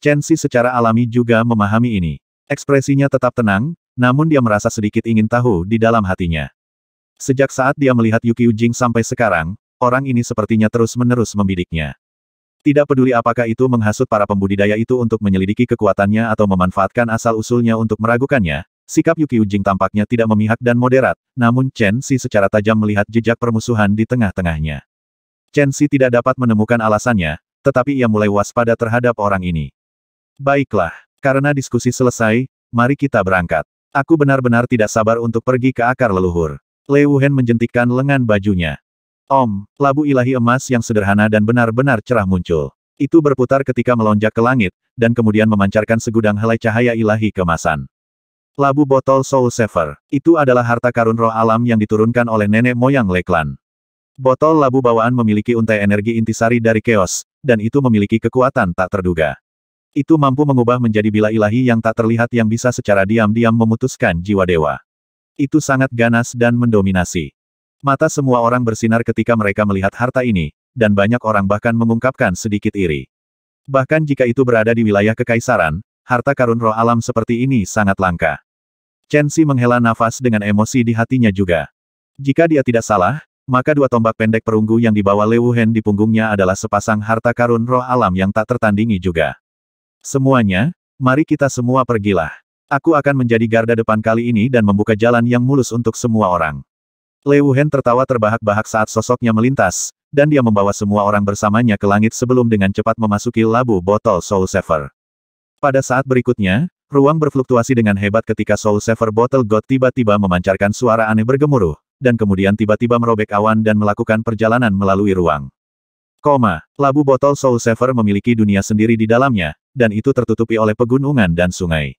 Chen Xi secara alami juga memahami ini. Ekspresinya tetap tenang, namun dia merasa sedikit ingin tahu di dalam hatinya. Sejak saat dia melihat Yuki Ujing sampai sekarang, orang ini sepertinya terus-menerus membidiknya. Tidak peduli apakah itu menghasut para pembudidaya itu untuk menyelidiki kekuatannya atau memanfaatkan asal-usulnya untuk meragukannya, Sikap Yuki Ujing tampaknya tidak memihak dan moderat, namun Chen Si secara tajam melihat jejak permusuhan di tengah-tengahnya. Chen Si tidak dapat menemukan alasannya, tetapi ia mulai waspada terhadap orang ini. Baiklah, karena diskusi selesai, mari kita berangkat. Aku benar-benar tidak sabar untuk pergi ke akar leluhur. Lei Wuhan menjentikkan lengan bajunya. Om, labu ilahi emas yang sederhana dan benar-benar cerah muncul. Itu berputar ketika melonjak ke langit, dan kemudian memancarkan segudang helai cahaya ilahi kemasan. Labu botol Soul Saver. Itu adalah harta karun roh alam yang diturunkan oleh nenek moyang Leklan. Botol labu bawaan memiliki untai energi intisari dari keos, dan itu memiliki kekuatan tak terduga. Itu mampu mengubah menjadi bila ilahi yang tak terlihat yang bisa secara diam-diam memutuskan jiwa dewa. Itu sangat ganas dan mendominasi. Mata semua orang bersinar ketika mereka melihat harta ini, dan banyak orang bahkan mengungkapkan sedikit iri. Bahkan jika itu berada di wilayah kekaisaran, harta karun roh alam seperti ini sangat langka. Chen Xi menghela nafas dengan emosi di hatinya juga. Jika dia tidak salah, maka dua tombak pendek perunggu yang dibawa Le Hen di punggungnya adalah sepasang harta karun roh alam yang tak tertandingi juga. Semuanya, mari kita semua pergilah. Aku akan menjadi garda depan kali ini dan membuka jalan yang mulus untuk semua orang. Le Hen tertawa terbahak-bahak saat sosoknya melintas, dan dia membawa semua orang bersamanya ke langit sebelum dengan cepat memasuki labu botol Soul Saver. Pada saat berikutnya, ruang berfluktuasi dengan hebat ketika Soul Saver Bottle God tiba-tiba memancarkan suara aneh bergemuruh, dan kemudian tiba-tiba merobek awan dan melakukan perjalanan melalui ruang. Koma, labu botol Soul Saver memiliki dunia sendiri di dalamnya, dan itu tertutupi oleh pegunungan dan sungai.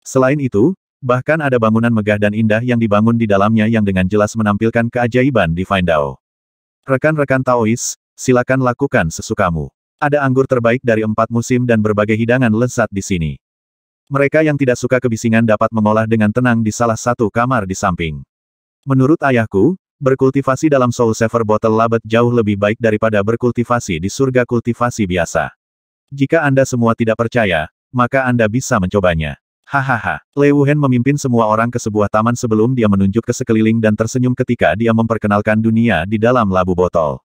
Selain itu, bahkan ada bangunan megah dan indah yang dibangun di dalamnya yang dengan jelas menampilkan keajaiban di Findao. Rekan-rekan Taois, silakan lakukan sesukamu. Ada anggur terbaik dari empat musim dan berbagai hidangan lezat di sini. Mereka yang tidak suka kebisingan dapat mengolah dengan tenang di salah satu kamar di samping. Menurut ayahku, berkultivasi dalam Soul Saver Bottle Labet jauh lebih baik daripada berkultivasi di surga kultivasi biasa. Jika Anda semua tidak percaya, maka Anda bisa mencobanya. Hahaha. Lei Wuhan memimpin semua orang ke sebuah taman sebelum dia menunjuk ke sekeliling dan tersenyum ketika dia memperkenalkan dunia di dalam labu botol.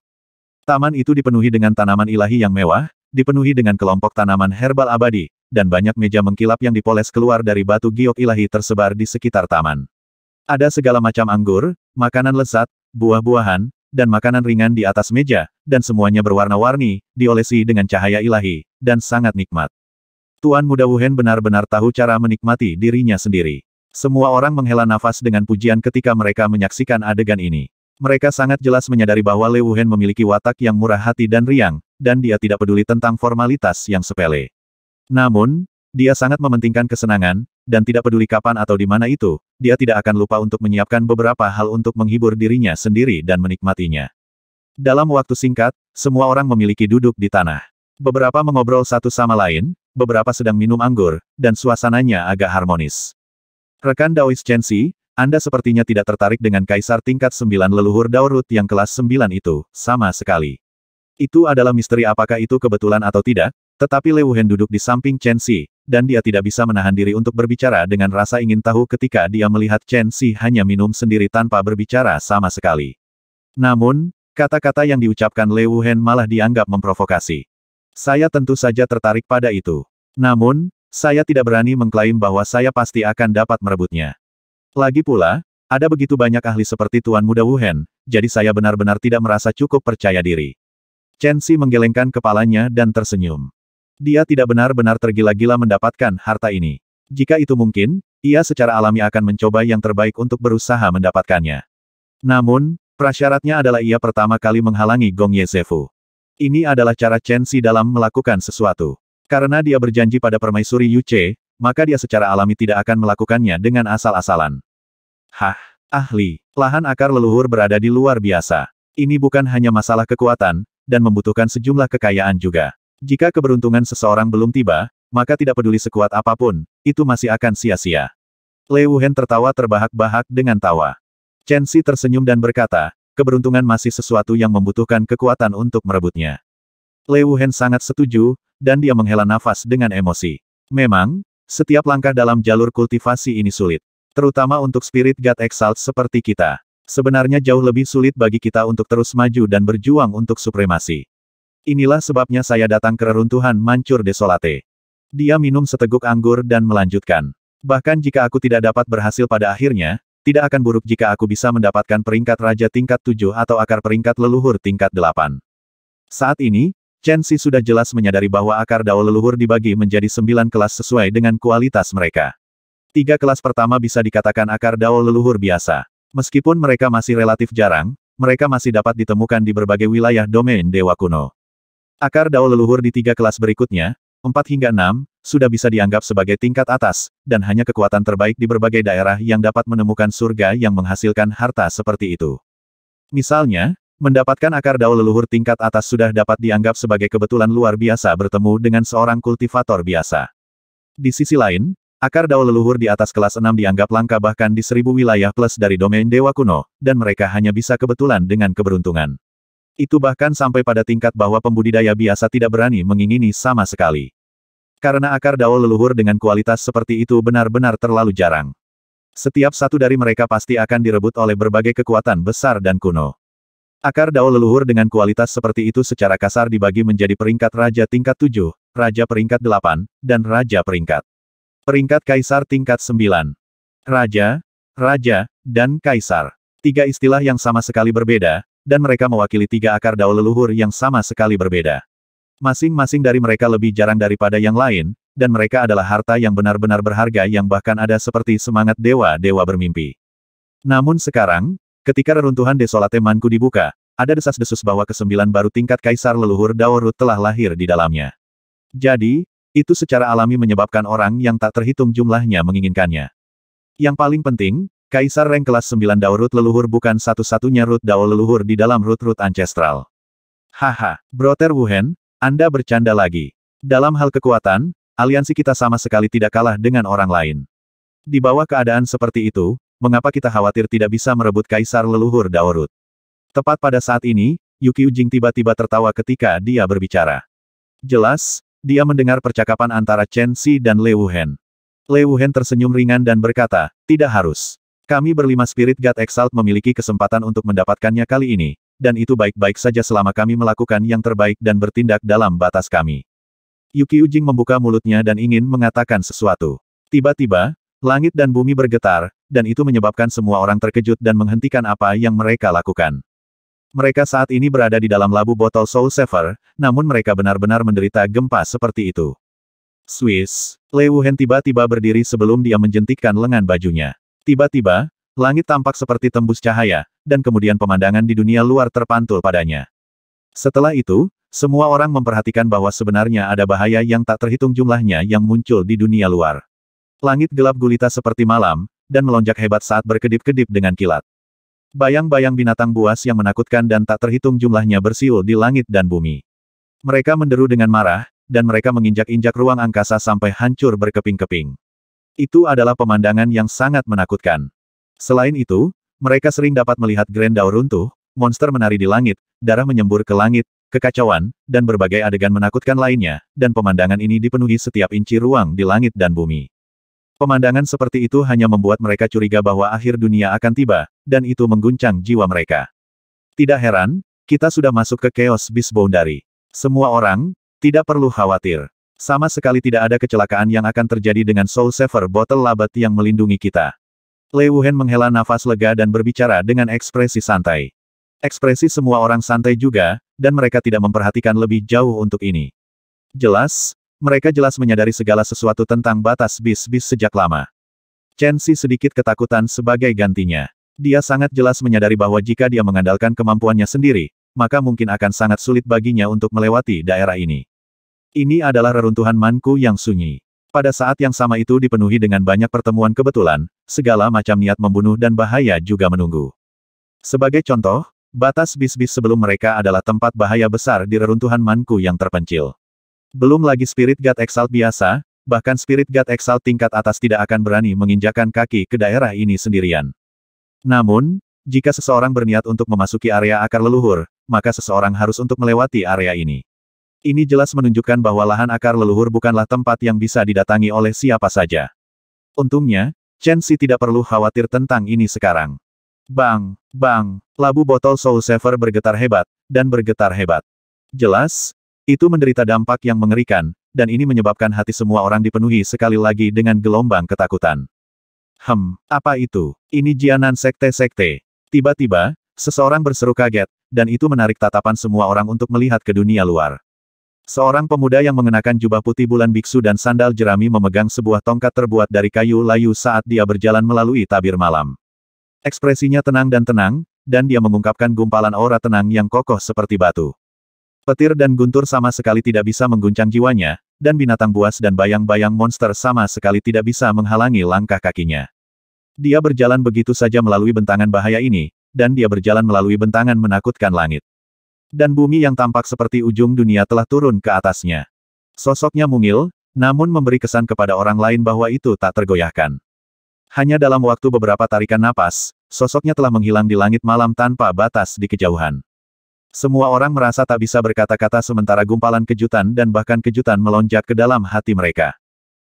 Taman itu dipenuhi dengan tanaman ilahi yang mewah, dipenuhi dengan kelompok tanaman herbal abadi, dan banyak meja mengkilap yang dipoles keluar dari batu giok ilahi tersebar di sekitar taman. Ada segala macam anggur, makanan lezat, buah-buahan, dan makanan ringan di atas meja, dan semuanya berwarna-warni, diolesi dengan cahaya ilahi, dan sangat nikmat. Tuan Muda Wuhen benar-benar tahu cara menikmati dirinya sendiri. Semua orang menghela nafas dengan pujian ketika mereka menyaksikan adegan ini. Mereka sangat jelas menyadari bahwa Le Wuhan memiliki watak yang murah hati dan riang, dan dia tidak peduli tentang formalitas yang sepele. Namun, dia sangat mementingkan kesenangan, dan tidak peduli kapan atau di mana itu, dia tidak akan lupa untuk menyiapkan beberapa hal untuk menghibur dirinya sendiri dan menikmatinya. Dalam waktu singkat, semua orang memiliki duduk di tanah. Beberapa mengobrol satu sama lain, beberapa sedang minum anggur, dan suasananya agak harmonis. Rekan Daois Chensi, anda sepertinya tidak tertarik dengan kaisar tingkat sembilan leluhur Daurut yang kelas sembilan itu, sama sekali. Itu adalah misteri apakah itu kebetulan atau tidak, tetapi Leuhen Hen duduk di samping Chen Xi, dan dia tidak bisa menahan diri untuk berbicara dengan rasa ingin tahu ketika dia melihat Chen Xi hanya minum sendiri tanpa berbicara sama sekali. Namun, kata-kata yang diucapkan Leuhen Hen malah dianggap memprovokasi. Saya tentu saja tertarik pada itu. Namun, saya tidak berani mengklaim bahwa saya pasti akan dapat merebutnya. Lagi pula, ada begitu banyak ahli seperti Tuan Muda Wuhan, jadi saya benar-benar tidak merasa cukup percaya diri. Chen Xi menggelengkan kepalanya dan tersenyum. Dia tidak benar-benar tergila-gila mendapatkan harta ini. Jika itu mungkin, ia secara alami akan mencoba yang terbaik untuk berusaha mendapatkannya. Namun, prasyaratnya adalah ia pertama kali menghalangi Gong Yezefu. Ini adalah cara Chen Xi dalam melakukan sesuatu. Karena dia berjanji pada permaisuri Yu Che, maka dia secara alami tidak akan melakukannya dengan asal-asalan. Hah, ahli, lahan akar leluhur berada di luar biasa. Ini bukan hanya masalah kekuatan, dan membutuhkan sejumlah kekayaan juga. Jika keberuntungan seseorang belum tiba, maka tidak peduli sekuat apapun, itu masih akan sia-sia. Lei Wuhan tertawa terbahak-bahak dengan tawa. Chen Xi tersenyum dan berkata, keberuntungan masih sesuatu yang membutuhkan kekuatan untuk merebutnya. Lei Wuhan sangat setuju, dan dia menghela nafas dengan emosi. Memang, setiap langkah dalam jalur kultivasi ini sulit. Terutama untuk spirit God Exalt seperti kita. Sebenarnya jauh lebih sulit bagi kita untuk terus maju dan berjuang untuk supremasi. Inilah sebabnya saya datang ke reruntuhan Mancur Desolate. Dia minum seteguk anggur dan melanjutkan. Bahkan jika aku tidak dapat berhasil pada akhirnya, tidak akan buruk jika aku bisa mendapatkan peringkat raja tingkat 7 atau akar peringkat leluhur tingkat 8. Saat ini, Chen Xi sudah jelas menyadari bahwa akar dao leluhur dibagi menjadi sembilan kelas sesuai dengan kualitas mereka. Tiga kelas pertama bisa dikatakan akar dao leluhur biasa. Meskipun mereka masih relatif jarang, mereka masih dapat ditemukan di berbagai wilayah domain dewa kuno. Akar dao leluhur di tiga kelas berikutnya, empat hingga enam, sudah bisa dianggap sebagai tingkat atas, dan hanya kekuatan terbaik di berbagai daerah yang dapat menemukan surga yang menghasilkan harta seperti itu. Misalnya, Mendapatkan akar dao leluhur tingkat atas sudah dapat dianggap sebagai kebetulan luar biasa bertemu dengan seorang kultivator biasa. Di sisi lain, akar dao leluhur di atas kelas 6 dianggap langka bahkan di seribu wilayah plus dari domain dewa kuno, dan mereka hanya bisa kebetulan dengan keberuntungan. Itu bahkan sampai pada tingkat bahwa pembudidaya biasa tidak berani mengingini sama sekali. Karena akar dao leluhur dengan kualitas seperti itu benar-benar terlalu jarang. Setiap satu dari mereka pasti akan direbut oleh berbagai kekuatan besar dan kuno. Akar dao leluhur dengan kualitas seperti itu secara kasar dibagi menjadi peringkat raja tingkat 7, raja peringkat 8, dan raja peringkat. Peringkat kaisar tingkat 9. Raja, raja, dan kaisar. Tiga istilah yang sama sekali berbeda, dan mereka mewakili tiga akar dao leluhur yang sama sekali berbeda. Masing-masing dari mereka lebih jarang daripada yang lain, dan mereka adalah harta yang benar-benar berharga yang bahkan ada seperti semangat dewa-dewa bermimpi. Namun sekarang, Ketika reruntuhan desolate Manku dibuka, ada desas-desus bahwa kesembilan baru tingkat Kaisar Leluhur Daorut telah lahir di dalamnya. Jadi, itu secara alami menyebabkan orang yang tak terhitung jumlahnya menginginkannya. Yang paling penting, Kaisar Reng kelas 9 Daorut Leluhur bukan satu-satunya Rut Dao Leluhur di dalam Rut-Rut Ancestral. Haha, Broter Wuhen, Anda bercanda lagi. Dalam hal kekuatan, aliansi kita sama sekali tidak kalah dengan orang lain. Di bawah keadaan seperti itu, mengapa kita khawatir tidak bisa merebut kaisar leluhur Daorut? Tepat pada saat ini, Yuki Ujing tiba-tiba tertawa ketika dia berbicara. Jelas, dia mendengar percakapan antara Chen Xi dan Lei Wuhen. Lei Wuhen tersenyum ringan dan berkata, tidak harus. Kami berlima spirit God Exalt memiliki kesempatan untuk mendapatkannya kali ini, dan itu baik-baik saja selama kami melakukan yang terbaik dan bertindak dalam batas kami. Yuki Ujing membuka mulutnya dan ingin mengatakan sesuatu. Tiba-tiba, Langit dan bumi bergetar, dan itu menyebabkan semua orang terkejut dan menghentikan apa yang mereka lakukan. Mereka saat ini berada di dalam labu botol Soul Saver, namun mereka benar-benar menderita gempa seperti itu. Swiss, Lei Wuhan tiba-tiba berdiri sebelum dia menjentikkan lengan bajunya. Tiba-tiba, langit tampak seperti tembus cahaya, dan kemudian pemandangan di dunia luar terpantul padanya. Setelah itu, semua orang memperhatikan bahwa sebenarnya ada bahaya yang tak terhitung jumlahnya yang muncul di dunia luar. Langit gelap gulita seperti malam, dan melonjak hebat saat berkedip-kedip dengan kilat. Bayang-bayang binatang buas yang menakutkan dan tak terhitung jumlahnya bersiul di langit dan bumi. Mereka menderu dengan marah, dan mereka menginjak-injak ruang angkasa sampai hancur berkeping-keping. Itu adalah pemandangan yang sangat menakutkan. Selain itu, mereka sering dapat melihat Grendau runtuh, monster menari di langit, darah menyembur ke langit, kekacauan, dan berbagai adegan menakutkan lainnya, dan pemandangan ini dipenuhi setiap inci ruang di langit dan bumi. Pemandangan seperti itu hanya membuat mereka curiga bahwa akhir dunia akan tiba, dan itu mengguncang jiwa mereka. Tidak heran, kita sudah masuk ke chaos bis boundary. Semua orang, tidak perlu khawatir. Sama sekali tidak ada kecelakaan yang akan terjadi dengan Soul Saver Bottle Labat yang melindungi kita. Lei Wuhan menghela nafas lega dan berbicara dengan ekspresi santai. Ekspresi semua orang santai juga, dan mereka tidak memperhatikan lebih jauh untuk ini. Jelas, mereka jelas menyadari segala sesuatu tentang batas bis-bis sejak lama. Chen Xi sedikit ketakutan sebagai gantinya. Dia sangat jelas menyadari bahwa jika dia mengandalkan kemampuannya sendiri, maka mungkin akan sangat sulit baginya untuk melewati daerah ini. Ini adalah reruntuhan Manku yang sunyi. Pada saat yang sama itu dipenuhi dengan banyak pertemuan kebetulan, segala macam niat membunuh dan bahaya juga menunggu. Sebagai contoh, batas bis-bis sebelum mereka adalah tempat bahaya besar di reruntuhan Manku yang terpencil. Belum lagi Spirit God Exalt biasa, bahkan Spirit God Exalt tingkat atas tidak akan berani menginjakan kaki ke daerah ini sendirian. Namun, jika seseorang berniat untuk memasuki area akar leluhur, maka seseorang harus untuk melewati area ini. Ini jelas menunjukkan bahwa lahan akar leluhur bukanlah tempat yang bisa didatangi oleh siapa saja. Untungnya, Chen Xi tidak perlu khawatir tentang ini sekarang. Bang, bang, labu botol Soul Saver bergetar hebat, dan bergetar hebat. Jelas, itu menderita dampak yang mengerikan, dan ini menyebabkan hati semua orang dipenuhi sekali lagi dengan gelombang ketakutan. Hem, apa itu? Ini Jianan sekte-sekte. Tiba-tiba, seseorang berseru kaget, dan itu menarik tatapan semua orang untuk melihat ke dunia luar. Seorang pemuda yang mengenakan jubah putih bulan biksu dan sandal jerami memegang sebuah tongkat terbuat dari kayu layu saat dia berjalan melalui tabir malam. Ekspresinya tenang dan tenang, dan dia mengungkapkan gumpalan aura tenang yang kokoh seperti batu. Petir dan guntur sama sekali tidak bisa mengguncang jiwanya, dan binatang buas dan bayang-bayang monster sama sekali tidak bisa menghalangi langkah kakinya. Dia berjalan begitu saja melalui bentangan bahaya ini, dan dia berjalan melalui bentangan menakutkan langit. Dan bumi yang tampak seperti ujung dunia telah turun ke atasnya. Sosoknya mungil, namun memberi kesan kepada orang lain bahwa itu tak tergoyahkan. Hanya dalam waktu beberapa tarikan napas, sosoknya telah menghilang di langit malam tanpa batas di kejauhan. Semua orang merasa tak bisa berkata-kata sementara gumpalan kejutan dan bahkan kejutan melonjak ke dalam hati mereka.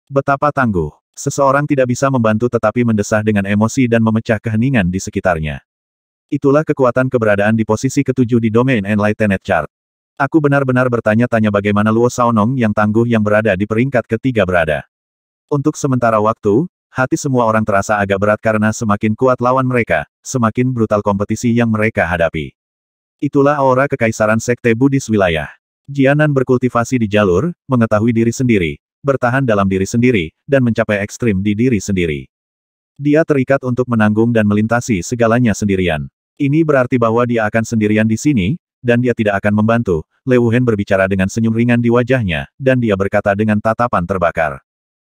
Betapa tangguh. Seseorang tidak bisa membantu tetapi mendesah dengan emosi dan memecah keheningan di sekitarnya. Itulah kekuatan keberadaan di posisi ketujuh di domain Enlightened Chart. Aku benar-benar bertanya-tanya bagaimana Luo Saonong yang tangguh yang berada di peringkat ketiga berada. Untuk sementara waktu, hati semua orang terasa agak berat karena semakin kuat lawan mereka, semakin brutal kompetisi yang mereka hadapi. Itulah aura kekaisaran sekte Buddhis wilayah. Jianan berkultivasi di jalur, mengetahui diri sendiri, bertahan dalam diri sendiri, dan mencapai ekstrim di diri sendiri. Dia terikat untuk menanggung dan melintasi segalanya sendirian. Ini berarti bahwa dia akan sendirian di sini, dan dia tidak akan membantu. Leuhen berbicara dengan senyum ringan di wajahnya, dan dia berkata dengan tatapan terbakar.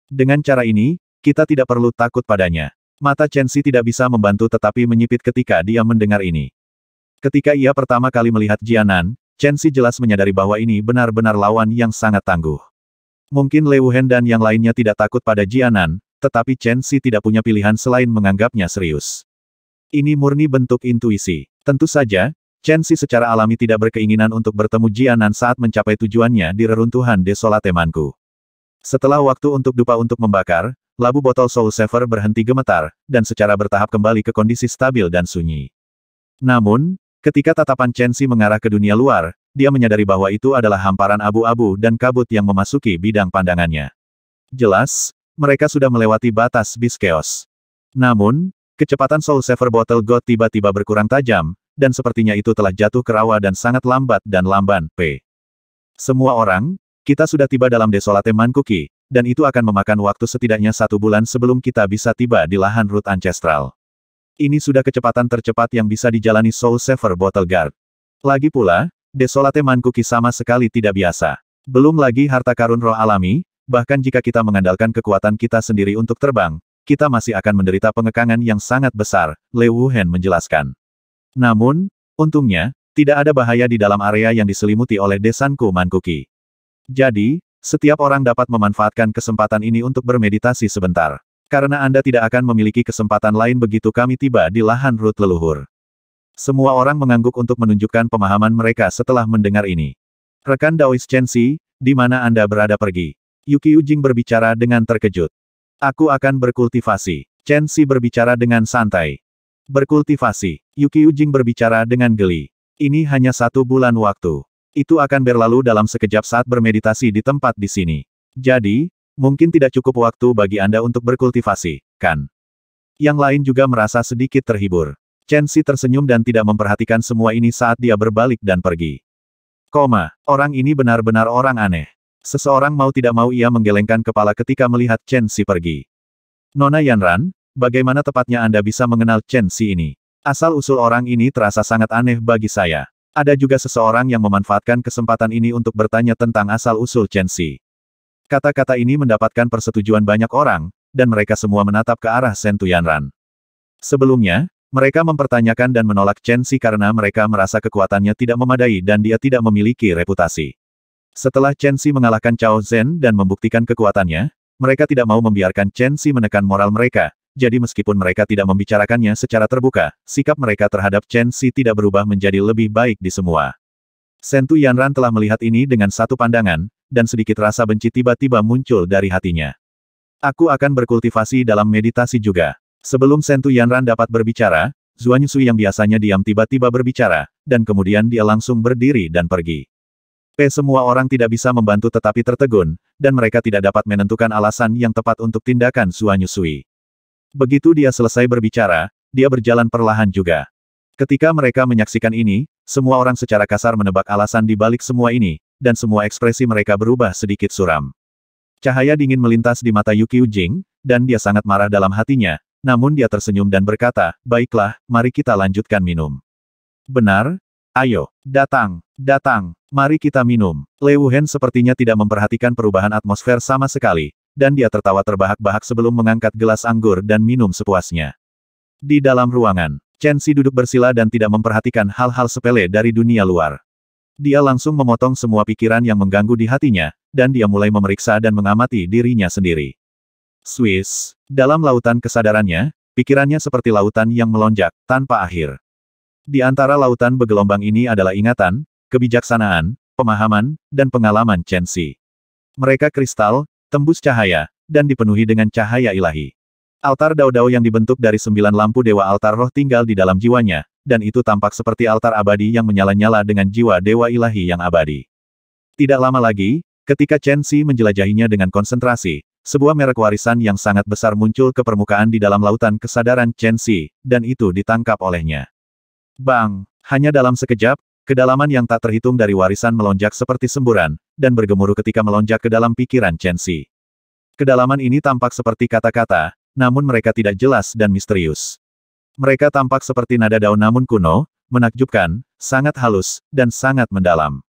Dengan cara ini, kita tidak perlu takut padanya. Mata Chen Xi tidak bisa membantu tetapi menyipit ketika dia mendengar ini. Ketika ia pertama kali melihat Jianan, Chen Xi jelas menyadari bahwa ini benar-benar lawan yang sangat tangguh. Mungkin Liu Hen dan yang lainnya tidak takut pada Jianan, tetapi Chen Xi tidak punya pilihan selain menganggapnya serius. Ini murni bentuk intuisi. Tentu saja, Chen Xi secara alami tidak berkeinginan untuk bertemu Jianan saat mencapai tujuannya di reruntuhan Desolate Manku. Setelah waktu untuk dupa untuk membakar, labu botol Soul Saver berhenti gemetar, dan secara bertahap kembali ke kondisi stabil dan sunyi. Namun, Ketika tatapan Chen Xi mengarah ke dunia luar, dia menyadari bahwa itu adalah hamparan abu-abu dan kabut yang memasuki bidang pandangannya. Jelas, mereka sudah melewati batas Biskeos. Namun, kecepatan Soul Saver Bottle God tiba-tiba berkurang tajam, dan sepertinya itu telah jatuh ke rawa dan sangat lambat dan lamban, P. Semua orang, kita sudah tiba dalam desolate Mankuki, dan itu akan memakan waktu setidaknya satu bulan sebelum kita bisa tiba di lahan root ancestral. Ini sudah kecepatan tercepat yang bisa dijalani Soul Saver Bottle Guard. Lagi pula, Desolate Mankuki sama sekali tidak biasa. Belum lagi harta karun roh alami, bahkan jika kita mengandalkan kekuatan kita sendiri untuk terbang, kita masih akan menderita pengekangan yang sangat besar, Le Wuhan menjelaskan. Namun, untungnya, tidak ada bahaya di dalam area yang diselimuti oleh desanku Mankuki. Jadi, setiap orang dapat memanfaatkan kesempatan ini untuk bermeditasi sebentar. Karena Anda tidak akan memiliki kesempatan lain begitu kami tiba di lahan rut leluhur. Semua orang mengangguk untuk menunjukkan pemahaman mereka setelah mendengar ini. Rekan Daois Chen Si, di mana Anda berada pergi? Yuki Ujing berbicara dengan terkejut. Aku akan berkultivasi. Chen Si berbicara dengan santai. Berkultivasi. Yuki Ujing berbicara dengan geli. Ini hanya satu bulan waktu. Itu akan berlalu dalam sekejap saat bermeditasi di tempat di sini. Jadi, Mungkin tidak cukup waktu bagi Anda untuk berkultivasi, kan? Yang lain juga merasa sedikit terhibur. Chen Xi tersenyum dan tidak memperhatikan semua ini saat dia berbalik dan pergi. Koma, orang ini benar-benar orang aneh. Seseorang mau tidak mau ia menggelengkan kepala ketika melihat Chen Xi pergi. Nona Yanran, bagaimana tepatnya Anda bisa mengenal Chen Xi ini? Asal-usul orang ini terasa sangat aneh bagi saya. Ada juga seseorang yang memanfaatkan kesempatan ini untuk bertanya tentang asal-usul Chen Xi. Kata-kata ini mendapatkan persetujuan banyak orang, dan mereka semua menatap ke arah Shen Tuyanran. Sebelumnya, mereka mempertanyakan dan menolak Chen Xi karena mereka merasa kekuatannya tidak memadai dan dia tidak memiliki reputasi. Setelah Chen Xi mengalahkan Cao Zhen dan membuktikan kekuatannya, mereka tidak mau membiarkan Chen Xi menekan moral mereka, jadi meskipun mereka tidak membicarakannya secara terbuka, sikap mereka terhadap Chen Xi tidak berubah menjadi lebih baik di semua. Sentu Yanran telah melihat ini dengan satu pandangan, dan sedikit rasa benci tiba-tiba muncul dari hatinya. Aku akan berkultivasi dalam meditasi juga. Sebelum Sentu Yanran dapat berbicara, Zuan Yusui yang biasanya diam tiba-tiba berbicara, dan kemudian dia langsung berdiri dan pergi. P. Eh, semua orang tidak bisa membantu tetapi tertegun, dan mereka tidak dapat menentukan alasan yang tepat untuk tindakan Zuan Yusui. Begitu dia selesai berbicara, dia berjalan perlahan juga. Ketika mereka menyaksikan ini, semua orang secara kasar menebak alasan di balik semua ini, dan semua ekspresi mereka berubah sedikit suram. Cahaya dingin melintas di mata Yuki Ujing, dan dia sangat marah dalam hatinya, namun dia tersenyum dan berkata, baiklah, mari kita lanjutkan minum. Benar? Ayo, datang, datang, mari kita minum. Liu sepertinya tidak memperhatikan perubahan atmosfer sama sekali, dan dia tertawa terbahak-bahak sebelum mengangkat gelas anggur dan minum sepuasnya. Di dalam ruangan, Chen Si duduk bersila dan tidak memperhatikan hal-hal sepele dari dunia luar. Dia langsung memotong semua pikiran yang mengganggu di hatinya, dan dia mulai memeriksa dan mengamati dirinya sendiri. Swiss, dalam lautan kesadarannya, pikirannya seperti lautan yang melonjak, tanpa akhir. Di antara lautan bergelombang ini adalah ingatan, kebijaksanaan, pemahaman, dan pengalaman Chensi. Mereka kristal, tembus cahaya, dan dipenuhi dengan cahaya ilahi. Altar Dao Dao yang dibentuk dari sembilan lampu dewa altar roh tinggal di dalam jiwanya, dan itu tampak seperti altar abadi yang menyala-nyala dengan jiwa dewa ilahi yang abadi. Tidak lama lagi, ketika Chen Xi menjelajahinya dengan konsentrasi, sebuah merek warisan yang sangat besar muncul ke permukaan di dalam lautan kesadaran Chen Xi, dan itu ditangkap olehnya. Bang! Hanya dalam sekejap, kedalaman yang tak terhitung dari warisan melonjak seperti semburan, dan bergemuruh ketika melonjak ke dalam pikiran Chen Xi. Kedalaman ini tampak seperti kata-kata, namun mereka tidak jelas dan misterius. Mereka tampak seperti nada daun namun kuno, menakjubkan, sangat halus, dan sangat mendalam.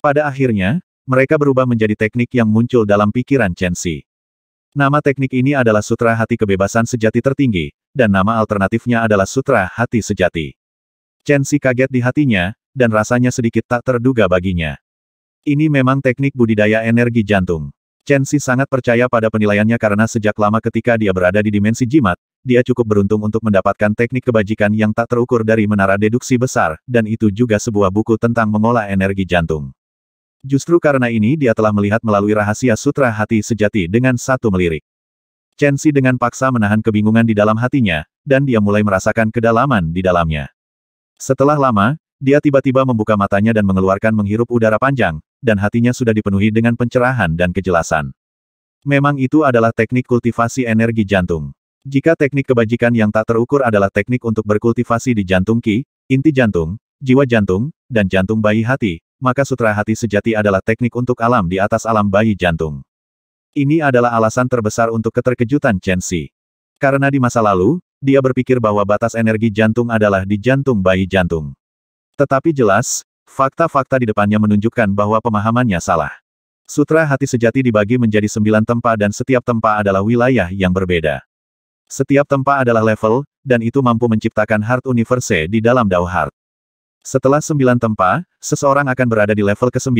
Pada akhirnya, mereka berubah menjadi teknik yang muncul dalam pikiran Chen Xi. Nama teknik ini adalah Sutra Hati Kebebasan Sejati Tertinggi, dan nama alternatifnya adalah Sutra Hati Sejati. Chen Xi kaget di hatinya, dan rasanya sedikit tak terduga baginya. Ini memang teknik budidaya energi jantung. Chen Xi sangat percaya pada penilaiannya karena sejak lama ketika dia berada di dimensi jimat, dia cukup beruntung untuk mendapatkan teknik kebajikan yang tak terukur dari menara deduksi besar, dan itu juga sebuah buku tentang mengolah energi jantung. Justru karena ini dia telah melihat melalui rahasia sutra hati sejati dengan satu melirik. Chen Xi dengan paksa menahan kebingungan di dalam hatinya, dan dia mulai merasakan kedalaman di dalamnya. Setelah lama, dia tiba-tiba membuka matanya dan mengeluarkan menghirup udara panjang, dan hatinya sudah dipenuhi dengan pencerahan dan kejelasan. Memang itu adalah teknik kultivasi energi jantung. Jika teknik kebajikan yang tak terukur adalah teknik untuk berkultivasi di jantung ki, inti jantung, jiwa jantung, dan jantung bayi hati, maka sutra hati sejati adalah teknik untuk alam di atas alam bayi jantung. Ini adalah alasan terbesar untuk keterkejutan Chen Xi. Karena di masa lalu, dia berpikir bahwa batas energi jantung adalah di jantung bayi jantung. Tetapi jelas, Fakta-fakta di depannya menunjukkan bahwa pemahamannya salah. Sutra hati sejati dibagi menjadi sembilan tempa dan setiap tempa adalah wilayah yang berbeda. Setiap tempa adalah level, dan itu mampu menciptakan Heart Universe di dalam Dao Heart. Setelah sembilan tempa, seseorang akan berada di level ke-9,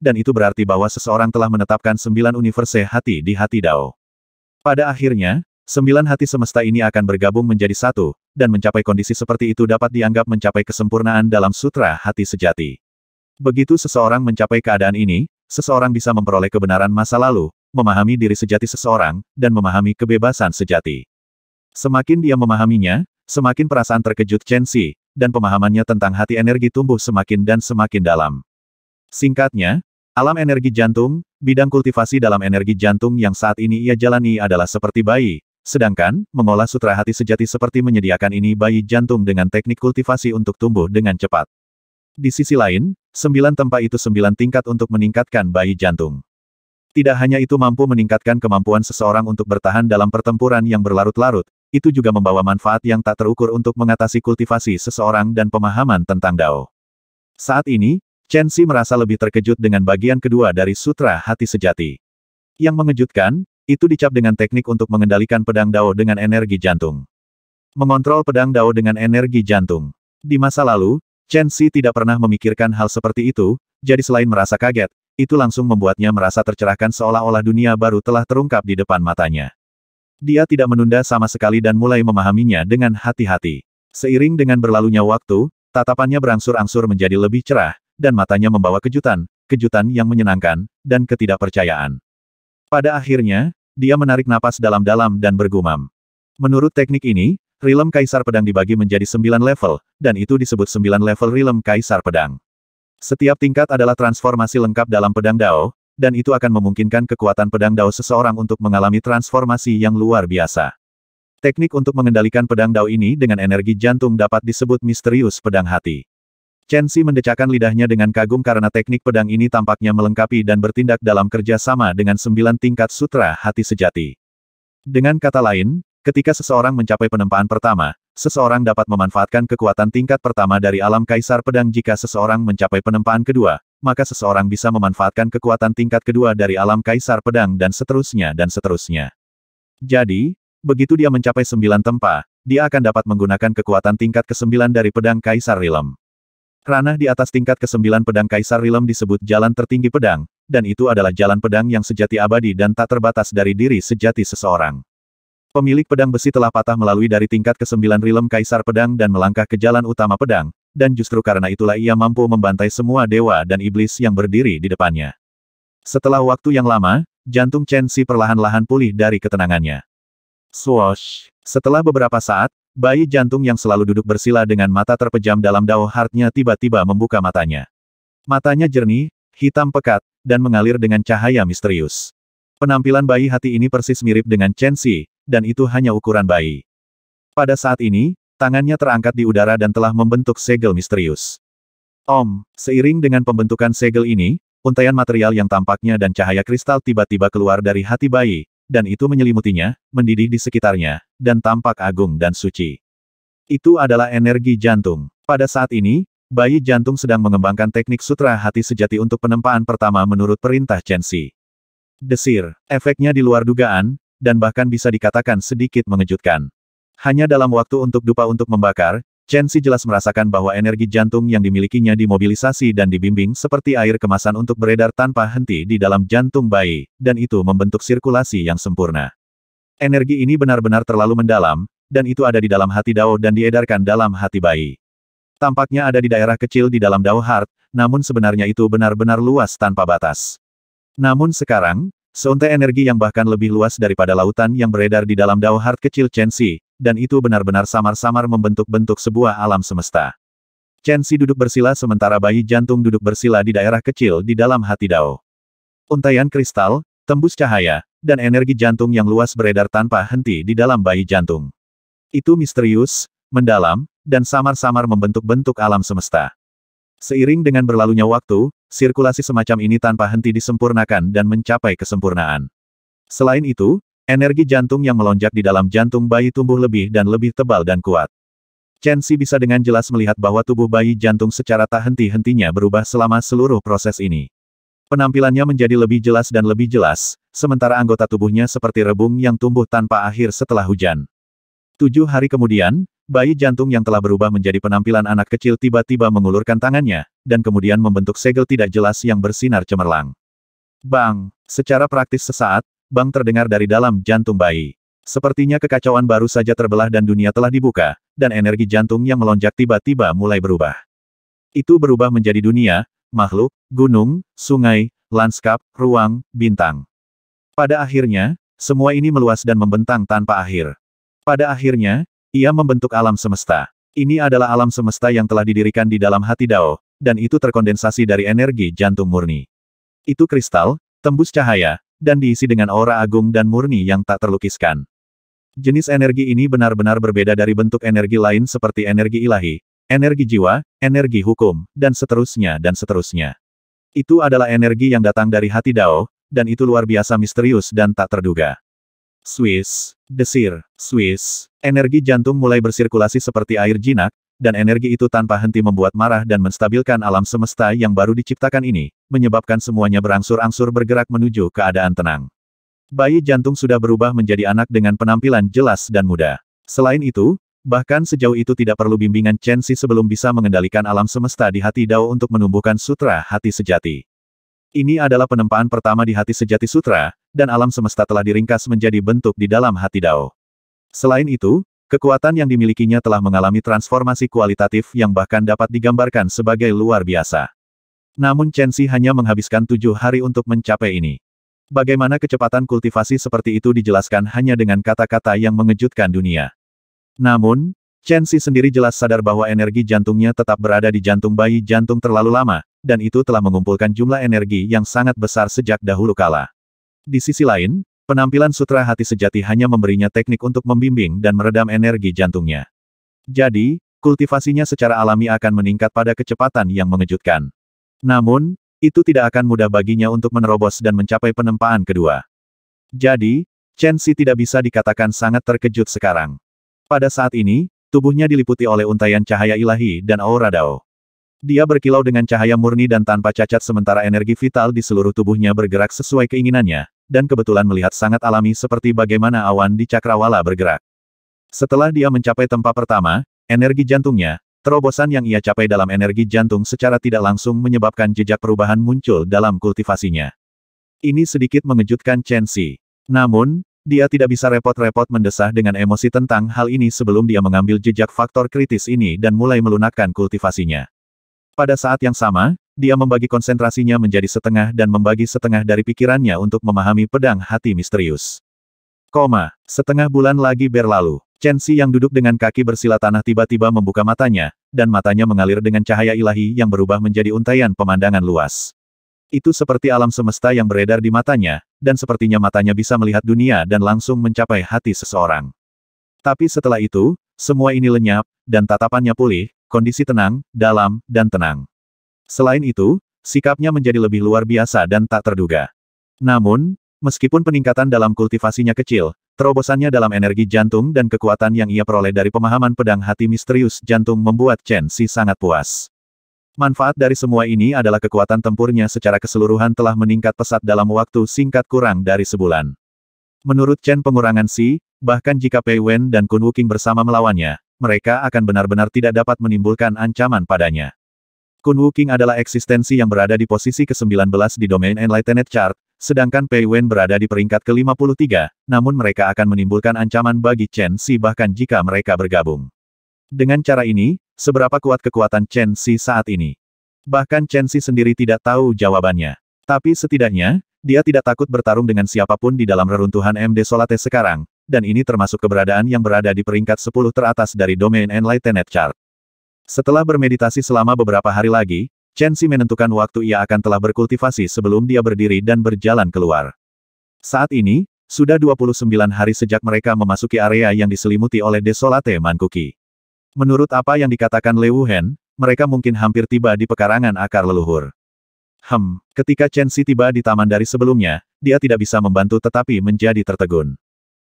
dan itu berarti bahwa seseorang telah menetapkan sembilan universe hati di hati Dao. Pada akhirnya, sembilan hati semesta ini akan bergabung menjadi satu, dan mencapai kondisi seperti itu dapat dianggap mencapai kesempurnaan dalam sutra hati sejati. Begitu seseorang mencapai keadaan ini, seseorang bisa memperoleh kebenaran masa lalu, memahami diri sejati seseorang, dan memahami kebebasan sejati. Semakin dia memahaminya, semakin perasaan terkejut Chen Xi, dan pemahamannya tentang hati energi tumbuh semakin dan semakin dalam. Singkatnya, alam energi jantung, bidang kultivasi dalam energi jantung yang saat ini ia jalani adalah seperti bayi, Sedangkan, mengolah sutra hati sejati seperti menyediakan ini bayi jantung dengan teknik kultivasi untuk tumbuh dengan cepat. Di sisi lain, sembilan tempat itu sembilan tingkat untuk meningkatkan bayi jantung. Tidak hanya itu mampu meningkatkan kemampuan seseorang untuk bertahan dalam pertempuran yang berlarut-larut, itu juga membawa manfaat yang tak terukur untuk mengatasi kultivasi seseorang dan pemahaman tentang Dao. Saat ini, Chen Xi merasa lebih terkejut dengan bagian kedua dari Sutra Hati Sejati. Yang mengejutkan, itu dicap dengan teknik untuk mengendalikan pedang Dao dengan energi jantung. Mengontrol pedang Dao dengan energi jantung. Di masa lalu, Chen Xi tidak pernah memikirkan hal seperti itu, jadi selain merasa kaget, itu langsung membuatnya merasa tercerahkan seolah-olah dunia baru telah terungkap di depan matanya. Dia tidak menunda sama sekali dan mulai memahaminya dengan hati-hati. Seiring dengan berlalunya waktu, tatapannya berangsur-angsur menjadi lebih cerah, dan matanya membawa kejutan, kejutan yang menyenangkan, dan ketidakpercayaan. Pada akhirnya, dia menarik napas dalam-dalam dan bergumam. Menurut teknik ini, Rilem Kaisar Pedang dibagi menjadi sembilan level, dan itu disebut sembilan level Rilem Kaisar Pedang. Setiap tingkat adalah transformasi lengkap dalam pedang Dao, dan itu akan memungkinkan kekuatan pedang Dao seseorang untuk mengalami transformasi yang luar biasa. Teknik untuk mengendalikan pedang Dao ini dengan energi jantung dapat disebut misterius pedang hati. Chen Xi mendecakkan lidahnya dengan kagum karena teknik pedang ini tampaknya melengkapi dan bertindak dalam kerja sama dengan sembilan tingkat sutra hati sejati. Dengan kata lain, ketika seseorang mencapai penempaan pertama, seseorang dapat memanfaatkan kekuatan tingkat pertama dari alam kaisar pedang jika seseorang mencapai penempaan kedua, maka seseorang bisa memanfaatkan kekuatan tingkat kedua dari alam kaisar pedang dan seterusnya dan seterusnya. Jadi, begitu dia mencapai sembilan tempa, dia akan dapat menggunakan kekuatan tingkat ke kesembilan dari pedang kaisar Rilem. Ranah di atas tingkat ke-9 pedang Kaisar Rilem disebut jalan tertinggi pedang, dan itu adalah jalan pedang yang sejati abadi dan tak terbatas dari diri sejati seseorang. Pemilik pedang besi telah patah melalui dari tingkat ke-9 Rilem Kaisar Pedang dan melangkah ke jalan utama pedang, dan justru karena itulah ia mampu membantai semua dewa dan iblis yang berdiri di depannya. Setelah waktu yang lama, jantung Chen Si perlahan-lahan pulih dari ketenangannya. Swoosh! Setelah beberapa saat, Bayi jantung yang selalu duduk bersila dengan mata terpejam dalam dao hartnya tiba-tiba membuka matanya. Matanya jernih, hitam pekat, dan mengalir dengan cahaya misterius. Penampilan bayi hati ini persis mirip dengan Chen Xi, dan itu hanya ukuran bayi. Pada saat ini, tangannya terangkat di udara dan telah membentuk segel misterius. Om, seiring dengan pembentukan segel ini, untaian material yang tampaknya dan cahaya kristal tiba-tiba keluar dari hati bayi, dan itu menyelimutinya, mendidih di sekitarnya, dan tampak agung dan suci. Itu adalah energi jantung. Pada saat ini, bayi jantung sedang mengembangkan teknik sutra hati sejati untuk penempaan pertama menurut perintah Chen Chensi. Desir, efeknya di luar dugaan, dan bahkan bisa dikatakan sedikit mengejutkan. Hanya dalam waktu untuk dupa untuk membakar, Chen Xi jelas merasakan bahwa energi jantung yang dimilikinya dimobilisasi dan dibimbing seperti air kemasan untuk beredar tanpa henti di dalam jantung bayi, dan itu membentuk sirkulasi yang sempurna. Energi ini benar-benar terlalu mendalam, dan itu ada di dalam hati Dao dan diedarkan dalam hati bayi. Tampaknya ada di daerah kecil di dalam Dao Heart, namun sebenarnya itu benar-benar luas tanpa batas. Namun sekarang, seuntai energi yang bahkan lebih luas daripada lautan yang beredar di dalam Dao Heart kecil Chen Xi, dan itu benar-benar samar-samar membentuk bentuk sebuah alam semesta. Chen Si duduk bersila sementara bayi jantung duduk bersila di daerah kecil di dalam hati Dao. Untaian kristal, tembus cahaya, dan energi jantung yang luas beredar tanpa henti di dalam bayi jantung. Itu misterius, mendalam, dan samar-samar membentuk bentuk alam semesta. Seiring dengan berlalunya waktu, sirkulasi semacam ini tanpa henti disempurnakan dan mencapai kesempurnaan. Selain itu, Energi jantung yang melonjak di dalam jantung bayi tumbuh lebih dan lebih tebal dan kuat. Chen Xi bisa dengan jelas melihat bahwa tubuh bayi jantung secara tak henti-hentinya berubah selama seluruh proses ini. Penampilannya menjadi lebih jelas dan lebih jelas, sementara anggota tubuhnya seperti rebung yang tumbuh tanpa akhir setelah hujan. Tujuh hari kemudian, bayi jantung yang telah berubah menjadi penampilan anak kecil tiba-tiba mengulurkan tangannya, dan kemudian membentuk segel tidak jelas yang bersinar cemerlang. Bang! Secara praktis sesaat, bang terdengar dari dalam jantung bayi. Sepertinya kekacauan baru saja terbelah dan dunia telah dibuka, dan energi jantung yang melonjak tiba-tiba mulai berubah. Itu berubah menjadi dunia, makhluk, gunung, sungai, lanskap, ruang, bintang. Pada akhirnya, semua ini meluas dan membentang tanpa akhir. Pada akhirnya, ia membentuk alam semesta. Ini adalah alam semesta yang telah didirikan di dalam hati Dao, dan itu terkondensasi dari energi jantung murni. Itu kristal, tembus cahaya, dan diisi dengan aura agung dan murni yang tak terlukiskan. Jenis energi ini benar-benar berbeda dari bentuk energi lain seperti energi ilahi, energi jiwa, energi hukum, dan seterusnya dan seterusnya. Itu adalah energi yang datang dari hati Dao, dan itu luar biasa misterius dan tak terduga. Swiss, desir, Swiss, energi jantung mulai bersirkulasi seperti air jinak, dan energi itu tanpa henti membuat marah dan menstabilkan alam semesta yang baru diciptakan ini, menyebabkan semuanya berangsur-angsur bergerak menuju keadaan tenang. Bayi jantung sudah berubah menjadi anak dengan penampilan jelas dan muda. Selain itu, bahkan sejauh itu tidak perlu bimbingan Chen Xi sebelum bisa mengendalikan alam semesta di hati Dao untuk menumbuhkan sutra hati sejati. Ini adalah penempaan pertama di hati sejati sutra, dan alam semesta telah diringkas menjadi bentuk di dalam hati Dao. Selain itu, Kekuatan yang dimilikinya telah mengalami transformasi kualitatif yang bahkan dapat digambarkan sebagai luar biasa. Namun Chen Xi hanya menghabiskan tujuh hari untuk mencapai ini. Bagaimana kecepatan kultivasi seperti itu dijelaskan hanya dengan kata-kata yang mengejutkan dunia. Namun, Chen Xi sendiri jelas sadar bahwa energi jantungnya tetap berada di jantung bayi jantung terlalu lama, dan itu telah mengumpulkan jumlah energi yang sangat besar sejak dahulu kala. Di sisi lain, Penampilan sutra hati sejati hanya memberinya teknik untuk membimbing dan meredam energi jantungnya. Jadi, kultivasinya secara alami akan meningkat pada kecepatan yang mengejutkan. Namun, itu tidak akan mudah baginya untuk menerobos dan mencapai penempaan kedua. Jadi, Chen Xi tidak bisa dikatakan sangat terkejut sekarang. Pada saat ini, tubuhnya diliputi oleh untaian cahaya ilahi dan aura dao. Dia berkilau dengan cahaya murni dan tanpa cacat sementara energi vital di seluruh tubuhnya bergerak sesuai keinginannya, dan kebetulan melihat sangat alami seperti bagaimana awan di cakrawala bergerak. Setelah dia mencapai tempat pertama, energi jantungnya, terobosan yang ia capai dalam energi jantung secara tidak langsung menyebabkan jejak perubahan muncul dalam kultivasinya. Ini sedikit mengejutkan Chen Xi. Namun, dia tidak bisa repot-repot mendesah dengan emosi tentang hal ini sebelum dia mengambil jejak faktor kritis ini dan mulai melunakkan kultivasinya. Pada saat yang sama, dia membagi konsentrasinya menjadi setengah dan membagi setengah dari pikirannya untuk memahami pedang hati misterius. Koma, setengah bulan lagi berlalu. Chen Xi yang duduk dengan kaki bersila tanah tiba-tiba membuka matanya, dan matanya mengalir dengan cahaya ilahi yang berubah menjadi untaian pemandangan luas. Itu seperti alam semesta yang beredar di matanya, dan sepertinya matanya bisa melihat dunia dan langsung mencapai hati seseorang. Tapi setelah itu, semua ini lenyap, dan tatapannya pulih, kondisi tenang, dalam, dan tenang. Selain itu, sikapnya menjadi lebih luar biasa dan tak terduga. Namun, meskipun peningkatan dalam kultivasinya kecil, terobosannya dalam energi jantung dan kekuatan yang ia peroleh dari pemahaman pedang hati misterius jantung membuat Chen Si sangat puas. Manfaat dari semua ini adalah kekuatan tempurnya secara keseluruhan telah meningkat pesat dalam waktu singkat kurang dari sebulan. Menurut Chen pengurangan Si, bahkan jika Pei Wen dan Kun Wuking bersama melawannya, mereka akan benar-benar tidak dapat menimbulkan ancaman padanya. Kun Wu King adalah eksistensi yang berada di posisi ke-19 di domain Enlightened Chart, sedangkan Pei Wen berada di peringkat ke-53, namun mereka akan menimbulkan ancaman bagi Chen Xi bahkan jika mereka bergabung. Dengan cara ini, seberapa kuat kekuatan Chen Xi saat ini? Bahkan Chen Xi sendiri tidak tahu jawabannya. Tapi setidaknya, dia tidak takut bertarung dengan siapapun di dalam reruntuhan MD Solate sekarang, dan ini termasuk keberadaan yang berada di peringkat 10 teratas dari domain Enlightened Chart. Setelah bermeditasi selama beberapa hari lagi, Chen Xi menentukan waktu ia akan telah berkultivasi sebelum dia berdiri dan berjalan keluar. Saat ini, sudah 29 hari sejak mereka memasuki area yang diselimuti oleh desolate Mankuki. Menurut apa yang dikatakan Liu Hen, mereka mungkin hampir tiba di pekarangan akar leluhur. Hem, ketika Chen Xi tiba di taman dari sebelumnya, dia tidak bisa membantu tetapi menjadi tertegun.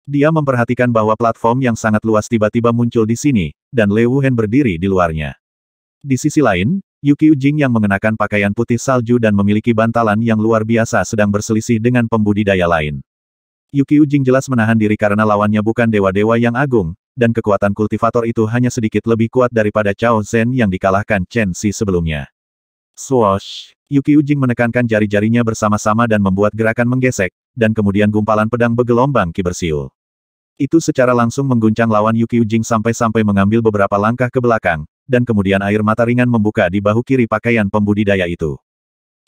Dia memperhatikan bahwa platform yang sangat luas tiba-tiba muncul di sini, dan Lei Wuhan berdiri di luarnya. Di sisi lain, Yuki Ujing yang mengenakan pakaian putih salju dan memiliki bantalan yang luar biasa sedang berselisih dengan pembudidaya lain. Yuki Ujing jelas menahan diri karena lawannya bukan dewa-dewa yang agung, dan kekuatan kultivator itu hanya sedikit lebih kuat daripada Chao Zhen yang dikalahkan Chen Si sebelumnya. Swoosh! Yuki Ujing menekankan jari-jarinya bersama-sama dan membuat gerakan menggesek, dan kemudian gumpalan pedang bergelombang kibersiul. Itu secara langsung mengguncang lawan Yukiu Jing sampai-sampai mengambil beberapa langkah ke belakang, dan kemudian air mata ringan membuka di bahu kiri pakaian pembudidaya itu.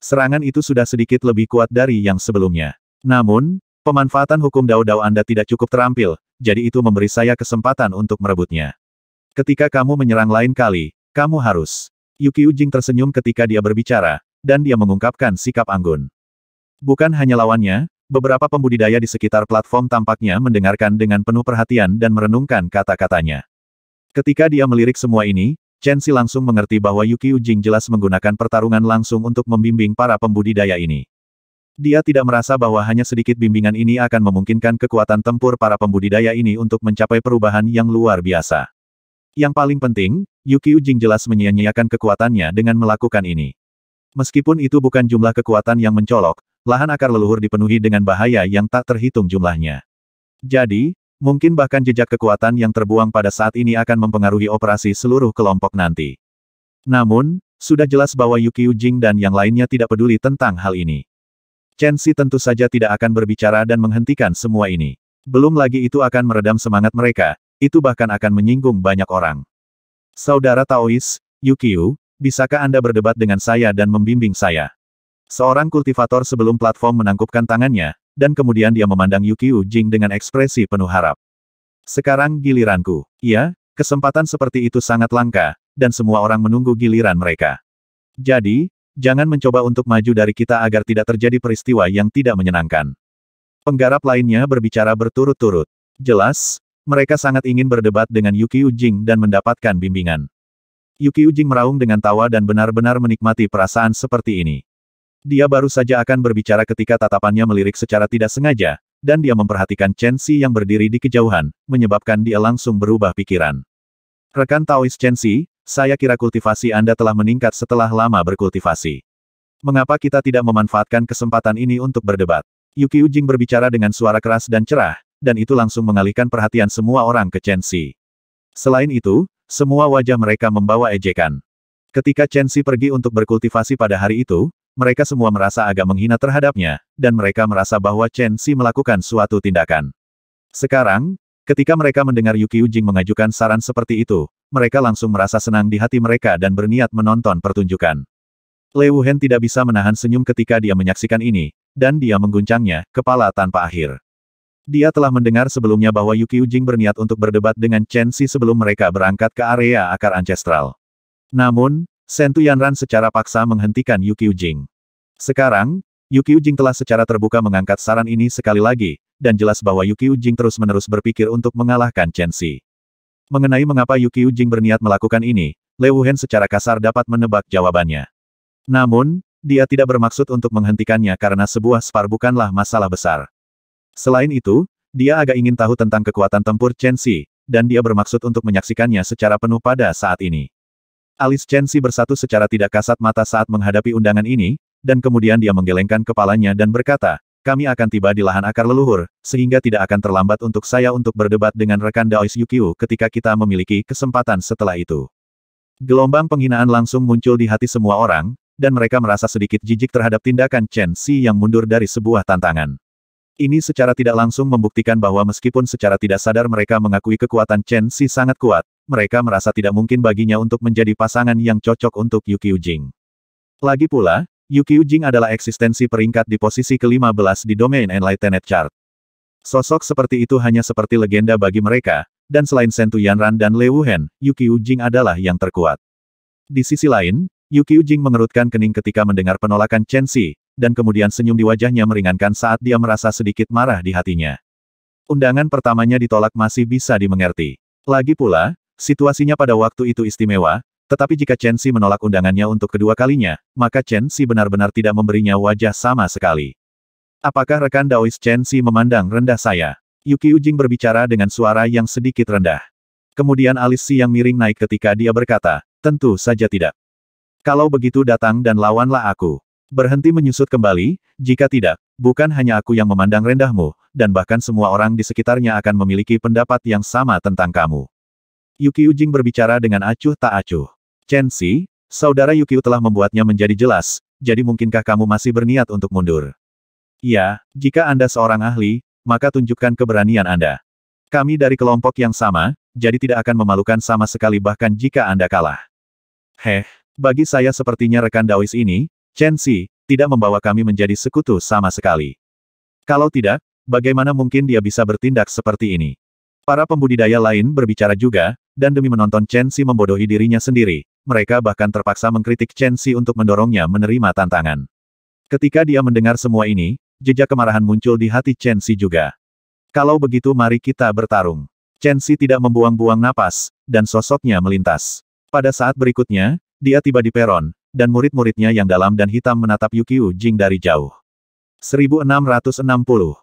Serangan itu sudah sedikit lebih kuat dari yang sebelumnya. Namun, pemanfaatan hukum dao-dao Anda tidak cukup terampil, jadi itu memberi saya kesempatan untuk merebutnya. Ketika kamu menyerang lain kali, kamu harus. Yuki Ujing tersenyum ketika dia berbicara, dan dia mengungkapkan sikap anggun. Bukan hanya lawannya, beberapa pembudidaya di sekitar platform tampaknya mendengarkan dengan penuh perhatian dan merenungkan kata-katanya. Ketika dia melirik semua ini, Chen Xi langsung mengerti bahwa Yuki Ujing jelas menggunakan pertarungan langsung untuk membimbing para pembudidaya ini. Dia tidak merasa bahwa hanya sedikit bimbingan ini akan memungkinkan kekuatan tempur para pembudidaya ini untuk mencapai perubahan yang luar biasa. Yang paling penting, Yuki Ujing jelas menyia-nyiakan kekuatannya dengan melakukan ini. Meskipun itu bukan jumlah kekuatan yang mencolok, lahan akar leluhur dipenuhi dengan bahaya yang tak terhitung jumlahnya. Jadi, mungkin bahkan jejak kekuatan yang terbuang pada saat ini akan mempengaruhi operasi seluruh kelompok nanti. Namun, sudah jelas bahwa Yuki Jing dan yang lainnya tidak peduli tentang hal ini. Chen Xi tentu saja tidak akan berbicara dan menghentikan semua ini. Belum lagi itu akan meredam semangat mereka, itu bahkan akan menyinggung banyak orang. Saudara Taois, Yukiu, bisakah Anda berdebat dengan saya dan membimbing saya? Seorang kultivator sebelum platform menangkupkan tangannya, dan kemudian dia memandang Yukiu Jing dengan ekspresi penuh harap. Sekarang giliranku. Iya, kesempatan seperti itu sangat langka, dan semua orang menunggu giliran mereka. Jadi, jangan mencoba untuk maju dari kita agar tidak terjadi peristiwa yang tidak menyenangkan. Penggarap lainnya berbicara berturut-turut. Jelas, mereka sangat ingin berdebat dengan Yukiu Jing dan mendapatkan bimbingan. Yukiu Jing meraung dengan tawa dan benar-benar menikmati perasaan seperti ini. Dia baru saja akan berbicara ketika tatapannya melirik secara tidak sengaja, dan dia memperhatikan Chen Xi yang berdiri di kejauhan, menyebabkan dia langsung berubah pikiran. Rekan Taois Chen Xi, saya kira kultivasi Anda telah meningkat setelah lama berkultivasi. Mengapa kita tidak memanfaatkan kesempatan ini untuk berdebat? Yuki Ujing berbicara dengan suara keras dan cerah, dan itu langsung mengalihkan perhatian semua orang ke Chen Xi. Selain itu, semua wajah mereka membawa ejekan. Ketika Chen Xi pergi untuk berkultivasi pada hari itu, mereka semua merasa agak menghina terhadapnya, dan mereka merasa bahwa Chen Xi melakukan suatu tindakan. Sekarang, ketika mereka mendengar Yuki Ujing mengajukan saran seperti itu, mereka langsung merasa senang di hati mereka dan berniat menonton pertunjukan. Lei Wuhan tidak bisa menahan senyum ketika dia menyaksikan ini, dan dia mengguncangnya, kepala tanpa akhir. Dia telah mendengar sebelumnya bahwa Yuki Ujing berniat untuk berdebat dengan Chen Xi sebelum mereka berangkat ke area akar ancestral. Namun, Sentu Yanran secara paksa menghentikan Yu Jing. Sekarang, Yu Jing telah secara terbuka mengangkat saran ini sekali lagi, dan jelas bahwa Yu Jing terus-menerus berpikir untuk mengalahkan Chen Xi. Mengenai mengapa Yu Jing berniat melakukan ini, Lei Wuhen secara kasar dapat menebak jawabannya. Namun, dia tidak bermaksud untuk menghentikannya karena sebuah spar bukanlah masalah besar. Selain itu, dia agak ingin tahu tentang kekuatan tempur Chen Xi, dan dia bermaksud untuk menyaksikannya secara penuh pada saat ini. Alis Chen Xi bersatu secara tidak kasat mata saat menghadapi undangan ini, dan kemudian dia menggelengkan kepalanya dan berkata, kami akan tiba di lahan akar leluhur, sehingga tidak akan terlambat untuk saya untuk berdebat dengan rekan Daois Yukio ketika kita memiliki kesempatan setelah itu. Gelombang penghinaan langsung muncul di hati semua orang, dan mereka merasa sedikit jijik terhadap tindakan Chen Xi yang mundur dari sebuah tantangan. Ini secara tidak langsung membuktikan bahwa meskipun secara tidak sadar mereka mengakui kekuatan Chen Xi sangat kuat, mereka merasa tidak mungkin baginya untuk menjadi pasangan yang cocok untuk Yuki Ujing. Lagi pula, Yuki Ujing adalah eksistensi peringkat di posisi ke-15 di domain Enlightened Chart. Sosok seperti itu hanya seperti legenda bagi mereka, dan selain Sentu Yanran dan Lei Wuhen, Yuki Ujing adalah yang terkuat. Di sisi lain, Yuki Ujing mengerutkan kening ketika mendengar penolakan Chen Xi, dan kemudian senyum di wajahnya meringankan saat dia merasa sedikit marah di hatinya. Undangan pertamanya ditolak masih bisa dimengerti. Lagi pula, situasinya pada waktu itu istimewa, tetapi jika Chen Xi menolak undangannya untuk kedua kalinya, maka Chen Xi benar-benar tidak memberinya wajah sama sekali. Apakah rekan Daois Chen Xi memandang rendah saya? Yuki Ujing berbicara dengan suara yang sedikit rendah. Kemudian alis Si yang miring naik ketika dia berkata, tentu saja tidak. Kalau begitu datang dan lawanlah aku. Berhenti menyusut kembali, jika tidak, bukan hanya aku yang memandang rendahmu, dan bahkan semua orang di sekitarnya akan memiliki pendapat yang sama tentang kamu. Yuki Ujing berbicara dengan acuh tak acuh. Chen Xi, saudara Yuki U telah membuatnya menjadi jelas, jadi mungkinkah kamu masih berniat untuk mundur? Ya, jika Anda seorang ahli, maka tunjukkan keberanian Anda. Kami dari kelompok yang sama, jadi tidak akan memalukan sama sekali bahkan jika Anda kalah. Heh, bagi saya sepertinya rekan Daois ini, Chen Xi, tidak membawa kami menjadi sekutu sama sekali. Kalau tidak, bagaimana mungkin dia bisa bertindak seperti ini? Para pembudidaya lain berbicara juga, dan demi menonton Chen Xi membodohi dirinya sendiri, mereka bahkan terpaksa mengkritik Chen Xi untuk mendorongnya menerima tantangan. Ketika dia mendengar semua ini, jejak kemarahan muncul di hati Chen Xi juga. Kalau begitu mari kita bertarung. Chen Xi tidak membuang-buang napas, dan sosoknya melintas. Pada saat berikutnya, dia tiba di peron, dan murid-muridnya yang dalam dan hitam menatap Yukio Jing dari jauh. 1660